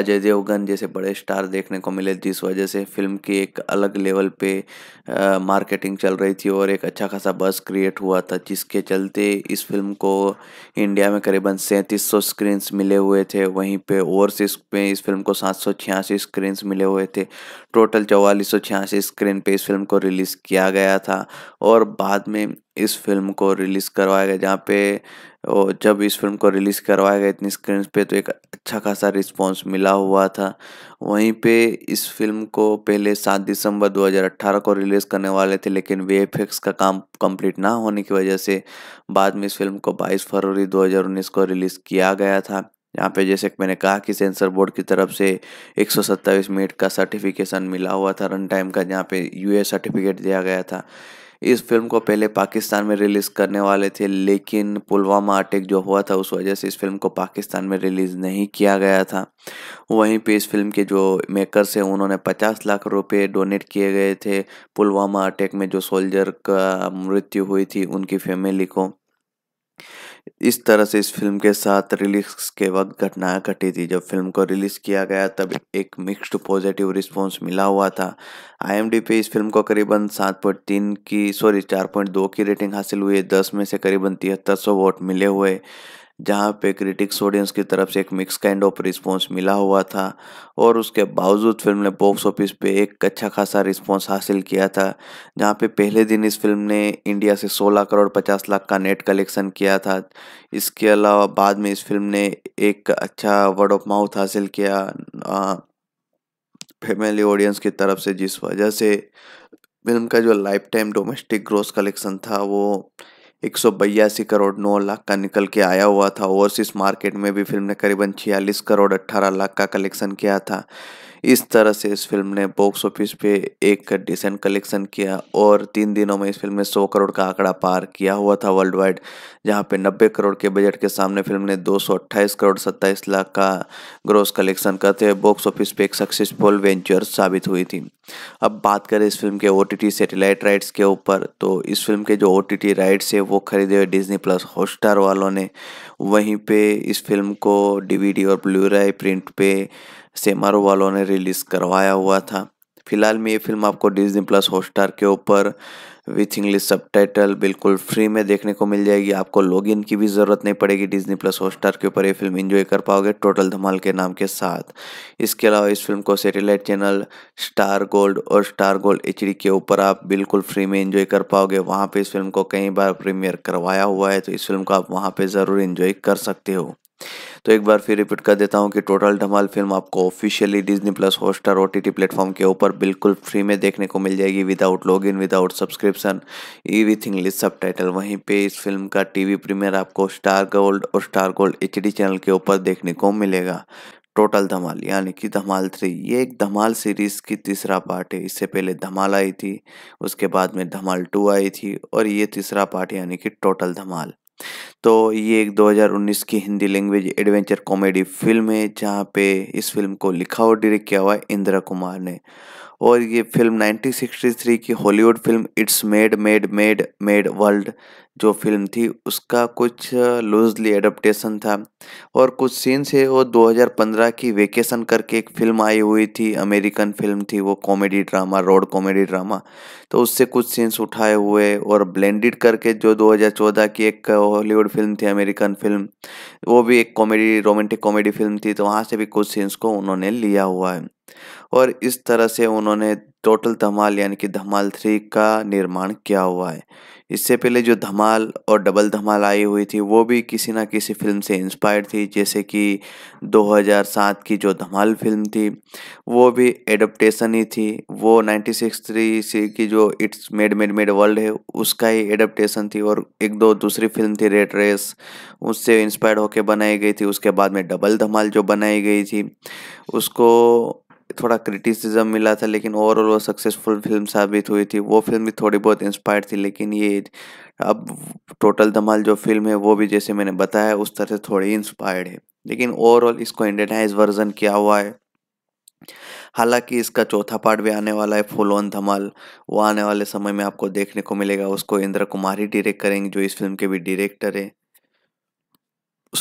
अजय देवगन जैसे बड़े स्टार देखने को मिले जिस वजह से फिल्म की एक अलग लेवल पे आ, मार्केटिंग चल रही थी और एक अच्छा खासा बस क्रिएट हुआ था जिसके चलते इस फिल्म को इंडिया में करीबन सैंतीस सौ स्क्रीन्स मिले हुए थे वहीं पे ओवरसीज में इस फिल्म को सात सौ छियासी स्क्रीन मिले हुए थे टोटल चौवालीस सौ छियासी स्क्रीन पे इस फिल्म को रिलीज़ किया गया था और बाद में इस फिल्म को रिलीज़ करवाया गया जहाँ पे जब इस फिल्म को रिलीज़ करवाया गया इतनी स्क्रीन पे तो एक अच्छा खासा रिस्पांस मिला हुआ था वहीं पे इस फिल्म को पहले सात दिसंबर 2018 को रिलीज़ करने वाले थे लेकिन वे एफेक्स का काम कंप्लीट ना होने की वजह से बाद में इस फिल्म को 22 फरवरी 2019 को रिलीज़ किया गया था यहाँ पे जैसे मैंने कहा कि सेंसर बोर्ड की तरफ से एक मिनट का सर्टिफिकेशन मिला हुआ था रन टाइम का जहाँ पे यू सर्टिफिकेट दिया गया था इस फिल्म को पहले पाकिस्तान में रिलीज़ करने वाले थे लेकिन पुलवामा अटैक जो हुआ था उस वजह से इस फिल्म को पाकिस्तान में रिलीज़ नहीं किया गया था वहीं पे इस फिल्म के जो मेकर्स हैं उन्होंने 50 लाख रुपए डोनेट किए गए थे पुलवामा अटैक में जो सोल्जर का मृत्यु हुई थी उनकी फैमिली को इस तरह से इस फिल्म के साथ रिलीज के वक्त घटनाएं घटी थी जब फिल्म को रिलीज़ किया गया तब एक मिक्स्ड पॉजिटिव रिस्पांस मिला हुआ था आई पे इस फिल्म को करीबन सात पॉइंट तीन की सॉरी चार पॉइंट दो की रेटिंग हासिल हुई है दस में से करीबन तिहत्तर सौ वोट मिले हुए जहाँ पे क्रिटिक्स ऑडियंस की तरफ से एक मिक्स काइंड ऑफ रिस्पॉन्स मिला हुआ था और उसके बावजूद फिल्म ने बॉक्स ऑफिस पे एक अच्छा खासा रिस्पॉन्स हासिल किया था जहाँ पे पहले दिन इस फिल्म ने इंडिया से 16 करोड़ 50 लाख का नेट कलेक्शन किया था इसके अलावा बाद में इस फिल्म ने एक अच्छा वर्ड ऑफ माउथ हासिल किया फैमिली ऑडियंस की तरफ से जिस वजह से फिल्म का जो lifetime domestic gross collection था वो एक करोड़ नौ लाख का निकल के आया हुआ था ओवरसीज मार्केट में भी फिल्म ने करीबन छियालीस करोड़ अट्ठारह लाख का कलेक्शन किया था इस तरह से इस फिल्म ने बॉक्स ऑफिस पे एक डिसेंट कलेक्शन किया और तीन दिनों में इस फिल्म ने 100 करोड़ का आंकड़ा पार किया हुआ था वर्ल्ड वाइड जहाँ पे 90 करोड़ के बजट के सामने फिल्म ने 228 करोड़ 27 लाख का ग्रोस कलेक्शन करते हुए बॉक्स ऑफिस पे एक सक्सेसफुल वेंचर साबित हुई थी अब बात करें इस फिल्म के ओ सैटेलाइट राइट्स के ऊपर तो इस फिल्म के जो ओ राइट्स है वो खरीदे हुए डिजनी प्लस हॉटस्टार वालों ने वहीं पर इस फिल्म को डी और राय प्रिंट पे सेमारो वालों ने रिलीज़ करवाया हुआ था फिलहाल में ये फिल्म आपको डिजनी प्लस हॉटस्टार के ऊपर विथ इंग्लिश सब बिल्कुल फ्री में देखने को मिल जाएगी आपको लॉगिन की भी ज़रूरत नहीं पड़ेगी डिजनी प्लस हॉटस्टार के ऊपर ये फिल्म एंजॉय कर पाओगे टोटल धमाल के नाम के साथ इसके अलावा इस फिल्म को सैटेलाइट चैनल स्टार गोल्ड और स्टार गोल्ड एच के ऊपर आप बिल्कुल फ्री में इंजॉय कर पाओगे वहाँ पर इस फिल्म को कई बार प्रीमियर करवाया हुआ है तो इस फिल्म को आप वहाँ पर ज़रूर इन्जॉय कर सकते हो तो एक बार फिर रिपीट कर देता हूँ कि टोटल धमाल फिल्म आपको officially Disney plus Hotstar O T platform के ऊपर बिल्कुल फ्री में देखने को मिल जाएगी without log in without subscription everything list सब टाइटल वहीं पे इस फिल्म का टीवी प्रीमियर आपको स्टार गोल्ड और स्टार गोल्ड एच चैनल के ऊपर देखने को मिलेगा टोटल धमाल यानी कि धमाल थ्री ये एक धमाल सीरीज़ की तीसरा पार्ट है इससे पहले धमाल आई थी उसके बाद में धमाल टू आई थी और ये तीसरा पार्ट यानी कि टोटल धमाल तो ये एक 2019 की Hindi language adventure comedy film है जहाँ पे इस फिल्म को लिखा और डायरेक्ट किया हुआ है इंदिरा कुमार ने और ये फिल्म 1963 की Hollywood film it's mad mad mad mad world जो फिल्म थी उसका कुछ लूजली एडप्टेशन था और कुछ सीन्स है वो 2015 की वेकेशन करके एक फिल्म आई हुई थी अमेरिकन फिल्म थी वो comedy drama road comedy drama तो उससे कुछ सीन्स उठाए हुए और ब्लेंडेड करके जो 2014 की एक हॉलीवुड फिल्म थी अमेरिकन फिल्म वो भी एक कॉमेडी रोमांटिक कॉमेडी फिल्म थी तो वहाँ से भी कुछ सीन्स को उन्होंने लिया हुआ है और इस तरह से उन्होंने टोटल धमाल यानी कि धमाल थ्री का निर्माण किया हुआ है इससे पहले जो धमाल और डबल धमाल आई हुई थी वो भी किसी ना किसी फिल्म से इंस्पायर्ड थी जैसे कि 2007 की जो धमाल फिल्म थी वो भी एडप्टेशन ही थी वो नाइन्टी सिक्स थ्री की जो it's mad mad mad world है उसका ही एडप्टेशन थी और एक दो दूसरी फिल्म थी रेड रेस उससे इंस्पायर्ड होकर बनाई गई थी उसके बाद में डबल धमाल जो बनाई गई थी उसको थोड़ा क्रिटिसिज्म मिला था लेकिन ओवरऑल वो सक्सेसफुल फिल्म साबित हुई थी वो फिल्म भी थोड़ी बहुत इंस्पायर थी लेकिन ये अब टोटल धमाल जो फिल्म है वो भी जैसे मैंने बताया उस तरह से थोड़ी इंस्पायर्ड है लेकिन ओवरऑल इसको इंडियनाइज वर्जन किया हुआ है हालांकि इसका चौथा पार्ट भी आने वाला है फुल ऑन धमाल वो आने वाले समय में आपको देखने को मिलेगा उसको इंद्र कुमारी डायरेक्ट करेंगे जो इस फिल्म के भी डायरेक्टर है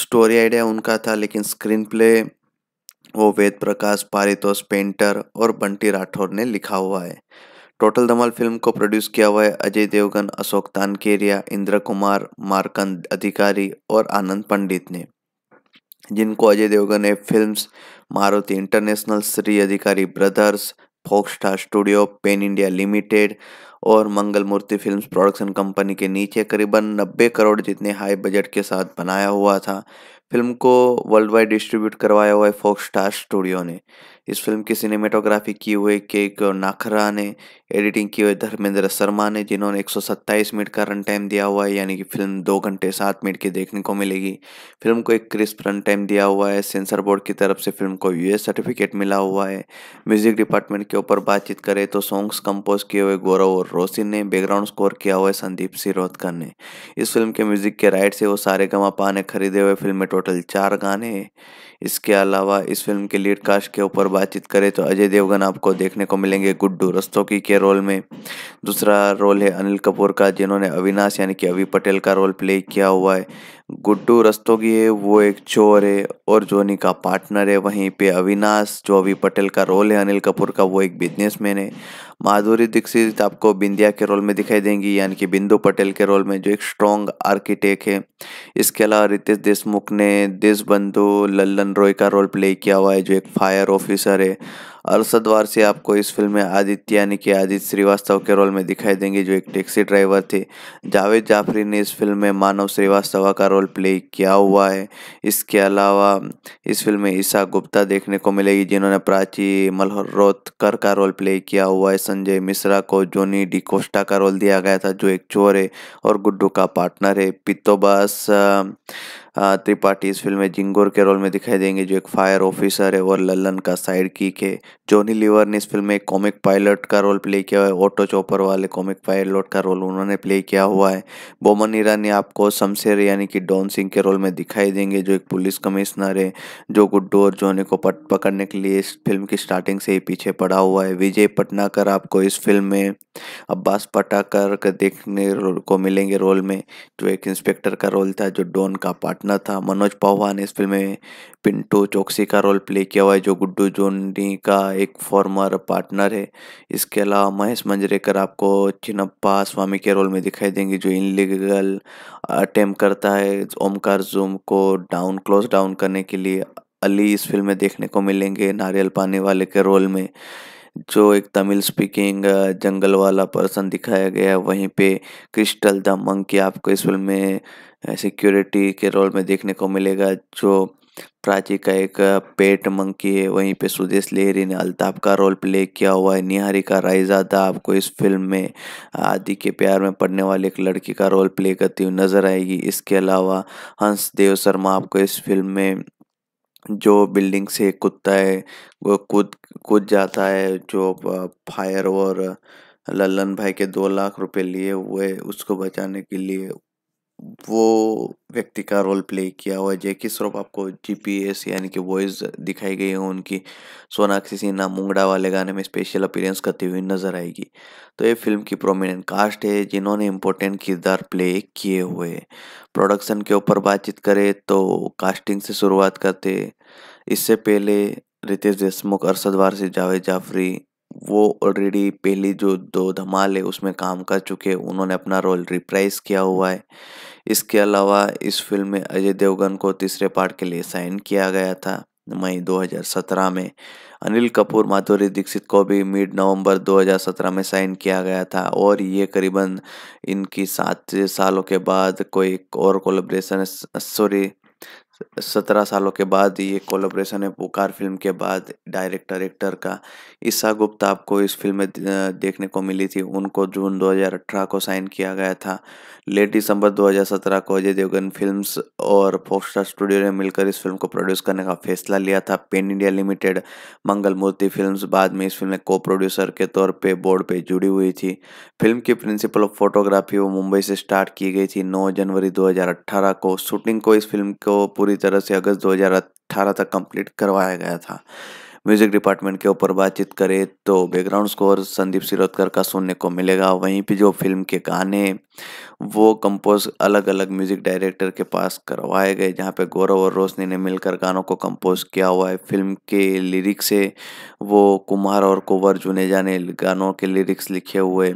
स्टोरी आइडिया उनका था लेकिन स्क्रीन प्ले वो वेद प्रकाश पारितोष पेंटर और बंटी राठौर ने लिखा हुआ है टोटल धमाल फिल्म को प्रोड्यूस किया हुआ है अजय देवगन अशोक तानकेरिया इंद्र कुमार मार्कंड अधिकारी और आनंद पंडित ने जिनको अजय देवगन ने films Maruti International Shri Adhikari Brothers Fox Star studio Pen India Limited और Mangal Murti film production company के नीचे करीबन 90 करोड़ जितने हाई बजट के साथ बनाया हुआ था फिल्म को वर्ल्ड वाइड डिस्ट्रीब्यूट करवाया हुआ है फॉक्स स्टार स्टूडियो ने इस फिल्म की सिनेमेटोग्राफी की हुई केक नाखरा ने एडिटिंग की हुई धर्मेंद्र शर्मा ने जिन्होंने 127 मिनट का रन टाइम दिया हुआ है यानी कि फिल्म दो घंटे सात मिनट की देखने को मिलेगी फिल्म को एक क्रिस्प रन टाइम दिया हुआ है सेंसर बोर्ड की तरफ से फिल्म को यूएस सर्टिफिकेट मिला हुआ है म्यूजिक डिपार्टमेंट के ऊपर बातचीत करें तो सॉन्ग्स कंपोज किए हुए गौरव और रोशिन ने बैकग्राउंड स्कोर किया हुआ है संदीप सिरोदकर ने इस फिल्म के म्यूजिक के राइट से वो सारे गवा पाने खरीदे हुए फिल्म में टोटल चार गाने इसके अलावा इस फिल्म के लीड कास्ट के ऊपर बातचीत करें तो अजय देवगन आपको देखने को मिलेंगे गुड्डू रस्तोकी के रोल में दूसरा रोल है अनिल कपूर का जिन्होंने अविनाश यानी कि अवि पटेल का रोल प्ले किया हुआ है गुड्डू रस्तोगी है वो एक चोर है और जोनी का पार्टनर है वहीं पे अविनाश जो अभी पटेल का रोल है अनिल कपूर का वो एक बिजनेसमैन है माधुरी दीक्षित आपको बिंदिया के रोल में दिखाई देंगी यानी कि बिंदु पटेल के रोल में जो एक स्ट्रॉन्ग आर्किटेक्ट है इसके अलावा रितेश देशमुख ने देश बंधु लल्लन रॉय का रोल प्ले किया हुआ है जो एक फायर ऑफिसर है अरसद वारसी आपको इस फिल्म में आदित्य यानी कि आदित्य श्रीवास्तव के रोल में दिखाई देंगे जो एक टैक्सी ड्राइवर थे जावेद जाफरी ने इस फिल्म में मानव श्रीवास्तव का रोल प्ले किया हुआ है इसके अलावा इस फिल्म में ईशा गुप्ता देखने को मिलेगी जिन्होंने प्राची मल्होत्कर का रोल प्ले किया हुआ है संजय मिश्रा को जोनी डिकोस्टा का रोल दिया गया था जो एक चोर है और गुड्डू का पार्टनर है पितोबास त्रिपाठी इस फिल्म में जिंगोर के रोल में दिखाई देंगे जो एक फायर ऑफिसर है और लल्लन का साइड कीक है जॉनी लीवर ने इस फिल्म में कॉमिक पायलट का रोल प्ले किया हुआ है ऑटो चॉपर वाले कॉमिक पायलट का रोल उन्होंने प्ले किया हुआ है बोमन ईरानी आपको शमशेर यानी कि डॉन सिंह के रोल में दिखाई देंगे जो एक पुलिस कमिश्नर है जो गुड्डू और जोनी को पट पकड़ने के लिए इस फिल्म की स्टार्टिंग से ही पीछे पड़ा हुआ है विजय पटनाकर आपको इस फिल्म में अब्बास पटाकर देखने को मिलेंगे रोल में जो एक इंस्पेक्टर का रोल था जो डॉन का पार्ट अपना था मनोज पावा ने इस फिल्म में पिंटो चौकसी का रोल प्ले किया हुआ है जो गुड्डू जोनी का एक फॉर्मर पार्टनर है इसके अलावा महेश मंजरेकर आपको चिनप्पा स्वामी के रोल में दिखाई देंगे जो इनलीगल अटेम्प करता है ओमकार जूम को डाउन क्लोज डाउन करने के लिए अली इस फिल्म में देखने को मिलेंगे नारियल पानी वाले के रोल में जो एक तमिल स्पीकिंग जंगल वाला पर्सन दिखाया गया है वहीं पे क्रिस्टल द मंकी आपको इस फिल्म में सिक्योरिटी के रोल में देखने को मिलेगा जो प्राची का एक पेट मंकी है वहीं पे सुदेश लेहरी ने अल्ताफ का रोल प्ले किया हुआ है निहारिका रायजादा आपको इस फिल्म में आदि के प्यार में पड़ने वाली एक लड़की का रोल प्ले करती हुई नज़र आएगी इसके अलावा हंस देव शर्मा आपको इस फिल्म में जो बिल्डिंग से कुत्ता है वो कूद कूद जाता है जो फायर और लल्लन भाई के दो लाख रुपए लिए हुए उसको बचाने के लिए वो व्यक्ति का रोल प्ले किया हुआ है जैकी स्वरूप आपको जीपीएस यानी कि वॉइस दिखाई गई है उनकी सोनाक्षी सिन्हा मुंगड़ा वाले गाने में स्पेशल अपीरेंस करती हुई नजर आएगी तो ये फिल्म की प्रोमिनेंट कास्ट है जिन्होंने इम्पोर्टेंट किरदार प्ले किए हुए हैं प्रोडक्शन के ऊपर बातचीत करें तो कास्टिंग से शुरुआत करते इससे पहले रितेश देशमुख अरसद वारसी जावेद जाफरी वो ऑलरेडी पहली जो दो धमाल है उसमें काम कर चुके उन्होंने अपना रोल रिप्राइज किया हुआ है इसके अलावा इस फिल्म में अजय देवगन को तीसरे पार्ट के लिए साइन किया गया था मई 2017 में अनिल कपूर माधुरी दीक्षित को भी मिड नवंबर 2017 में साइन किया गया था और ये करीबन इनकी सात सालों के बाद कोई और कोलेब्रेशन सॉरी सत्रह सालों के बाद ये कोलोब्रेशन है पुकार फिल्म के बाद डायरेक्टर एक्टर का ईशा गुप्ता आपको इस फिल्म में देखने को मिली थी उनको जून 2018 को साइन किया गया था लेट दिसंबर 2017 को अजय देवगन फिल्म्स और फोक्स्टार स्टूडियो ने मिलकर इस फिल्म को प्रोड्यूस करने का फैसला लिया था pen India limited Mangal Murti film बाद में इस फिल्म में को प्रोड्यूसर के तौर पर बोर्ड पर जुड़ी हुई थी फिल्म की प्रिंसिपल ऑफ फोटोग्राफी वो मुंबई से स्टार्ट की गई थी नौ जनवरी दो को शूटिंग को इस फिल्म को पूरी तरह से अगस्त 2018 तक कंप्लीट करवाया गया था म्यूजिक डिपार्टमेंट के ऊपर बातचीत करें तो बैकग्राउंड स्कोर संदीप सिरोदकर का सुनने को मिलेगा वहीं पे जो फिल्म के गाने वो कंपोज अलग अलग म्यूजिक डायरेक्टर के पास करवाए गए जहां पे गौरव और रोशनी ने मिलकर गानों को कंपोज किया हुआ है फिल्म के लिरिक्स से वो कुमार और कुंवर जुनेजा ने गानों के लिरिक्स लिखे हुए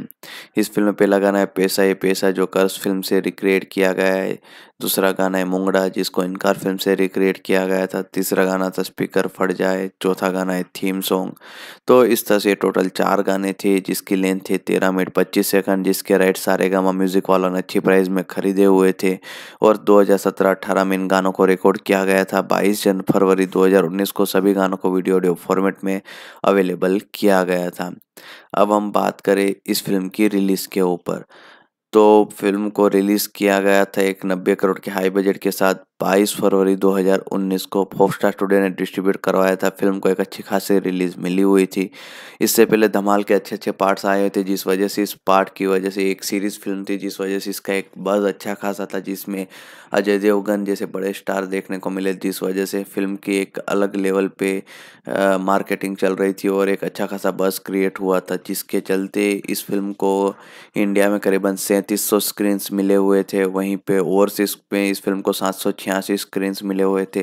इस फिल्म में पहला गाना है पैसा ये पैसा जो कर्ज फिल्म से रिक्रिएट किया गया है दूसरा गाना है मुंगड़ा जिसको इनकार फिल्म से रिक्रिएट किया गया था तीसरा गाना था स्पीकर फट जाए चौथा गाना है थीम सॉन्ग तो इस तरह से टोटल चार गाने थे जिसकी लेंथ थी तेरह मिनट पच्चीस सेकंड जिसके राइट सारे गामा म्यूजिक वालों ने अच्छी प्राइस में खरीदे हुए थे और दो हज़ार में इन गानों को रिकॉर्ड किया गया था बाईस जन फरवरी दो को सभी गानों को वीडियो ऑडियो फॉर्मेट में अवेलेबल किया गया था अब हम बात करें इस फिल्म की रिलीज़ के ऊपर तो फिल्म को रिलीज़ किया गया था एक नब्बे करोड़ के हाई बजट के साथ बाईस फरवरी 2019 को फोक्सटा स्टूडियो ने डिस्ट्रीब्यूट करवाया था फिल्म को एक अच्छी खासी रिलीज मिली हुई थी इससे पहले धमाल के अच्छे अच्छे पार्ट्स आए हुए थे जिस वजह से इस पार्ट की वजह से एक सीरीज फिल्म थी जिस वजह से इसका एक बज अच्छा खासा था जिसमें अजय देवगन जैसे बड़े स्टार देखने को मिले जिस वजह से फिल्म की एक अलग लेवल पे मार्केटिंग चल रही थी और एक अच्छा खासा बस क्रिएट हुआ था जिसके चलते इस फिल्म को इंडिया में करीबन सैंतीस स्क्रीन्स मिले हुए थे वहीं पर ओवरसीज में इस फिल्म को सात छियासी स्क्रीन मिले हुए थे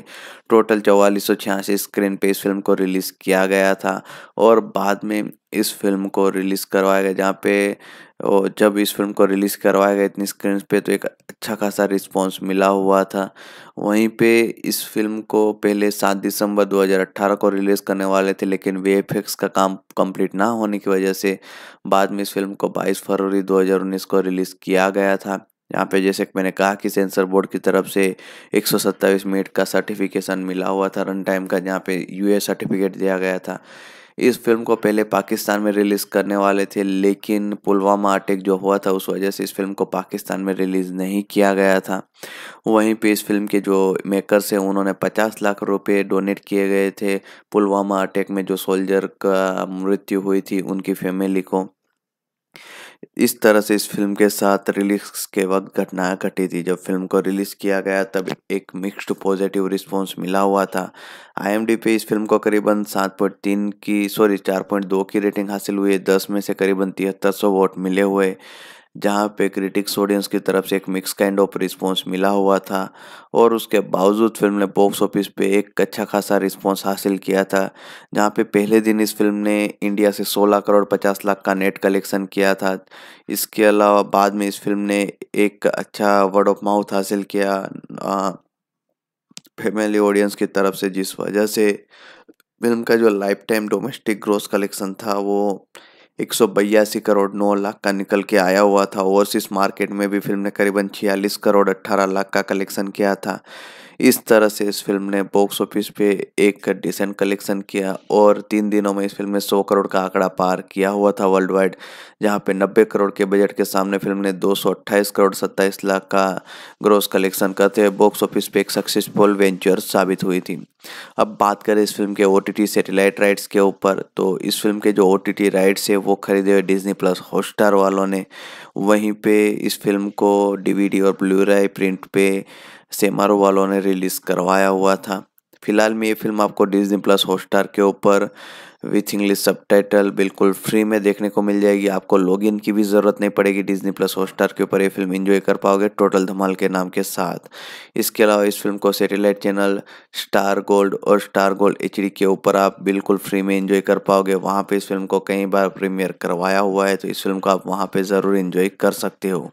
टोटल चौवालीस सौ छियासी स्क्रीन पे इस फिल्म को रिलीज़ किया गया था और बाद में इस फिल्म को रिलीज़ करवाया गया जहाँ पे और जब इस फिल्म को रिलीज़ करवाया गया इतनी स्क्रीन पे तो एक अच्छा खासा रिस्पॉन्स मिला हुआ था वहीं पे इस फिल्म को पहले 7 दिसंबर 2018 को रिलीज़ करने वाले थे लेकिन वे का काम कंप्लीट ना होने की वजह से बाद में इस फिल्म को 22 फरवरी 2019 को रिलीज़ किया गया था यहाँ पे जैसे मैंने कहा कि सेंसर बोर्ड की तरफ से एक मिनट का सर्टिफिकेशन मिला हुआ था रन टाइम का जहाँ पे यू सर्टिफिकेट दिया गया था इस फिल्म को पहले पाकिस्तान में रिलीज़ करने वाले थे लेकिन पुलवामा अटैक जो हुआ था उस वजह से इस फिल्म को पाकिस्तान में रिलीज़ नहीं किया गया था वहीं पे इस फिल्म के जो मेकर्स हैं उन्होंने 50 लाख रुपए डोनेट किए गए थे पुलवामा अटैक में जो सोल्जर का मृत्यु हुई थी उनकी फैमिली को इस तरह से इस फिल्म के साथ रिलीज के वक्त घटनाएं घटी थी जब फिल्म को रिलीज किया गया तब एक मिक्स्ड पॉजिटिव रिस्पांस मिला हुआ था आई पे इस फिल्म को करीबन सात पॉइंट तीन की सॉरी चार पॉइंट दो की रेटिंग हासिल हुई है दस में से करीबन तिहत्तर सौ वोट मिले हुए जहाँ पे क्रिटिक्स ऑडियंस की तरफ से एक मिक्स काइंड ऑफ रिस्पॉन्स मिला हुआ था और उसके बावजूद फिल्म ने बॉक्स ऑफिस पे एक अच्छा खासा रिस्पॉन्स हासिल किया था जहाँ पे पहले दिन इस फिल्म ने इंडिया से 16 करोड़ 50 लाख का नेट कलेक्शन किया था इसके अलावा बाद में इस फिल्म ने एक अच्छा वर्ड ऑफ माउथ हासिल किया फैमिली ऑडियंस की तरफ से जिस वजह से फिल्म का जो lifetime domestic growth collection था वो एक करोड़ नौ लाख का निकल के आया हुआ था ओवरसीज मार्केट में भी फिल्म ने करीबन छियालीस करोड़ अट्ठारह लाख का कलेक्शन किया था इस तरह से इस फिल्म ने बॉक्स ऑफिस पे एक डिसेंट कलेक्शन किया और तीन दिनों में इस फिल्म ने 100 करोड़ का आंकड़ा पार किया हुआ था वर्ल्ड वाइड जहाँ पे 90 करोड़ के बजट के सामने फिल्म ने दो करोड़ 27 लाख का ग्रोस कलेक्शन करते हुए बॉक्स ऑफिस पे एक सक्सेसफुल वेंचर साबित हुई थी अब बात करें इस फिल्म के ओ सैटेलाइट राइट्स के ऊपर तो इस फिल्म के जो ओ राइट्स है वो खरीदे हुए डिजनी प्लस हॉटस्टार वालों ने वहीं पे इस फिल्म को डीवीडी और राय प्रिंट पे सेमारो वालों ने रिलीज़ करवाया हुआ था फिलहाल में ये फिल्म आपको डिजनी प्लस हॉटस्टार के ऊपर विथ इंग्लिश सब बिल्कुल फ्री में देखने को मिल जाएगी आपको लॉगिन की भी ज़रूरत नहीं पड़ेगी डिजनी प्लस हॉटस्टार के ऊपर ये फिल्म एंजॉय कर पाओगे टोटल धमाल के नाम के साथ इसके अलावा इस फिल्म को सैटेलाइट चैनल स्टार गोल्ड और स्टार गोल्ड एच के ऊपर आप बिल्कुल फ्री में इंजॉय कर पाओगे वहाँ पर इस फिल्म को कई बार प्रीमियर करवाया हुआ है तो इस फिल्म को आप वहाँ पर ज़रूर इंजॉय कर सकते हो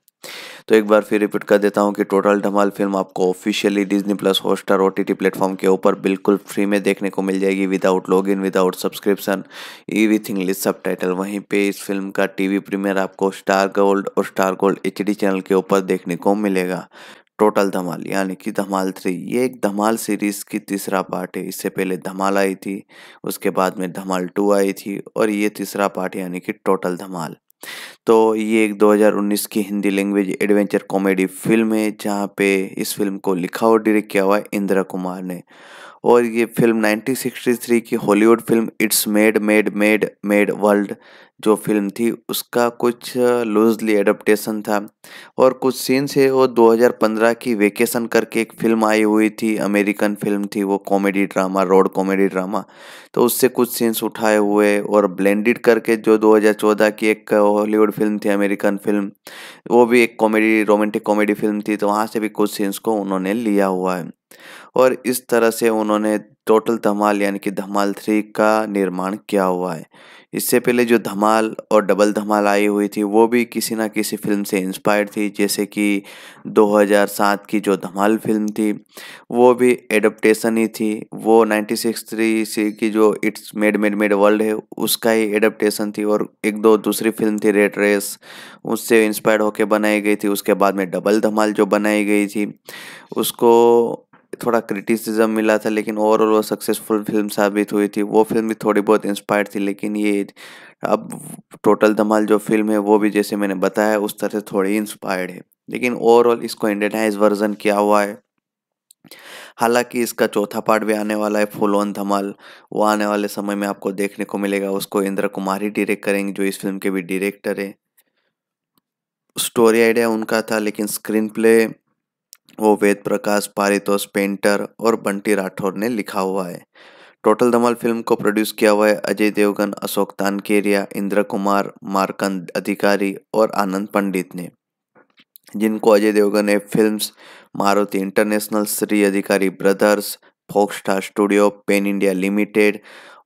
तो एक बार फिर रिपीट कर देता हूँ कि टोटल धमाल फिल्म आपको officially Disney Plus Hotstar O T platform के ऊपर बिल्कुल फ्री में देखने को मिल जाएगी without log in without subscription everything list सब टाइटल वहीं पे इस फिल्म का टीवी प्रीमियर आपको स्टार गोल्ड और स्टार गोल्ड एच चैनल के ऊपर देखने को मिलेगा टोटल धमाल यानी कि धमाल थ्री ये एक धमाल सीरीज़ की तीसरा पार्ट है इससे पहले धमाल आई थी उसके बाद में धमाल टू आई थी और ये तीसरा पार्ट यानी कि टोटल धमाल तो ये एक 2019 की Hindi language adventure comedy film है जहाँ पे इस फिल्म को लिखा और डायरेक्ट किया हुआ है इंदिरा कुमार ने और ये फिल्म 1963 की Hollywood film it's mad mad mad mad world जो फिल्म थी उसका कुछ लूजली एडप्टेशन था और कुछ सीन्स है वो 2015 की वेकेशन करके एक फिल्म आई हुई थी अमेरिकन फिल्म थी वो comedy drama road comedy drama तो उससे कुछ सीन्स उठाए हुए और ब्लेंडेड करके जो 2014 की एक हॉलीवुड फिल्म थी अमेरिकन फिल्म वो भी एक कॉमेडी रोमांटिक कॉमेडी फिल्म थी तो वहाँ से भी कुछ सीन्स को उन्होंने लिया हुआ है और इस तरह से उन्होंने टोटल धमाल यानी कि धमाल थ्री का निर्माण किया हुआ है इससे पहले जो धमाल और डबल धमाल आई हुई थी वो भी किसी ना किसी फिल्म से इंस्पायर्ड थी जैसे कि 2007 की जो धमाल फिल्म थी वो भी एडप्टेशन ही थी वो नाइन्टी सिक्स थ्री की जो it's mad mad mad world है उसका ही एडप्टेशन थी और एक दो दूसरी फिल्म थी रेड रेस उससे इंस्पायर्ड होकर बनाई गई थी उसके बाद में डबल धमाल जो बनाई गई थी उसको थोड़ा क्रिटिसिज्म मिला था लेकिन ओवरऑल वो सक्सेसफुल फिल्म साबित हुई थी वो फिल्म भी थोड़ी बहुत इंस्पायर्ड थी लेकिन ये अब टोटल धमाल जो फिल्म है वो भी जैसे मैंने बताया उस तरह से थोड़ी इंस्पायर्ड है लेकिन ओवरऑल इसको इंडेटाइज वर्जन किया हुआ है हालांकि इसका चौथा पार्ट भी आने वाला है फुल ऑन धमाल वो आने वाले समय में आपको देखने को मिलेगा उसको इंद्र कुमार ही डायरेक्ट करेंगे जो इस फिल्म के भी डायरेक्टर है स्टोरी आइडिया उनका था लेकिन स्क्रीन प्ले वो वेद प्रकाश पारितोष पेंटर और बंटी राठौर ने लिखा हुआ है टोटल धमाल फिल्म को प्रोड्यूस किया हुआ है अजय देवगन अशोक तानकेरिया इंद्र कुमार मारकंद अधिकारी और आनंद पंडित ने जिनको अजय देवगन ने films Maruti International Shri Adhikari Brothers Fox Star studio Pen India Limited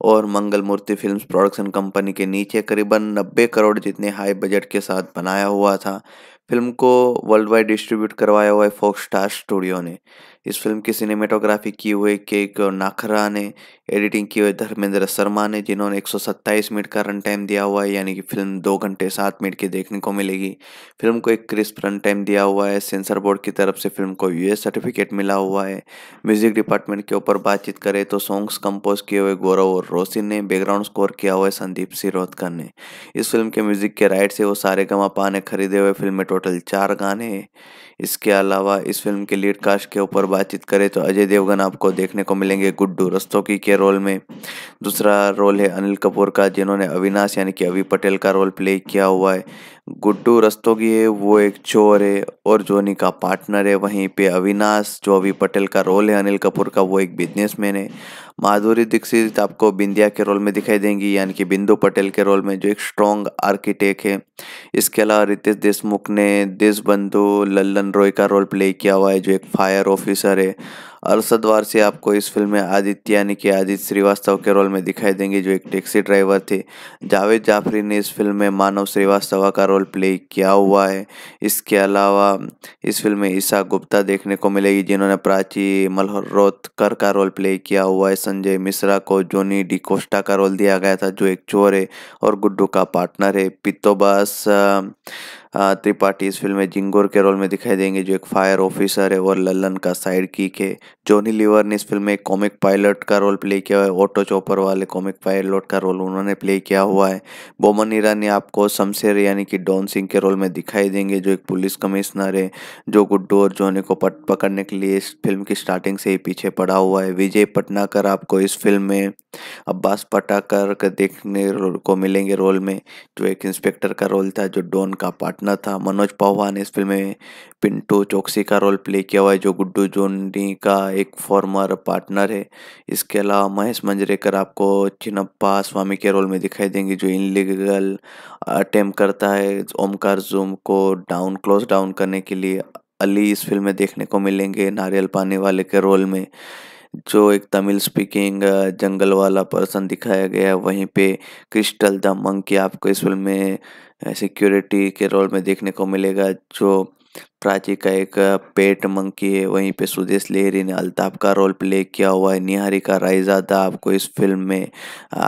और Mangal Murti film production company के नीचे करीबन 90 करोड़ जितने हाई बजट के साथ बनाया हुआ था फिल्म को वर्ल्ड वाइड डिस्ट्रीब्यूट करवाया हुआ है फॉक्स स्टार स्टूडियो ने इस फिल्म की सिनेमेटोग्राफी की हुए के नाखरा ने एडिटिंग की हुई धर्मेंद्र शर्मा ने जिन्होंने 127 मिनट का रन टाइम दिया हुआ है यानी कि फिल्म दो घंटे सात मिनट की देखने को मिलेगी फिल्म को एक क्रिस्प रन टाइम दिया हुआ है सेंसर बोर्ड की तरफ से फिल्म को यूएस सर्टिफिकेट मिला हुआ है म्यूजिक डिपार्टमेंट के ऊपर बातचीत करें तो सॉन्ग्स कंपोज किए हुए गौरव और रोशिन ने बैकग्राउंड स्कोर किया हुआ है संदीप सिरोदकर ने इस फिल्म के म्यूजिक के राइट से वो सारे गमा पाने खरीदे हुए फिल्म में टोटल चार गाने इसके अलावा इस फिल्म के लीड कास्ट के ऊपर बातचीत करें तो अजय देवगन आपको देखने को मिलेंगे गुड्डू रस्तों की के रोल में दूसरा रोल है अनिल कपूर का जिन्होंने अविनाश यानी कि अवि पटेल का रोल प्ले किया हुआ है गुड्डू रस्तोगी है वो एक चोर है और जोनी का पार्टनर है वहीं पे अविनाश जो अभी पटेल का रोल है अनिल कपूर का वो एक बिजनेसमैन है माधुरी दीक्षित आपको बिंदिया के रोल में दिखाई देंगी यानी कि बिंदु पटेल के रोल में जो एक स्ट्रॉन्ग आर्किटेक्ट है इसके अलावा रितेश देशमुख ने देशबंधु लल्लन रॉय का रोल प्ले किया हुआ है जो एक फायर ऑफिसर है अरसदवार से आपको इस फिल्म में आदित्य यानी कि आदित्य श्रीवास्तव के रोल में दिखाई देंगे जो एक टैक्सी ड्राइवर थे जावेद जाफरी ने इस फिल्म में मानव श्रीवास्तव का रोल प्ले किया हुआ है इसके अलावा इस फिल्म में ईशा गुप्ता देखने को मिलेगी जिन्होंने प्राची मल्होत्कर का रोल प्ले किया हुआ है संजय मिश्रा को जोनी डी कोस्टा का रोल दिया गया था जो एक चोर है और गुड्डू का पार्टनर है पितोबास त्रिपाठी इस फिल्म में जिंगोर के रोल में दिखाई देंगे जो एक फायर ऑफिसर है और लल्लन का साइड कीक है जॉनी लीवर ने इस फिल्म में कॉमिक पायलट का रोल प्ले किया है ऑटो चॉपर वाले कॉमिक पायलट का रोल उन्होंने प्ले किया हुआ है बोमन ईरानी आपको शमशेर यानी कि डॉन सिंह के रोल में दिखाई देंगे जो एक पुलिस कमिश्नर है जो गुड्डू और जोनी को पट पकड़ने के लिए इस फिल्म की स्टार्टिंग से ही पीछे पड़ा हुआ है विजय पटनाकर आपको इस फिल्म में अब्बास पटाकर देखने को मिलेंगे रोल में जो एक इंस्पेक्टर का रोल था जो डॉन का पार्टनर करना था मनोज पौवा ने इस फिल्म में पिंटू चौकसी का रोल प्ले किया हुआ है जो गुड्डू जोनी का एक फॉर्मर पार्टनर है इसके अलावा महेश मंजरेकर आपको चिनप्पा स्वामी के रोल में दिखाई देंगे जो इनलीगल अटेम्प करता है ओमकार जूम को डाउन क्लोज डाउन करने के लिए अली इस फिल्म में देखने को मिलेंगे नारियल पानी वाले के रोल में जो एक तमिल स्पीकिंग जंगल वाला पर्सन दिखाया गया है वहीं पे क्रिस्टल द मंकी आपको इस फिल्म में सिक्योरिटी के रोल में देखने को मिलेगा जो प्राची का एक पेट मंकी है वहीं पे सुदेश लेहरी ने अल्ताफ का रोल प्ले किया हुआ है निहारिका रायजादा आपको इस फिल्म में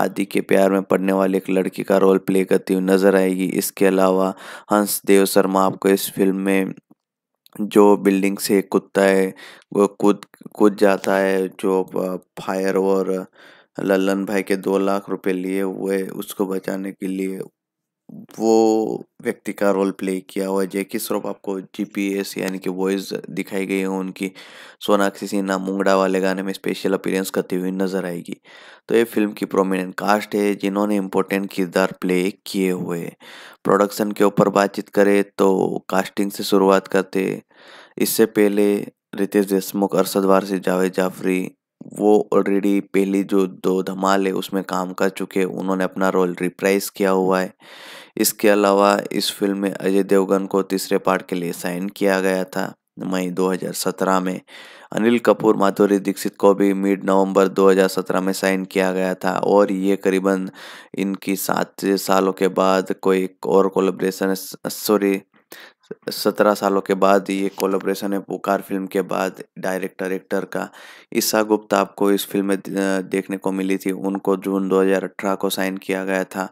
आदि के प्यार में पड़ने वाली एक लड़की का रोल प्ले करती हुई नजर आएगी इसके अलावा हंस देव शर्मा आपको इस फिल्म में जो बिल्डिंग से कुत्ता है वो कूद कूद जाता है जो फायर और लल्लन भाई के दो लाख रुपए लिए हुए उसको बचाने के लिए वो व्यक्ति का रोल प्ले किया हुआ है किस रूप आपको जीपीएस यानी कि वॉइस दिखाई गई है उनकी सोनाक्षी सिन्हा मुंगड़ा वाले गाने में स्पेशल अपीयरेंस करती हुई नजर आएगी तो ये फिल्म की प्रोमिनेंट कास्ट है जिन्होंने इम्पोर्टेंट किरदार प्ले किए हुए प्रोडक्शन के ऊपर बातचीत करें तो कास्टिंग से शुरुआत करते इससे पहले रितेश देशमुख अरसद वारसी जावेद जाफरी वो ऑलरेडी पहली जो दो धमाल है उसमें काम कर चुके उन्होंने अपना रोल रिप्राइज किया हुआ है इसके अलावा इस फिल्म में अजय देवगन को तीसरे पार्ट के लिए साइन किया गया था मई 2017 में अनिल कपूर माधुरी दीक्षित को भी मिड नवंबर 2017 में साइन किया गया था और ये करीबन इनकी सात सालों के बाद कोई और कोलेब्रेशन सॉरी सत्रह सालों के बाद ये कोलाब्रेशन है पुकार फिल्म के बाद डायरेक्टर एक्टर का ईशा गुप्ता आपको इस फिल्म में देखने को मिली थी उनको जून 2018 को साइन किया गया था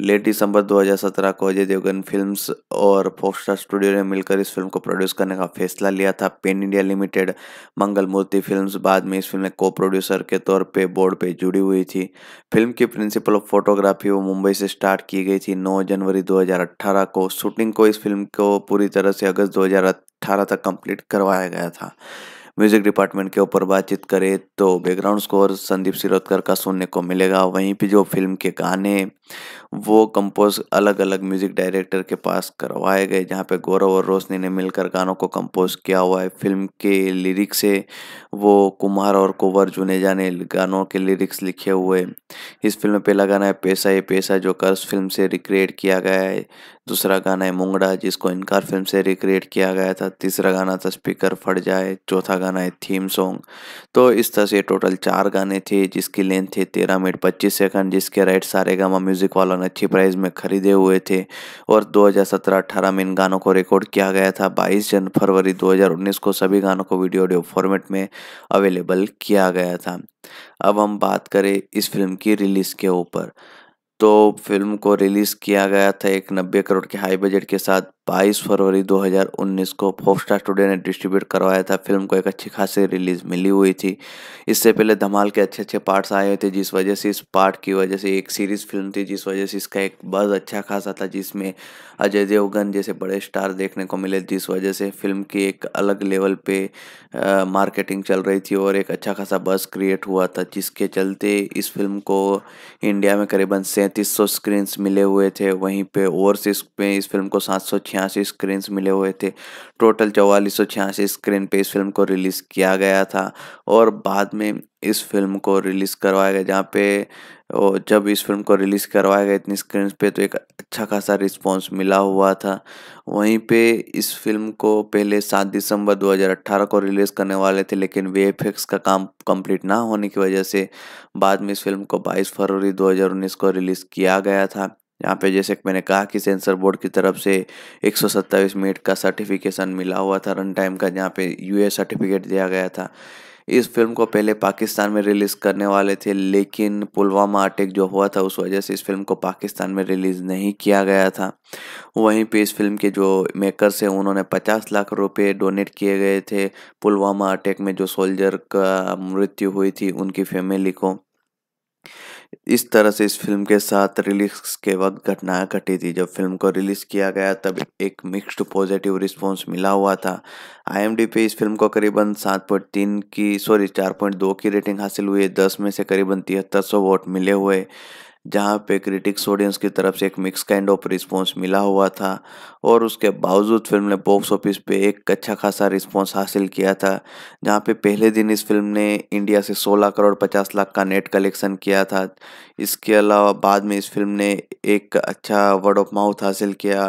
लेट दिसंबर 2017 को अजय देवगन फिल्म्स और पोस्टर स्टूडियो ने मिलकर इस फिल्म को प्रोड्यूस करने का फैसला लिया था pen India limited Mangal Murti film बाद में इस फिल्म में को प्रोड्यूसर के तौर पर बोर्ड पर जुड़ी हुई थी फिल्म की प्रिंसिपल ऑफ फोटोग्राफी वो मुंबई से स्टार्ट की गई थी नौ जनवरी दो को शूटिंग को इस फिल्म को पूरी पूरी तरह से अगस्त 2018 तक कंप्लीट करवाया गया था म्यूजिक डिपार्टमेंट के ऊपर बातचीत करें तो बैकग्राउंड स्कोर संदीप सिरोदकर का सुनने को मिलेगा वहीं पे जो फिल्म के गाने वो कंपोज अलग अलग म्यूजिक डायरेक्टर के पास करवाए गए जहाँ पे गौरव और रोशनी ने मिलकर गानों को कंपोज किया हुआ है फिल्म के लिरिक्स है वो कुमार और कुंवर जुनेजा ने गानों के लिरिक्स लिखे हुए इस फिल्म में पहला गाना है पैसा ये पैसा जो कर्ज फिल्म से रिक्रिएट किया गया है दूसरा गाना है मुंगड़ा जिसको इनकार फिल्म से रिक्रिएट किया गया था तीसरा गाना था स्पीकर फट जाए चौथा गाना है थीम सॉन्ग तो इस तरह से टोटल चार गाने थे जिसकी लेंथ थी तेरह मिनट पच्चीस सेकंड जिसके राइट सारे गामा म्यूजिक वालों ने अच्छी प्राइस में खरीदे हुए थे और दो हज़ार में इन गानों को रिकॉर्ड किया गया था बाईस जन फरवरी दो को सभी गानों को वीडियो ऑडियो फॉर्मेट में अवेलेबल किया गया था अब हम बात करें इस फिल्म की रिलीज़ के ऊपर तो फिल्म को रिलीज़ किया गया था एक नब्बे करोड़ के हाई बजट के साथ 22 फरवरी 2019 को फोस्टा स्टूडियो ने डिस्ट्रीब्यूट करवाया था फिल्म को एक अच्छी खासी रिलीज मिली हुई थी इससे पहले धमाल के अच्छे अच्छे पार्ट्स आए हुए थे जिस वजह से इस पार्ट की वजह से एक सीरीज फिल्म थी जिस वजह से इसका एक बज अच्छा खासा था जिसमें अजय देवगन जैसे बड़े स्टार देखने को मिले जिस वजह से फिल्म की एक अलग लेवल पे आ, मार्केटिंग चल रही थी और एक अच्छा खासा बस क्रिएट हुआ था जिसके चलते इस फिल्म को इंडिया में करीबन सैंतीस सौ स्क्रीन्स मिले हुए थे वहीं पे ओवरसीज में इस फिल्म को सात सौ छियासी स्क्रीन मिले हुए थे टोटल चौवालीस सौ छियासी स्क्रीन पे इस फिल्म को रिलीज़ किया गया था और बाद में इस फिल्म को रिलीज़ करवाया गया जहाँ पे जब इस फिल्म को रिलीज़ करवाया गया इतनी स्क्रीन पे तो एक अच्छा खासा रिस्पांस मिला हुआ था वहीं पे इस फिल्म को पहले सात दिसंबर 2018 को रिलीज़ करने वाले थे लेकिन वे एफेक्स का काम कंप्लीट ना होने की वजह से बाद में इस फिल्म को 22 फरवरी 2019 को रिलीज़ किया गया था यहाँ पे जैसे मैंने कहा कि सेंसर बोर्ड की तरफ से एक मिनट का सर्टिफिकेशन मिला हुआ था रन टाइम का जहाँ पे यू सर्टिफिकेट दिया गया था इस फिल्म को पहले पाकिस्तान में रिलीज़ करने वाले थे लेकिन पुलवामा अटैक जो हुआ था उस वजह से इस फिल्म को पाकिस्तान में रिलीज़ नहीं किया गया था वहीं पे इस फिल्म के जो मेकर्स हैं उन्होंने 50 लाख रुपए डोनेट किए गए थे पुलवामा अटैक में जो सोल्जर का मृत्यु हुई थी उनकी फैमिली को इस तरह से इस फिल्म के साथ रिलीज के वक्त घटनाएं घटी थी जब फिल्म को रिलीज़ किया गया तब एक मिक्स्ड पॉजिटिव रिस्पांस मिला हुआ था आई पे इस फिल्म को करीबन सात पॉइंट तीन की सॉरी चार पॉइंट दो की रेटिंग हासिल हुई है दस में से करीबन तिहत्तर सौ वोट मिले हुए जहाँ पे क्रिटिक्स ऑडियंस की तरफ से एक मिक्स काइंड ऑफ रिस्पॉन्स मिला हुआ था और उसके बावजूद फिल्म ने बॉक्स ऑफिस पे एक अच्छा खासा रिस्पॉन्स हासिल किया था जहाँ पे पहले दिन इस फिल्म ने इंडिया से 16 करोड़ 50 लाख का नेट कलेक्शन किया था इसके अलावा बाद में इस फिल्म ने एक अच्छा वर्ड ऑफ माउथ हासिल किया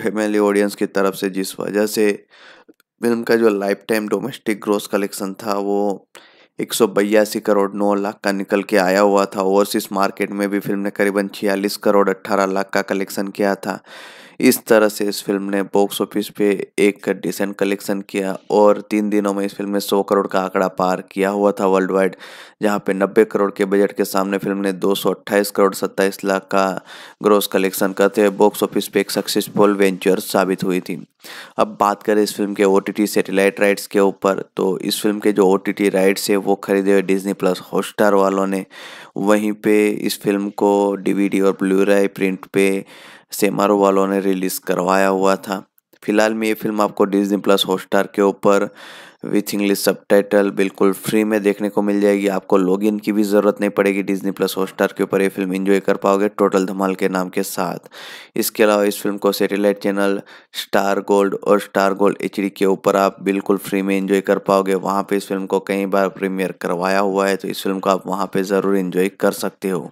फैमिली ऑडियंस की तरफ से जिस वजह से फिल्म का जो lifetime domestic gross collection था वो एक करोड़ नौ लाख का निकल के आया हुआ था ओवरसीज मार्केट में भी फिल्म ने करीबन छियालीस करोड़ अट्ठारह लाख का कलेक्शन किया था इस तरह से इस फिल्म ने बॉक्स ऑफिस पे एक डिसेंट कलेक्शन किया और तीन दिनों में इस फिल्म ने 100 करोड़ का आंकड़ा पार किया हुआ था वर्ल्ड वाइड जहाँ पे 90 करोड़ के बजट के सामने फिल्म ने 228 करोड़ 27 लाख का ग्रोस कलेक्शन करते हुए बॉक्स ऑफिस पे एक सक्सेसफुल वेंचर साबित हुई थी अब बात करें इस फिल्म के ओ सैटेलाइट राइट्स के ऊपर तो इस फिल्म के जो ओ राइट्स है वो खरीदे हुए डिजनी प्लस हॉटस्टार वालों ने वहीं पर इस फिल्म को डी और राय प्रिंट पे सेमारो वालों ने रिलीज़ करवाया हुआ था फिलहाल में ये फिल्म आपको डिजनी प्लस हॉटस्टार के ऊपर विथ इंग्लिश सब बिल्कुल फ्री में देखने को मिल जाएगी आपको लॉगिन की भी ज़रूरत नहीं पड़ेगी डिजनी प्लस हॉटस्टार के ऊपर ये फिल्म एंजॉय कर पाओगे टोटल धमाल के नाम के साथ इसके अलावा इस फिल्म को सैटेलाइट चैनल स्टार गोल्ड और स्टार गोल्ड एच के ऊपर आप बिल्कुल फ्री में इंजॉय कर पाओगे वहाँ पर इस फिल्म को कई बार प्रीमियर करवाया हुआ है तो इस फिल्म को आप वहाँ पर ज़रूर इन्जॉय कर सकते हो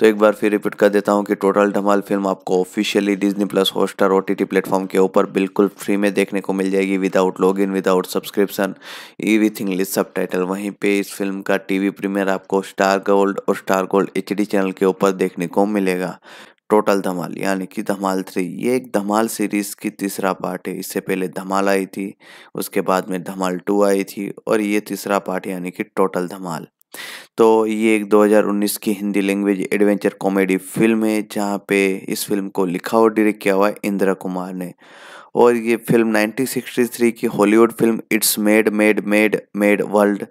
तो एक बार फिर रिपीट कर देता हूँ कि टोटल धमाल फिल्म आपको officially Disney plus Hotstar O T platform के ऊपर बिल्कुल फ्री में देखने को मिल जाएगी without log in without subscription everything list सब टाइटल वहीं पर इस फिल्म का टीवी प्रीमियर आपको स्टार गोल्ड और स्टार गोल्ड एच चैनल के ऊपर देखने को मिलेगा टोटल धमाल यानी कि धमाल थ्री ये एक धमाल सीरीज़ की तीसरा पार्ट है इससे पहले धमाल आई थी उसके बाद में धमाल टू आई थी और ये तीसरा पार्ट यानी कि टोटल धमाल तो ये एक 2019 की Hindi language adventure comedy film है जहाँ पे इस फिल्म को लिखा और डायरेक्ट किया हुआ है इंदिरा कुमार ने और ये फिल्म 1963 की Hollywood film it's mad mad mad mad world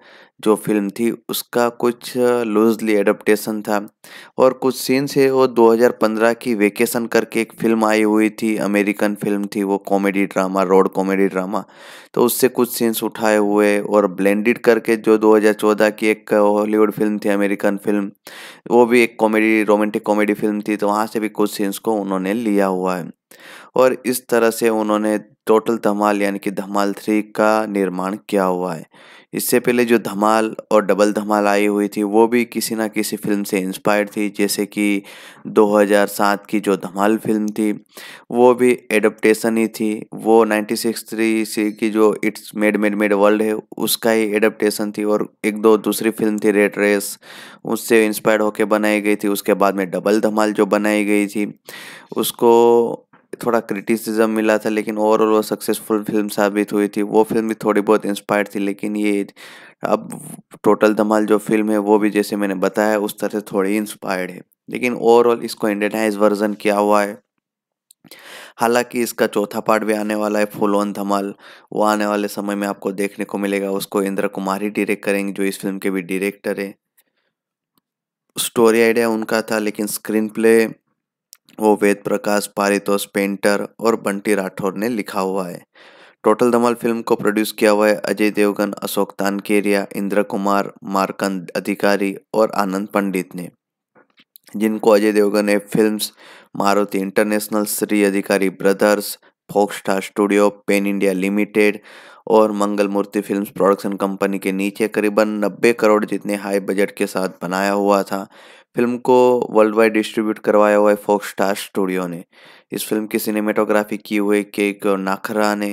जो फिल्म थी उसका कुछ लूजली एडप्टेशन था और कुछ सीन्स है वो 2015 की वेकेशन करके एक फिल्म आई हुई थी अमेरिकन फिल्म थी वो comedy drama road comedy drama तो उससे कुछ सीन्स उठाए हुए और ब्लेंडेड करके जो 2014 की एक हॉलीवुड फिल्म थी अमेरिकन फिल्म वो भी एक कॉमेडी रोमांटिक कॉमेडी फिल्म थी तो वहाँ से भी कुछ सीन्स को उन्होंने लिया हुआ है और इस तरह से उन्होंने टोटल धमाल यानी कि धमाल थ्री का निर्माण किया हुआ है इससे पहले जो धमाल और डबल धमाल आई हुई थी वो भी किसी ना किसी फिल्म से इंस्पायर्ड थी जैसे कि 2007 की जो धमाल फिल्म थी वो भी एडप्टेशन ही थी वो नाइन्टी सी की जो it's mad mad mad world है उसका ही एडप्टेशन थी और एक दो दूसरी फिल्म थी रेड रेस उससे इंस्पायर्ड होकर बनाई गई थी उसके बाद में डबल धमाल जो बनाई गई थी उसको थोड़ा क्रिटिसिज्म मिला था लेकिन ओवरऑल वो सक्सेसफुल फिल्म साबित हुई थी वो फिल्म भी थोड़ी बहुत इंस्पायर थी लेकिन ये अब टोटल धमाल जो फिल्म है वो भी जैसे मैंने बताया उस तरह से थोड़ी इंस्पायर्ड है लेकिन ओवरऑल इसको इंडियनाइज वर्जन किया हुआ है हालांकि इसका चौथा पार्ट भी आने वाला है फुल ऑन धमाल वो आने वाले समय में आपको देखने को मिलेगा उसको इंद्र कुमारी डायरेक्ट करेंगे जो इस फिल्म के भी डायरेक्टर है स्टोरी आइडिया उनका था लेकिन स्क्रीन प्ले वो वेद प्रकाश पारितोष पेंटर और बंटी राठौर ने लिखा हुआ है टोटल धमाल फिल्म को प्रोड्यूस किया हुआ है अजय देवगन अशोक तानकेरिया इंद्र कुमार मार्कंड अधिकारी और आनंद पंडित ने जिनको अजय देवगन ने films Maruti International Shri Adhikari Brothers Fox Star studio Pen India Limited और Mangal Murti film production company के नीचे करीबन 90 करोड़ जितने हाई बजट के साथ बनाया हुआ था फिल्म को वर्ल्ड वाइड डिस्ट्रीब्यूट करवाया हुआ है फोक स्टार स्टूडियो ने इस फिल्म की सिनेमेटोग्राफी की हुई केक नाखरा ने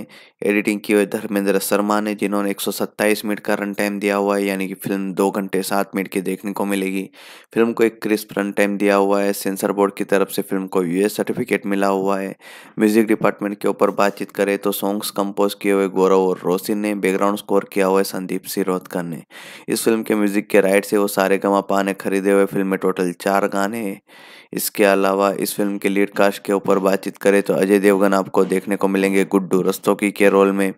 एडिटिंग की हुई धर्मेंद्र शर्मा ने जिन्होंने 127 मिनट का रन टाइम दिया हुआ है यानी कि फिल्म दो घंटे सात मिनट की देखने को मिलेगी फिल्म को एक क्रिस्प रन टाइम दिया हुआ है सेंसर बोर्ड की तरफ से फिल्म को यूएस सर्टिफिकेट मिला हुआ है म्यूजिक डिपार्टमेंट के ऊपर बातचीत करें तो सॉन्ग्स कंपोज किए हुए गौरव और रोशिन ने बैकग्राउंड स्कोर किया हुआ है संदीप सिरोदकर ने इस फिल्म के म्यूजिक के राइट से वो सारे गवा पाने खरीदे हुए फिल्म टोटल चार गाने इसके अलावा इस फिल्म के लीड कास्ट के ऊपर बातचीत करें तो अजय देवगन आपको देखने को मिलेंगे गुड्डू रस्तोकी के रोल में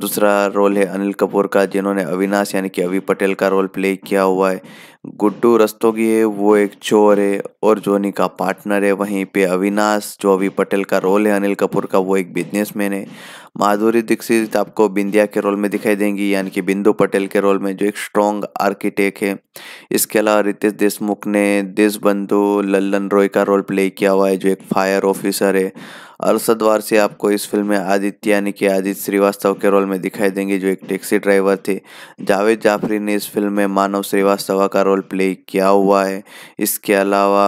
दूसरा रोल है अनिल कपूर का जिन्होंने अविनाश यानी कि अवि पटेल का रोल प्ले किया हुआ है गुड्डू रस्तोगी है वो एक चोर है और जोनी का पार्टनर है वहीं पे अविनाश जो अभी पटेल का रोल है अनिल कपूर का वो एक बिजनेसमैन है माधुरी दीक्षित आपको बिंदिया के रोल में दिखाई देंगी यानी कि बिंदु पटेल के रोल में जो एक स्ट्रॉन्ग आर्किटेक्ट है इसके अलावा रितेश देशमुख ने देश बंधु लल्लन रॉय का रोल प्ले किया हुआ है जो एक फायर ऑफिसर है अरसद वारसी आपको इस फिल्म में आदित्य यानी कि आदित्य श्रीवास्तव के रोल में दिखाई देंगे जो एक टैक्सी ड्राइवर थे जावेद जाफरी ने इस फिल्म में मानव श्रीवास्तव का रोल प्ले किया हुआ है इसके अलावा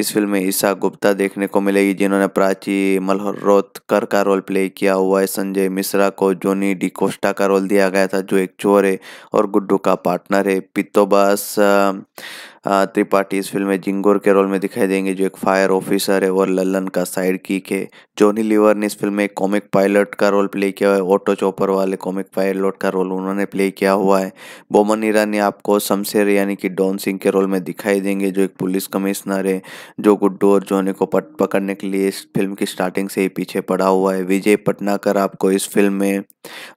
इस फिल्म में ईशा गुप्ता देखने को मिलेगी जिन्होंने प्राची मल्होत्कर का रोल प्ले किया हुआ है संजय मिश्रा को जोनी डिकोस्टा का रोल दिया गया था जो एक चोर है और गुड्डू का पार्टनर है पितोबास त्रिपाठी इस फिल्म में जिंगोर के रोल में दिखाई देंगे जो एक फायर ऑफिसर है और लल्लन का साइड कीक है जॉनी लीवर ने इस फिल्म में कॉमिक पायलट का रोल प्ले किया हुआ है ऑटो चॉपर वाले कॉमिक पायलट का रोल उन्होंने प्ले किया हुआ है बोमन ईरानी आपको शमशेर यानी कि डॉन सिंह के रोल में दिखाई देंगे जो एक पुलिस कमिश्नर है जो गुड्डू और जोनी को पट पकड़ने के लिए इस फिल्म की स्टार्टिंग से ही पीछे पड़ा हुआ है विजय पटनाकर आपको इस फिल्म में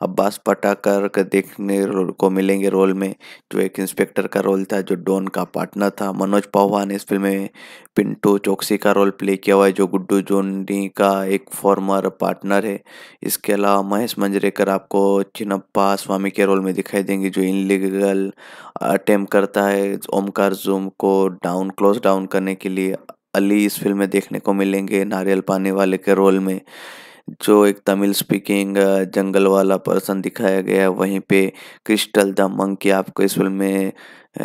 अब्बास पटाकर देखने को मिलेंगे रोल में जो एक इंस्पेक्टर का रोल था जो डॉन का पार्ट अपना था मनोज पवार ने इस फिल्म में पिंटो चौकसी का रोल प्ले किया हुआ है जो गुड्डू जोनी का एक फॉर्मर पार्टनर है इसके अलावा महेश मंजरेकर आपको चिनप्पा स्वामी के रोल में दिखाई देंगे जो इनलीगल अटेम्प करता है ओमकार जूम को डाउन क्लोज डाउन करने के लिए अली इस फिल्म में देखने को मिलेंगे नारियल पानी वाले के रोल में जो एक तमिल स्पीकिंग जंगल वाला पर्सन दिखाया गया है वहीं पे क्रिस्टल द मंकी आपको इस फिल्म में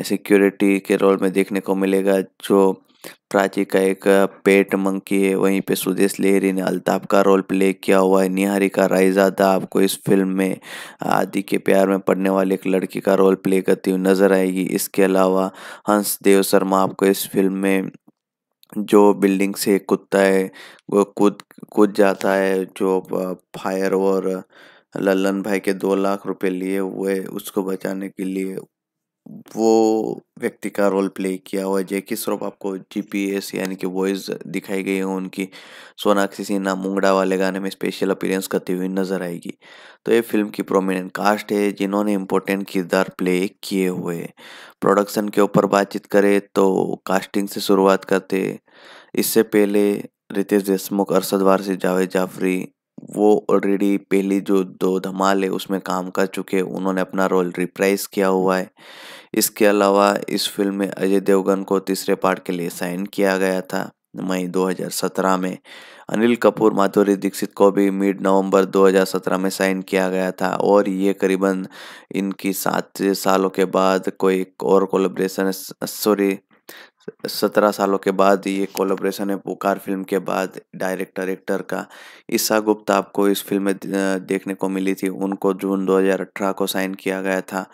सिक्योरिटी के रोल में देखने को मिलेगा जो प्राची का एक पेट मंकी है वहीं पे सुदेश लेहरी ने अल्ताफ का रोल प्ले किया हुआ है निहारिका रायजादा आपको इस फिल्म में आदि के प्यार में पड़ने वाली एक लड़की का रोल प्ले करती हुई नजर आएगी इसके अलावा हंस देव शर्मा आपको इस फिल्म में जो बिल्डिंग से कुत्ता है वो कूद कूद जाता है जो फायर और लल्लन भाई के दो लाख रुपए लिए हुए उसको बचाने के लिए वो व्यक्ति का रोल प्ले किया हुआ है जैकी स्वरूप आपको जीपीएस यानी कि वॉइस दिखाई गई है उनकी सोनाक्षी सिन्हा मुंगड़ा वाले गाने में स्पेशल अपीरेंस करती हुई नजर आएगी तो ये फिल्म की प्रोमिनेंट कास्ट है जिन्होंने इम्पोर्टेंट किरदार प्ले किए हुए हैं प्रोडक्शन के ऊपर बातचीत करें तो कास्टिंग से शुरुआत करते इससे पहले रितेश देशमुख अरसद वारसी जावेद जाफरी वो ऑलरेडी पहली जो दो धमाल है उसमें काम कर चुके उन्होंने अपना रोल रिप्राइज किया हुआ है इसके अलावा इस फिल्म में अजय देवगन को तीसरे पार्ट के लिए साइन किया गया था मई 2017 में अनिल कपूर माधुरी दीक्षित को भी मिड नवंबर 2017 में साइन किया गया था और ये करीबन इनकी सात सालों के बाद कोई और कोलेब्रेशन सॉरी सत्रह सालों के बाद ये कोलोब्रेशन है पुकार फिल्म के बाद डायरेक्टर एक्टर का ईशा गुप्ता आपको इस फिल्म में देखने को मिली थी उनको जून 2018 को साइन किया गया था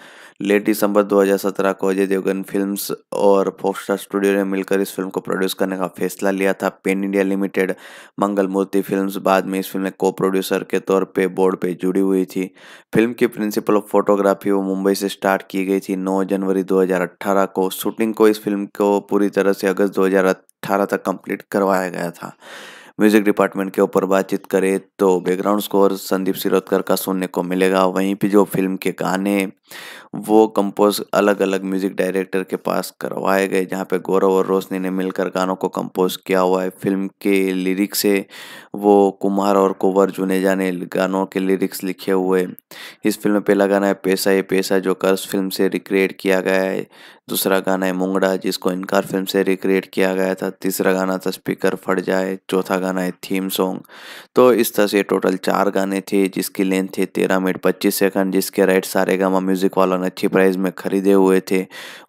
लेट दिसंबर 2017 को अजय देवगन फिल्म्स और फोस्टर स्टूडियो ने मिलकर इस फिल्म को प्रोड्यूस करने का फैसला लिया था pen India limited Mangal Murti film बाद में इस फिल्म में को प्रोड्यूसर के तौर पर बोर्ड पर जुड़ी हुई थी फिल्म की प्रिंसिपल ऑफ फोटोग्राफी वो मुंबई से स्टार्ट की गई थी नौ जनवरी दो को शूटिंग को इस फिल्म को पूरी तरह से अगस्त 2018 तक कंप्लीट करवाया गया था म्यूजिक डिपार्टमेंट के ऊपर बातचीत करें तो बैकग्राउंड स्कोर संदीप सिरोदकर का सुनने को मिलेगा वहीं पे जो फिल्म के गाने वो कंपोज अलग अलग म्यूजिक डायरेक्टर के पास करवाए गए जहाँ पे गौरव और रोशनी ने मिलकर गानों को कंपोज किया हुआ है फिल्म के लिरिक्स से वो कुमार और कुंवर जुनेजा ने गानों के लिरिक्स लिखे हुए इस फिल्म में पहला गाना है पैसा ये पैसा जो कर्ज फिल्म से रिक्रिएट किया गया है दूसरा गाना है मुंगड़ा जिसको इनकार फिल्म से रिक्रिएट किया गया था तीसरा गाना था स्पीकर फट जाए चौथा गाना है थीम सॉन्ग तो इस तरह से टोटल चार गाने थे जिसकी लेंथ थी तेरह मिनट पच्चीस सेकंड जिसके राइट सारे गामा म्यूजिक वालों ने अच्छी प्राइस में खरीदे हुए थे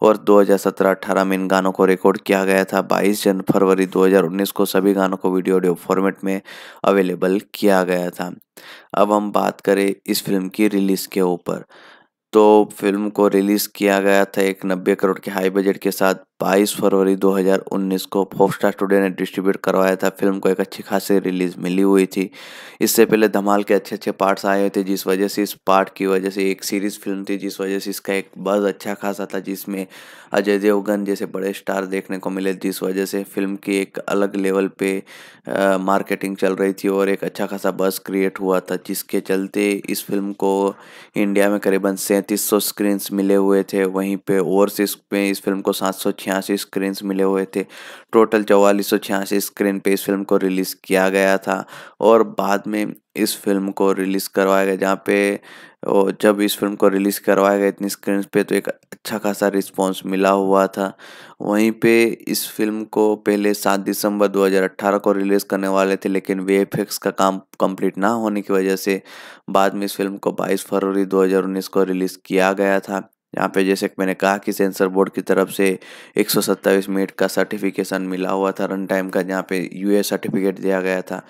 और दो हज़ार में इन गानों को रिकॉर्ड किया गया था बाईस जन फरवरी दो को सभी गानों को वीडियो ऑडियो फॉर्मेट में अवेलेबल किया गया था अब हम बात करें इस फिल्म की रिलीज़ के ऊपर तो फिल्म को रिलीज़ किया गया था एक नब्बे करोड़ के हाई बजट के साथ 22 फरवरी 2019 को स्टार स्टूडियो ने डिस्ट्रीब्यूट करवाया था फिल्म को एक अच्छी खासी रिलीज़ मिली हुई थी इससे पहले धमाल के अच्छे अच्छे पार्ट्स आए हुए थे जिस वजह से इस पार्ट की वजह से एक सीरीज़ फिल्म थी जिस वजह से इसका एक बज अच्छा खासा था जिसमें अजय देवगन जैसे बड़े स्टार देखने को मिले जिस वजह से फिल्म की एक अलग लेवल पे मार्केटिंग चल रही थी और एक अच्छा खासा बस क्रिएट हुआ था जिसके चलते इस फिल्म को इंडिया में करीबन सैंतीस सौ स्क्रीन्स मिले हुए थे वहीं पे ओवरसीज पे इस फिल्म को सात सौ छियासी स्क्रीन्स मिले हुए थे टोटल चौवालीस सौ छियासी स्क्रीन पे इस फिल्म को रिलीज़ किया गया था और बाद में इस फिल्म को रिलीज़ करवाया गया जहाँ पे और जब इस फिल्म को रिलीज़ करवाया गया इतनी स्क्रीन पे तो एक अच्छा खासा रिस्पॉन्स मिला हुआ था वहीं पे इस फिल्म को पहले सात दिसंबर 2018 को रिलीज़ करने वाले थे लेकिन वे का काम कंप्लीट ना होने की वजह से बाद में इस फिल्म को 22 फरवरी 2019 को रिलीज़ किया गया था यहाँ पे जैसे कि मैंने कहा कि सेंसर बोर्ड की तरफ से एक मिनट का सर्टिफिकेशन मिला हुआ था रन टाइम का जहाँ पे यू सर्टिफिकेट दिया गया था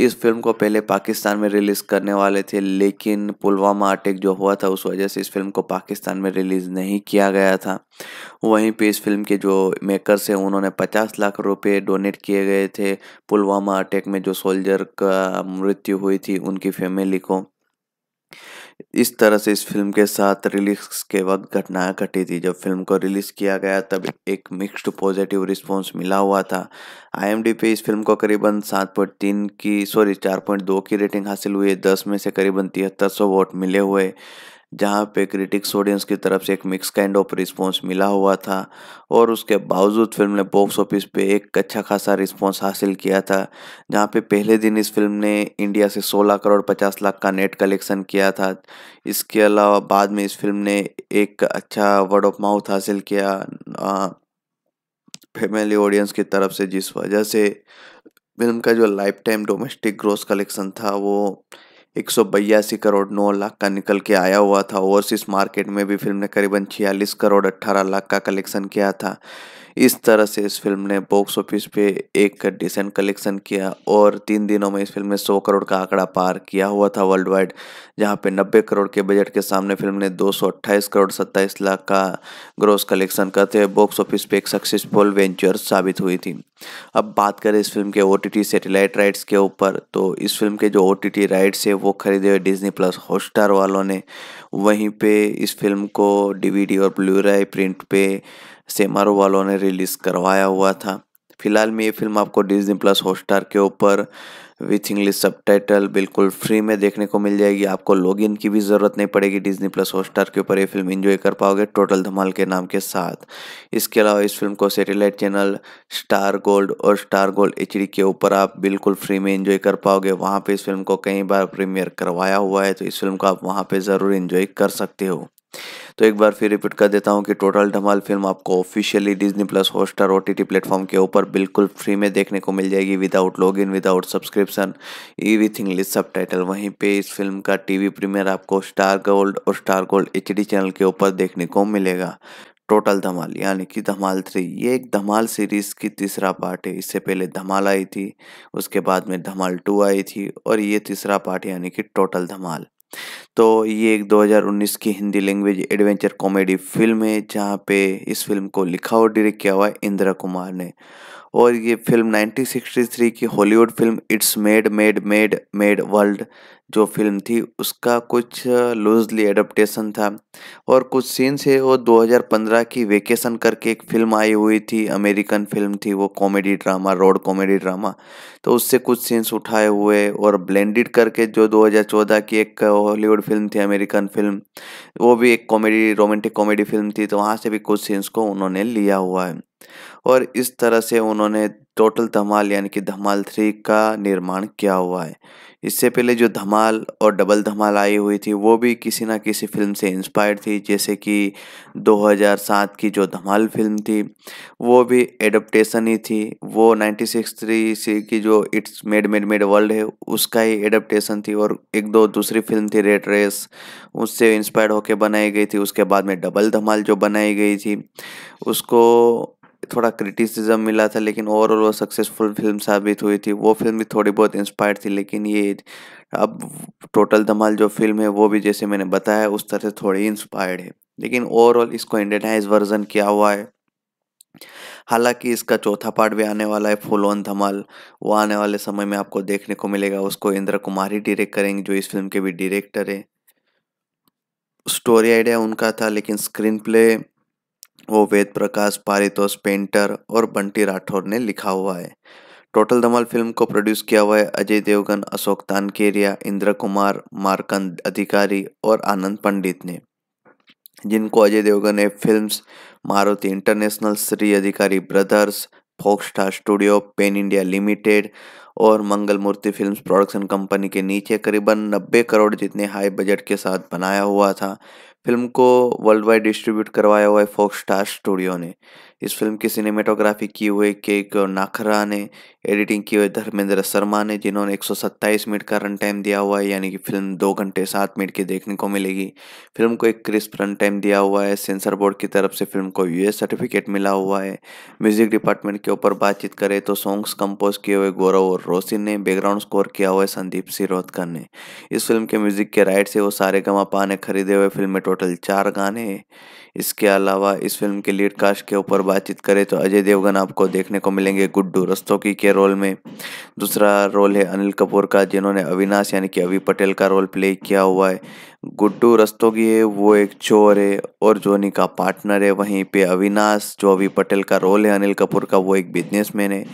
इस फिल्म को पहले पाकिस्तान में रिलीज़ करने वाले थे लेकिन पुलवामा अटैक जो हुआ था उस वजह से इस फिल्म को पाकिस्तान में रिलीज़ नहीं किया गया था वहीं पे इस फिल्म के जो मेकर्स हैं उन्होंने 50 लाख रुपए डोनेट किए गए थे पुलवामा अटैक में जो सोल्जर का मृत्यु हुई थी उनकी फैमिली को इस तरह से इस फिल्म के साथ रिलीज के वक्त घटनाएं घटी थी जब फिल्म को रिलीज किया गया तब एक मिक्स्ड पॉजिटिव रिस्पांस मिला हुआ था आई पे इस फिल्म को करीबन सात पॉइंट तीन की सॉरी चार पॉइंट दो की रेटिंग हासिल हुई है दस में से करीबन तिहत्तर सौ वोट मिले हुए जहाँ पे क्रिटिक्स ऑडियंस की तरफ से एक मिक्स काइंड ऑफ रिस्पॉन्स मिला हुआ था और उसके बावजूद फिल्म ने बॉक्स ऑफिस पे एक अच्छा खासा रिस्पॉन्स हासिल किया था जहाँ पे पहले दिन इस फिल्म ने इंडिया से 16 करोड़ 50 लाख का नेट कलेक्शन किया था इसके अलावा बाद में इस फिल्म ने एक अच्छा वर्ड ऑफ माउथ हासिल किया फैमिली ऑडियंस की तरफ से जिस वजह से फिल्म का जो lifetime domestic gross collection था वो एक करोड़ नौ लाख का निकल के आया हुआ था ओवरसीज मार्केट में भी फिल्म ने करीबन छियालीस करोड़ अट्ठारह लाख का कलेक्शन किया था इस तरह से इस फिल्म ने बॉक्स ऑफिस पे एक डिसेंट कलेक्शन किया और तीन दिनों में इस फिल्म ने 100 करोड़ का आंकड़ा पार किया हुआ था वर्ल्ड वाइड जहाँ पे 90 करोड़ के बजट के सामने फिल्म ने दो करोड़ 27 लाख का ग्रोस कलेक्शन करते हुए बॉक्स ऑफिस पे एक सक्सेसफुल वेंचर साबित हुई थी अब बात करें इस फिल्म के ओ सैटेलाइट राइट्स के ऊपर तो इस फिल्म के जो ओ राइट्स है वो खरीदे हुए डिजनी प्लस हॉटस्टार वालों ने वहीं पे इस फिल्म को डीवीडी और राय प्रिंट पे सेमारो वालों ने रिलीज़ करवाया हुआ था फिलहाल में ये फिल्म आपको डिजनी प्लस हॉटस्टार के ऊपर विथ इंग्लिश सब बिल्कुल फ्री में देखने को मिल जाएगी आपको लॉगिन की भी ज़रूरत नहीं पड़ेगी डिजनी प्लस हॉटस्टार के ऊपर ये फिल्म एंजॉय कर पाओगे टोटल धमाल के नाम के साथ इसके अलावा इस फिल्म को सैटेलाइट चैनल स्टार गोल्ड और स्टार गोल्ड एच के ऊपर आप बिल्कुल फ्री में इंजॉय कर पाओगे वहाँ पर इस फिल्म को कई बार प्रीमियर करवाया हुआ है तो इस फिल्म को आप वहाँ पर ज़रूर इंजॉय कर सकते हो तो एक बार फिर रिपीट कर देता हूँ कि टोटल धमाल फिल्म आपको officially Disney Plus Hotstar O T platform के ऊपर बिल्कुल फ्री में देखने को मिल जाएगी without log in without subscription everything list सब टाइटल वहीं पे इस फिल्म का टीवी प्रीमियर आपको स्टार गोल्ड और स्टार गोल्ड एच चैनल के ऊपर देखने को मिलेगा टोटल धमाल यानी कि धमाल थ्री ये एक धमाल सीरीज़ की तीसरा पार्ट है इससे पहले धमाल आई थी उसके बाद में धमाल टू आई थी और ये तीसरा पार्ट यानी कि टोटल धमाल तो ये एक 2019 की Hindi language adventure comedy film है जहाँ पे इस फिल्म को लिखा और डायरेक्ट किया हुआ है इंदिरा कुमार ने और ये फिल्म 1963 की Hollywood film it's mad mad mad mad world जो फिल्म थी उसका कुछ लूजली एडप्टेशन था और कुछ सीन्स है वो 2015 की वेकेशन करके एक फिल्म आई हुई थी अमेरिकन फिल्म थी वो comedy drama road comedy drama तो उससे कुछ सीन्स उठाए हुए और ब्लेंडेड करके जो 2014 की एक हॉलीवुड फिल्म थी अमेरिकन फिल्म वो भी एक कॉमेडी रोमांटिक कॉमेडी फिल्म थी तो वहाँ से भी कुछ सीन्स को उन्होंने लिया हुआ है और इस तरह से उन्होंने टोटल धमाल यानी कि धमाल थ्री का निर्माण किया हुआ है इससे पहले जो धमाल और डबल धमाल आई हुई थी वो भी किसी ना किसी फिल्म से इंस्पायर्ड थी जैसे कि 2007 की जो धमाल फिल्म थी वो भी एडप्टेशन ही थी वो नाइन्टी सिक्स थ्री की जो it's mad mad mad world है उसका ही एडप्टेशन थी और एक दो दूसरी फिल्म थी रेड रेस उससे इंस्पायर होकर बनाई गई थी उसके बाद में डबल धमाल जो बनाई गई थी उसको थोड़ा क्रिटिसिज्म मिला था लेकिन ओवरऑल वो सक्सेसफुल फिल्म साबित हुई थी वो फिल्म भी थोड़ी बहुत इंस्पायर्ड थी लेकिन ये अब टोटल धमाल जो फिल्म है वो भी जैसे मैंने बताया उस तरह से थोड़ी इंस्पायर्ड है लेकिन ओवरऑल इसको इंडेटाइज वर्जन किया हुआ है हालांकि इसका चौथा पार्ट भी आने वाला है फुल ऑन धमाल वो आने वाले समय में आपको देखने को मिलेगा उसको इंद्र कुमार ही डायरेक्ट करेंगे जो इस फिल्म के भी डायरेक्टर है स्टोरी आइडिया उनका था लेकिन स्क्रीन प्ले वो वेद प्रकाश पारितोष पेंटर और बंटी राठौर ने लिखा हुआ है टोटल धमाल फिल्म को प्रोड्यूस किया हुआ है अजय देवगन अशोक तानकेरिया इंद्र कुमार मारकंद अधिकारी और आनंद पंडित ने जिनको अजय देवगन ने films Maruti International Shri Adhikari Brothers Fox Star studio Pen India Limited और Mangal Murti film production company के नीचे करीबन 90 करोड़ जितने हाई बजट के साथ बनाया हुआ था फिल्म को वर्ल्ड वाइड डिस्ट्रीब्यूट करवाया हुआ है फोक स्टार स्टूडियो ने इस फिल्म की सिनेमेटोग्राफी की हुए के नाखरा ने एडिटिंग की हुई धर्मेंद्र शर्मा ने जिन्होंने 127 मिनट का रन टाइम दिया हुआ है यानी कि फिल्म दो घंटे सात मिनट की देखने को मिलेगी फिल्म को एक क्रिस्प रन टाइम दिया हुआ है सेंसर बोर्ड की तरफ से फिल्म को यूएस सर्टिफिकेट मिला हुआ है म्यूजिक डिपार्टमेंट के ऊपर बातचीत करें तो सॉन्ग्स कंपोज किए हुए गौरव और रोशिन ने बैकग्राउंड स्कोर किया हुआ है संदीप सिरोदकर ने इस फिल्म के म्यूजिक के राइट से वो सारे गमा पाने खरीदे हुए फिल्म में टोटल चार गाने इसके अलावा इस फिल्म के लीड कास्ट के ऊपर बातचीत करें तो अजय देवगन आपको देखने को मिलेंगे गुड्डू रस्तोकी के रोल में दूसरा रोल है अनिल कपूर का जिन्होंने अविनाश यानी कि अवि पटेल का रोल प्ले किया हुआ है गुड्डू रस्तोगी है वो एक चोर है और जोनी का पार्टनर है वहीं पे अविनाश जो अभी पटेल का रोल है अनिल कपूर का वो एक बिजनेसमैन है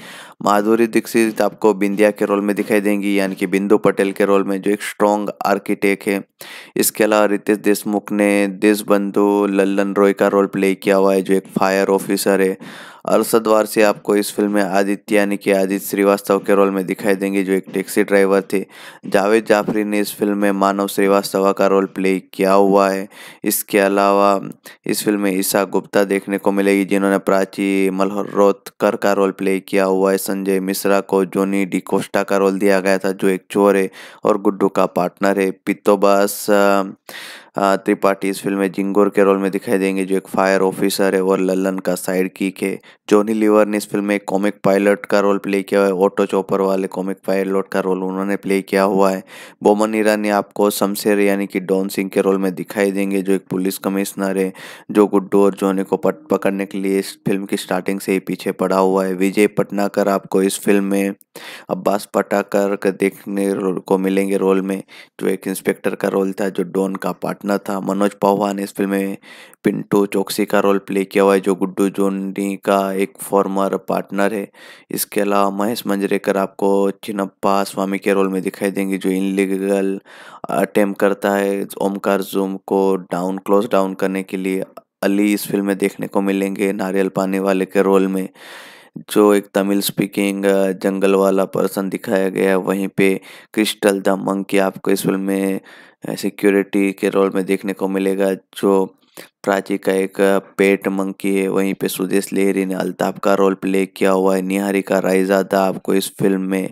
माधुरी दीक्षित आपको बिंदिया के रोल में दिखाई देंगी यानी कि बिंदु पटेल के रोल में जो एक स्ट्रॉन्ग आर्किटेक्ट है इसके अलावा रितेश देशमुख ने देशबंधु लल्लन रॉय का रोल प्ले किया हुआ है जो एक फायर ऑफिसर है अरसदवार से आपको इस फिल्म में आदित्य यानी कि आदित्य श्रीवास्तव के रोल में दिखाई देंगे जो एक टैक्सी ड्राइवर थे जावेद जाफरी ने इस फिल्म में मानव श्रीवास्तव का रोल प्ले किया हुआ है इसके अलावा इस फिल्म में ईशा गुप्ता देखने को मिलेगी जिन्होंने प्राची मल्होत्कर का रोल प्ले किया हुआ है संजय मिश्रा को जोनी डी कोस्टा का रोल दिया गया था जो एक चोर है और गुड्डू का पार्टनर है पितोबास त्रिपाठी इस फिल्म में जिंगोर के रोल में दिखाई देंगे जो एक फायर ऑफिसर है और लल्लन का साइड कीक है जॉनी लीवर ने इस फिल्म में कॉमिक पायलट का रोल प्ले किया है ऑटो चॉपर वाले कॉमिक पायलट का रोल उन्होंने प्ले किया हुआ है बोमन ईरानी आपको शमशेर यानी कि डॉन सिंह के रोल में दिखाई देंगे जो एक पुलिस कमिश्नर है जो गुड्डू और जोनी को पट पकड़ने के लिए इस फिल्म की स्टार्टिंग से ही पीछे पड़ा हुआ है विजय पटनाकर आपको इस फिल्म में अब्बास पटाकर देखने को मिलेंगे रोल में जो एक इंस्पेक्टर का रोल था जो डॉन का पार्टनर करना था मनोज पौवा ने इस फिल्म में पिंटू चौकसी का रोल प्ले किया हुआ है जो गुड्डू जोनी का एक फॉर्मर पार्टनर है इसके अलावा महेश मंजरेकर आपको चिनप्पा स्वामी के रोल में दिखाई देंगे जो इनलीगल अटेम्प करता है ओमकार जूम को डाउन क्लोज डाउन करने के लिए अली इस फिल्म में देखने को मिलेंगे नारियल पानी वाले के रोल में जो एक तमिल स्पीकिंग जंगल वाला पर्सन दिखाया गया है वहीं पे क्रिस्टल द मंकी आपको इस फिल्म में सिक्योरिटी के रोल में देखने को मिलेगा जो प्राची का एक पेट मंकी है वहीं पे सुदेश लेहरी ने अल्ताफ का रोल प्ले किया हुआ है निहारिका रायजादा आपको इस फिल्म में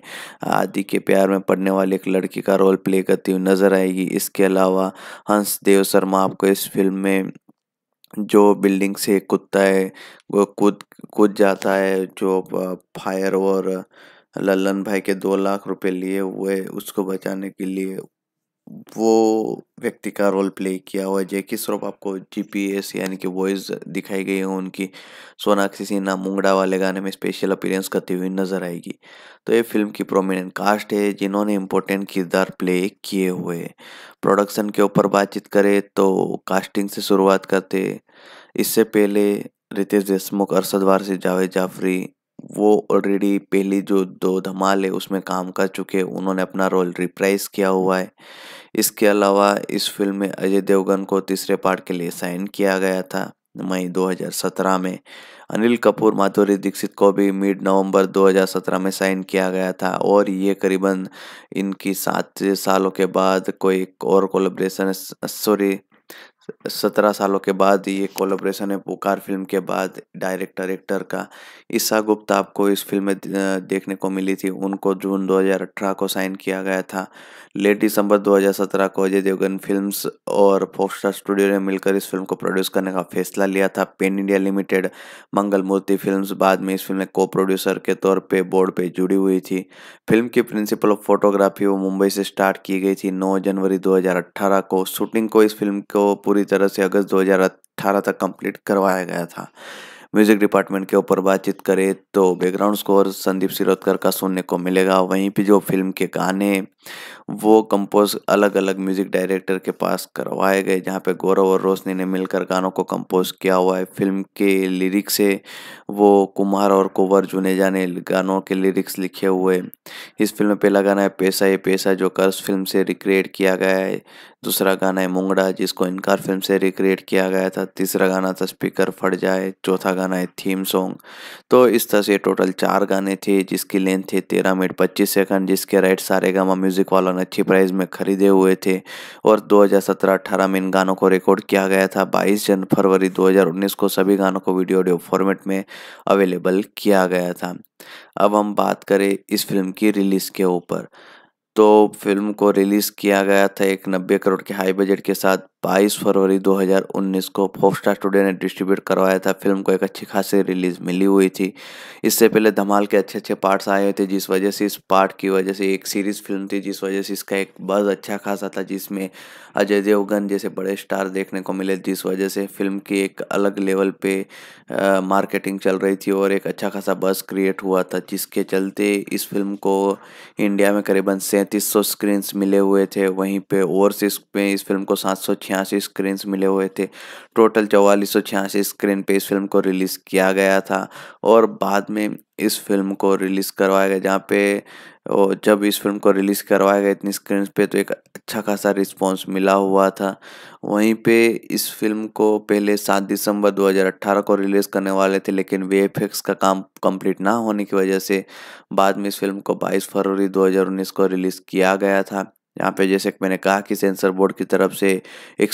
आदि के प्यार में पड़ने वाली एक लड़की का रोल प्ले करती हुई नजर आएगी इसके अलावा हंस देव शर्मा आपको इस फिल्म में जो बिल्डिंग से कुत्ता है वो कूद कूद जाता है जो फायर और लल्लन भाई के दो लाख रुपए लिए हुए उसको बचाने के लिए वो व्यक्ति का रोल प्ले किया हुआ है किस रूप आपको जीपीएस यानी कि वॉइस दिखाई गई है उनकी सोनाक्षी सिन्हा मुंगड़ा वाले गाने में स्पेशल अपीयरेंस करती हुई नजर आएगी तो ये फिल्म की प्रोमिनेंट कास्ट है जिन्होंने इम्पोर्टेंट किरदार प्ले किए हुए प्रोडक्शन के ऊपर बातचीत करें तो कास्टिंग से शुरुआत करते इससे पहले रितेश देशमुख अरसद वारसी जावेद जाफरी वो ऑलरेडी पहली जो दो धमाल है उसमें काम कर चुके उन्होंने अपना रोल रिप्राइज किया हुआ है इसके अलावा इस फिल्म में अजय देवगन को तीसरे पार्ट के लिए साइन किया गया था मई 2017 में अनिल कपूर माधुरी दीक्षित को भी मिड नवंबर 2017 में साइन किया गया था और ये करीबन इनकी सात सालों के बाद कोई और कोलेब्रेशन सॉरी सत्रह सालों के बाद ये कोलाब्रेशन है पुकार फिल्म के बाद डायरेक्टर एक्टर का ईशा गुप्ता आपको इस फिल्म में देखने को मिली थी उनको जून 2018 को साइन किया गया था लेट दिसंबर 2017 को अजय देवगन फिल्म्स और पोस्टर स्टूडियो ने मिलकर इस फिल्म को प्रोड्यूस करने का फैसला लिया था pen India limited Mangal Murti film बाद में इस फिल्म में को प्रोड्यूसर के तौर पर बोर्ड पर जुड़ी हुई थी फिल्म की प्रिंसिपल ऑफ फोटोग्राफी वो मुंबई से स्टार्ट की गई थी नौ जनवरी दो को शूटिंग को इस फिल्म को पूरी पूरी तरह से अगस्त 2018 तक कंप्लीट करवाया गया था म्यूज़िक डिपार्टमेंट के ऊपर बातचीत करें तो बैकग्राउंड स्कोर संदीप सिरोदकर का सुनने को मिलेगा वहीं पे जो फिल्म के गाने वो कंपोज अलग अलग म्यूज़िक डायरेक्टर के पास करवाए गए जहाँ पे गौरव और रोशनी ने मिलकर गानों को कंपोज किया हुआ है फिल्म के लिरिक्स है वो कुमार और कुंवर जुनेजा ने गानों के लिरिक्स लिखे हुए इस फिल्म में पहला गाना है पैसा ये पैसा जो कर्ज फिल्म से रिक्रिएट किया गया है दूसरा गाना है मुंगड़ा जिसको इनकार फिल्म से रिक्रिएट किया गया था तीसरा गाना था स्पीकर फट जाए चौथा गाना है थीम सॉन्ग तो इस तरह से टोटल चार गाने थे जिसकी लेंथ थी तेरह मिनट पच्चीस सेकंड जिसके राइट सारे गामा म्यूज़िक वालों ने अच्छी प्राइस में खरीदे हुए थे और 2017-18 में इन गानों को रिकॉर्ड किया गया था 22 जन फरवरी 2019 को सभी गानों को वीडियो ऑडियो फॉर्मेट में अवेलेबल किया गया था अब हम बात करें इस फिल्म की रिलीज़ के ऊपर तो फिल्म को रिलीज़ किया गया था एक नब्बे करोड़ के हाई बजट के साथ 22 फरवरी 2019 को फोस्टा स्टूडियो ने डिस्ट्रीब्यूट करवाया था फिल्म को एक अच्छी खासी रिलीज मिली हुई थी इससे पहले धमाल के अच्छे अच्छे पार्ट्स आए थे जिस वजह से इस पार्ट की वजह से एक सीरीज फिल्म थी जिस वजह से इसका एक बज अच्छा खासा था जिसमें अजय देवगन जैसे बड़े स्टार देखने को मिले जिस वजह से फिल्म की एक अलग लेवल पे आ, मार्केटिंग चल रही थी और एक अच्छा खासा बस क्रिएट हुआ था जिसके चलते इस फिल्म को इंडिया में करीबन सैंतीस सौ स्क्रीन्स मिले हुए थे वहीं पे ओवरसीज में इस फिल्म को सात सौ छियासी स्क्रीन मिले हुए थे टोटल चौवालीस सौ छियासी स्क्रीन पे इस फिल्म को रिलीज़ किया गया था और बाद में इस फिल्म को रिलीज़ करवाया गया जहाँ पे जब इस फिल्म को रिलीज़ करवाया गया इतनी स्क्रीन पे तो एक अच्छा खासा रिस्पांस मिला हुआ था वहीं पे इस फिल्म को पहले सात दिसंबर 2018 को रिलीज़ करने वाले थे लेकिन वे एफेक्स का काम कंप्लीट ना होने की वजह से बाद में इस फिल्म को 22 फरवरी 2019 को रिलीज़ किया गया था यहाँ पे जैसे मैंने कहा कि सेंसर बोर्ड की तरफ से एक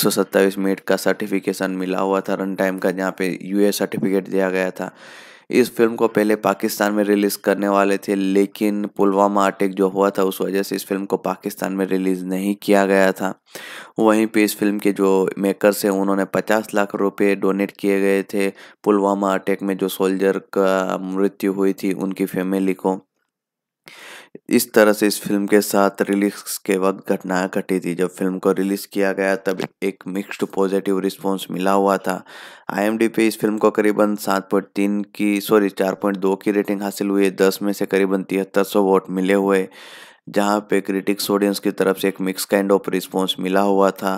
मिनट का सर्टिफिकेशन मिला हुआ था रन टाइम का जहाँ पे यू सर्टिफिकेट दिया गया था इस फिल्म को पहले पाकिस्तान में रिलीज़ करने वाले थे लेकिन पुलवामा अटैक जो हुआ था उस वजह से इस फिल्म को पाकिस्तान में रिलीज़ नहीं किया गया था वहीं पे इस फिल्म के जो मेकर्स हैं उन्होंने 50 लाख रुपए डोनेट किए गए थे पुलवामा अटैक में जो सोल्जर का मृत्यु हुई थी उनकी फैमिली को इस तरह से इस फिल्म के साथ रिलीज के वक्त घटनाएं घटी थी जब फिल्म को रिलीज़ किया गया तब एक मिक्स्ड पॉजिटिव रिस्पांस मिला हुआ था आई पे इस फिल्म को करीबन सात पॉइंट तीन की सॉरी चार पॉइंट दो की रेटिंग हासिल हुई है दस में से करीबन तिहत्तर सौ वोट मिले हुए जहाँ पे क्रिटिक्स ऑडियंस की तरफ से एक मिक्स काइंड ऑफ रिस्पॉन्स मिला हुआ था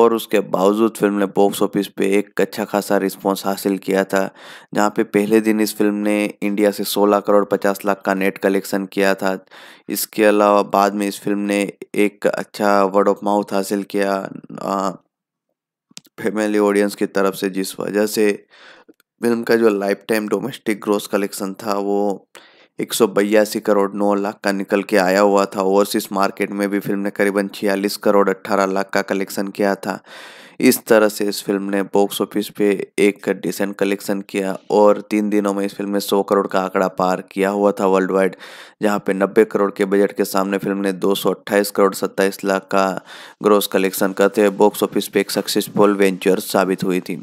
और उसके बावजूद फिल्म ने बॉक्स ऑफिस पे एक अच्छा खासा रिस्पॉन्स हासिल किया था जहाँ पे पहले दिन इस फिल्म ने इंडिया से 16 करोड़ 50 लाख का नेट कलेक्शन किया था इसके अलावा बाद में इस फिल्म ने एक अच्छा वर्ड ऑफ माउथ हासिल किया फैमिली ऑडियंस की तरफ से जिस वजह से फिल्म का जो lifetime domestic gross collection था वो एक करोड़ नौ लाख का निकल के आया हुआ था ओवरसीज मार्केट में भी फिल्म ने करीबन छियालीस करोड़ अट्ठारह लाख का कलेक्शन किया था इस तरह से इस फिल्म ने बॉक्स ऑफिस पे एक डिसेंट कलेक्शन किया और तीन दिनों में इस फिल्म ने 100 करोड़ का आंकड़ा पार किया हुआ था वर्ल्ड वाइड जहाँ पे 90 करोड़ के बजट के सामने फिल्म ने 228 करोड़ 27 लाख का ग्रोस कलेक्शन करते हुए बॉक्स ऑफिस पे एक सक्सेसफुल वेंचर साबित हुई थी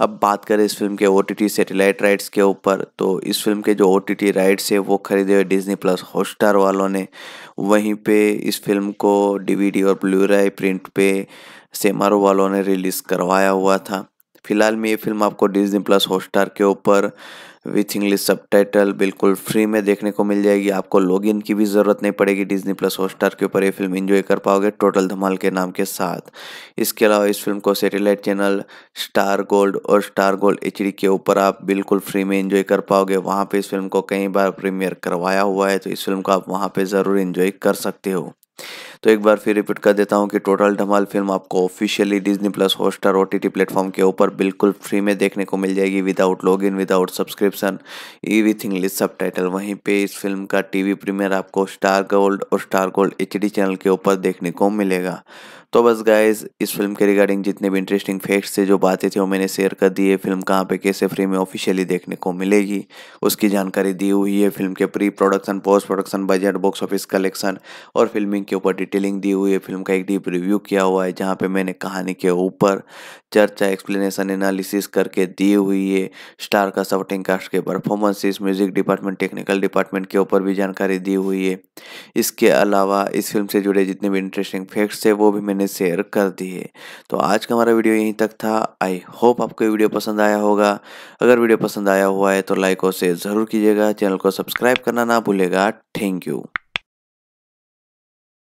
अब बात करें इस फिल्म के ओ सैटेलाइट राइट्स के ऊपर तो इस फिल्म के जो ओ राइट्स है वो खरीदे हुए डिजनी प्लस हॉटस्टार वालों ने वहीं पर इस फिल्म को डी और राय प्रिंट पे सेमारो वालों ने रिलीज़ करवाया हुआ था फिलहाल में ये फिल्म आपको डिजनी प्लस हॉटस्टार के ऊपर विथ इंग्लिश सब बिल्कुल फ्री में देखने को मिल जाएगी आपको लॉगिन की भी ज़रूरत नहीं पड़ेगी डिजनी प्लस हॉटस्टार के ऊपर ये फिल्म एंजॉय कर पाओगे टोटल धमाल के नाम के साथ इसके अलावा इस फिल्म को सैटेलाइट चैनल स्टार गोल्ड और स्टार गोल्ड एच के ऊपर आप बिल्कुल फ्री में इंजॉय कर पाओगे वहाँ पर इस फिल्म को कई बार प्रीमियर करवाया हुआ है तो इस फिल्म को आप वहाँ पर ज़रूर इन्जॉय कर सकते हो तो एक बार फिर रिपीट कर देता हूँ कि टोटल धमाल फिल्म आपको officially Disney plus Hotstar O T platform के ऊपर बिल्कुल फ्री में देखने को मिल जाएगी without log in without subscription everything list सब टाइटल वहीं पे इस फिल्म का टीवी प्रीमियर आपको स्टार गोल्ड और स्टार गोल्ड एच चैनल के ऊपर देखने को मिलेगा तो बस गाइज इस फिल्म के रिगार्डिंग जितने भी इंटरेस्टिंग फैक्ट्स थे जो बातें थी वो मैंने शेयर कर दी है फिल्म कहाँ पे कैसे फ्री में ऑफिशियली देखने को मिलेगी उसकी जानकारी दी हुई है फिल्म के pre production post production budget box office collection और फिल्मिंग के ऊपर डिटेलिंग दी हुई है फिल्म का एक डीप रिव्यू किया हुआ है जहाँ पर मैंने कहानी के ऊपर चर्चा एक्सप्लेनेशन एनालिसिस करके दी हुई है स्टार का सपोर्टिंग कास्ट के performances music department technical department के ऊपर भी जानकारी दी हुई है इसके अलावा इस फिल्म से जुड़े जितने भी इंटरेस्टिंग फैक्ट्स थे वो भी मैंने हमने शेयर कर दिए तो आज का हमारा वीडियो यहीं तक था आई होप आपको वीडियो पसंद आया होगा अगर वीडियो पसंद आया हुआ है तो लाइक और शेयर ज़रूर कीजिएगा चैनल को सब्सक्राइब करना ना भूलेगा थैंक यू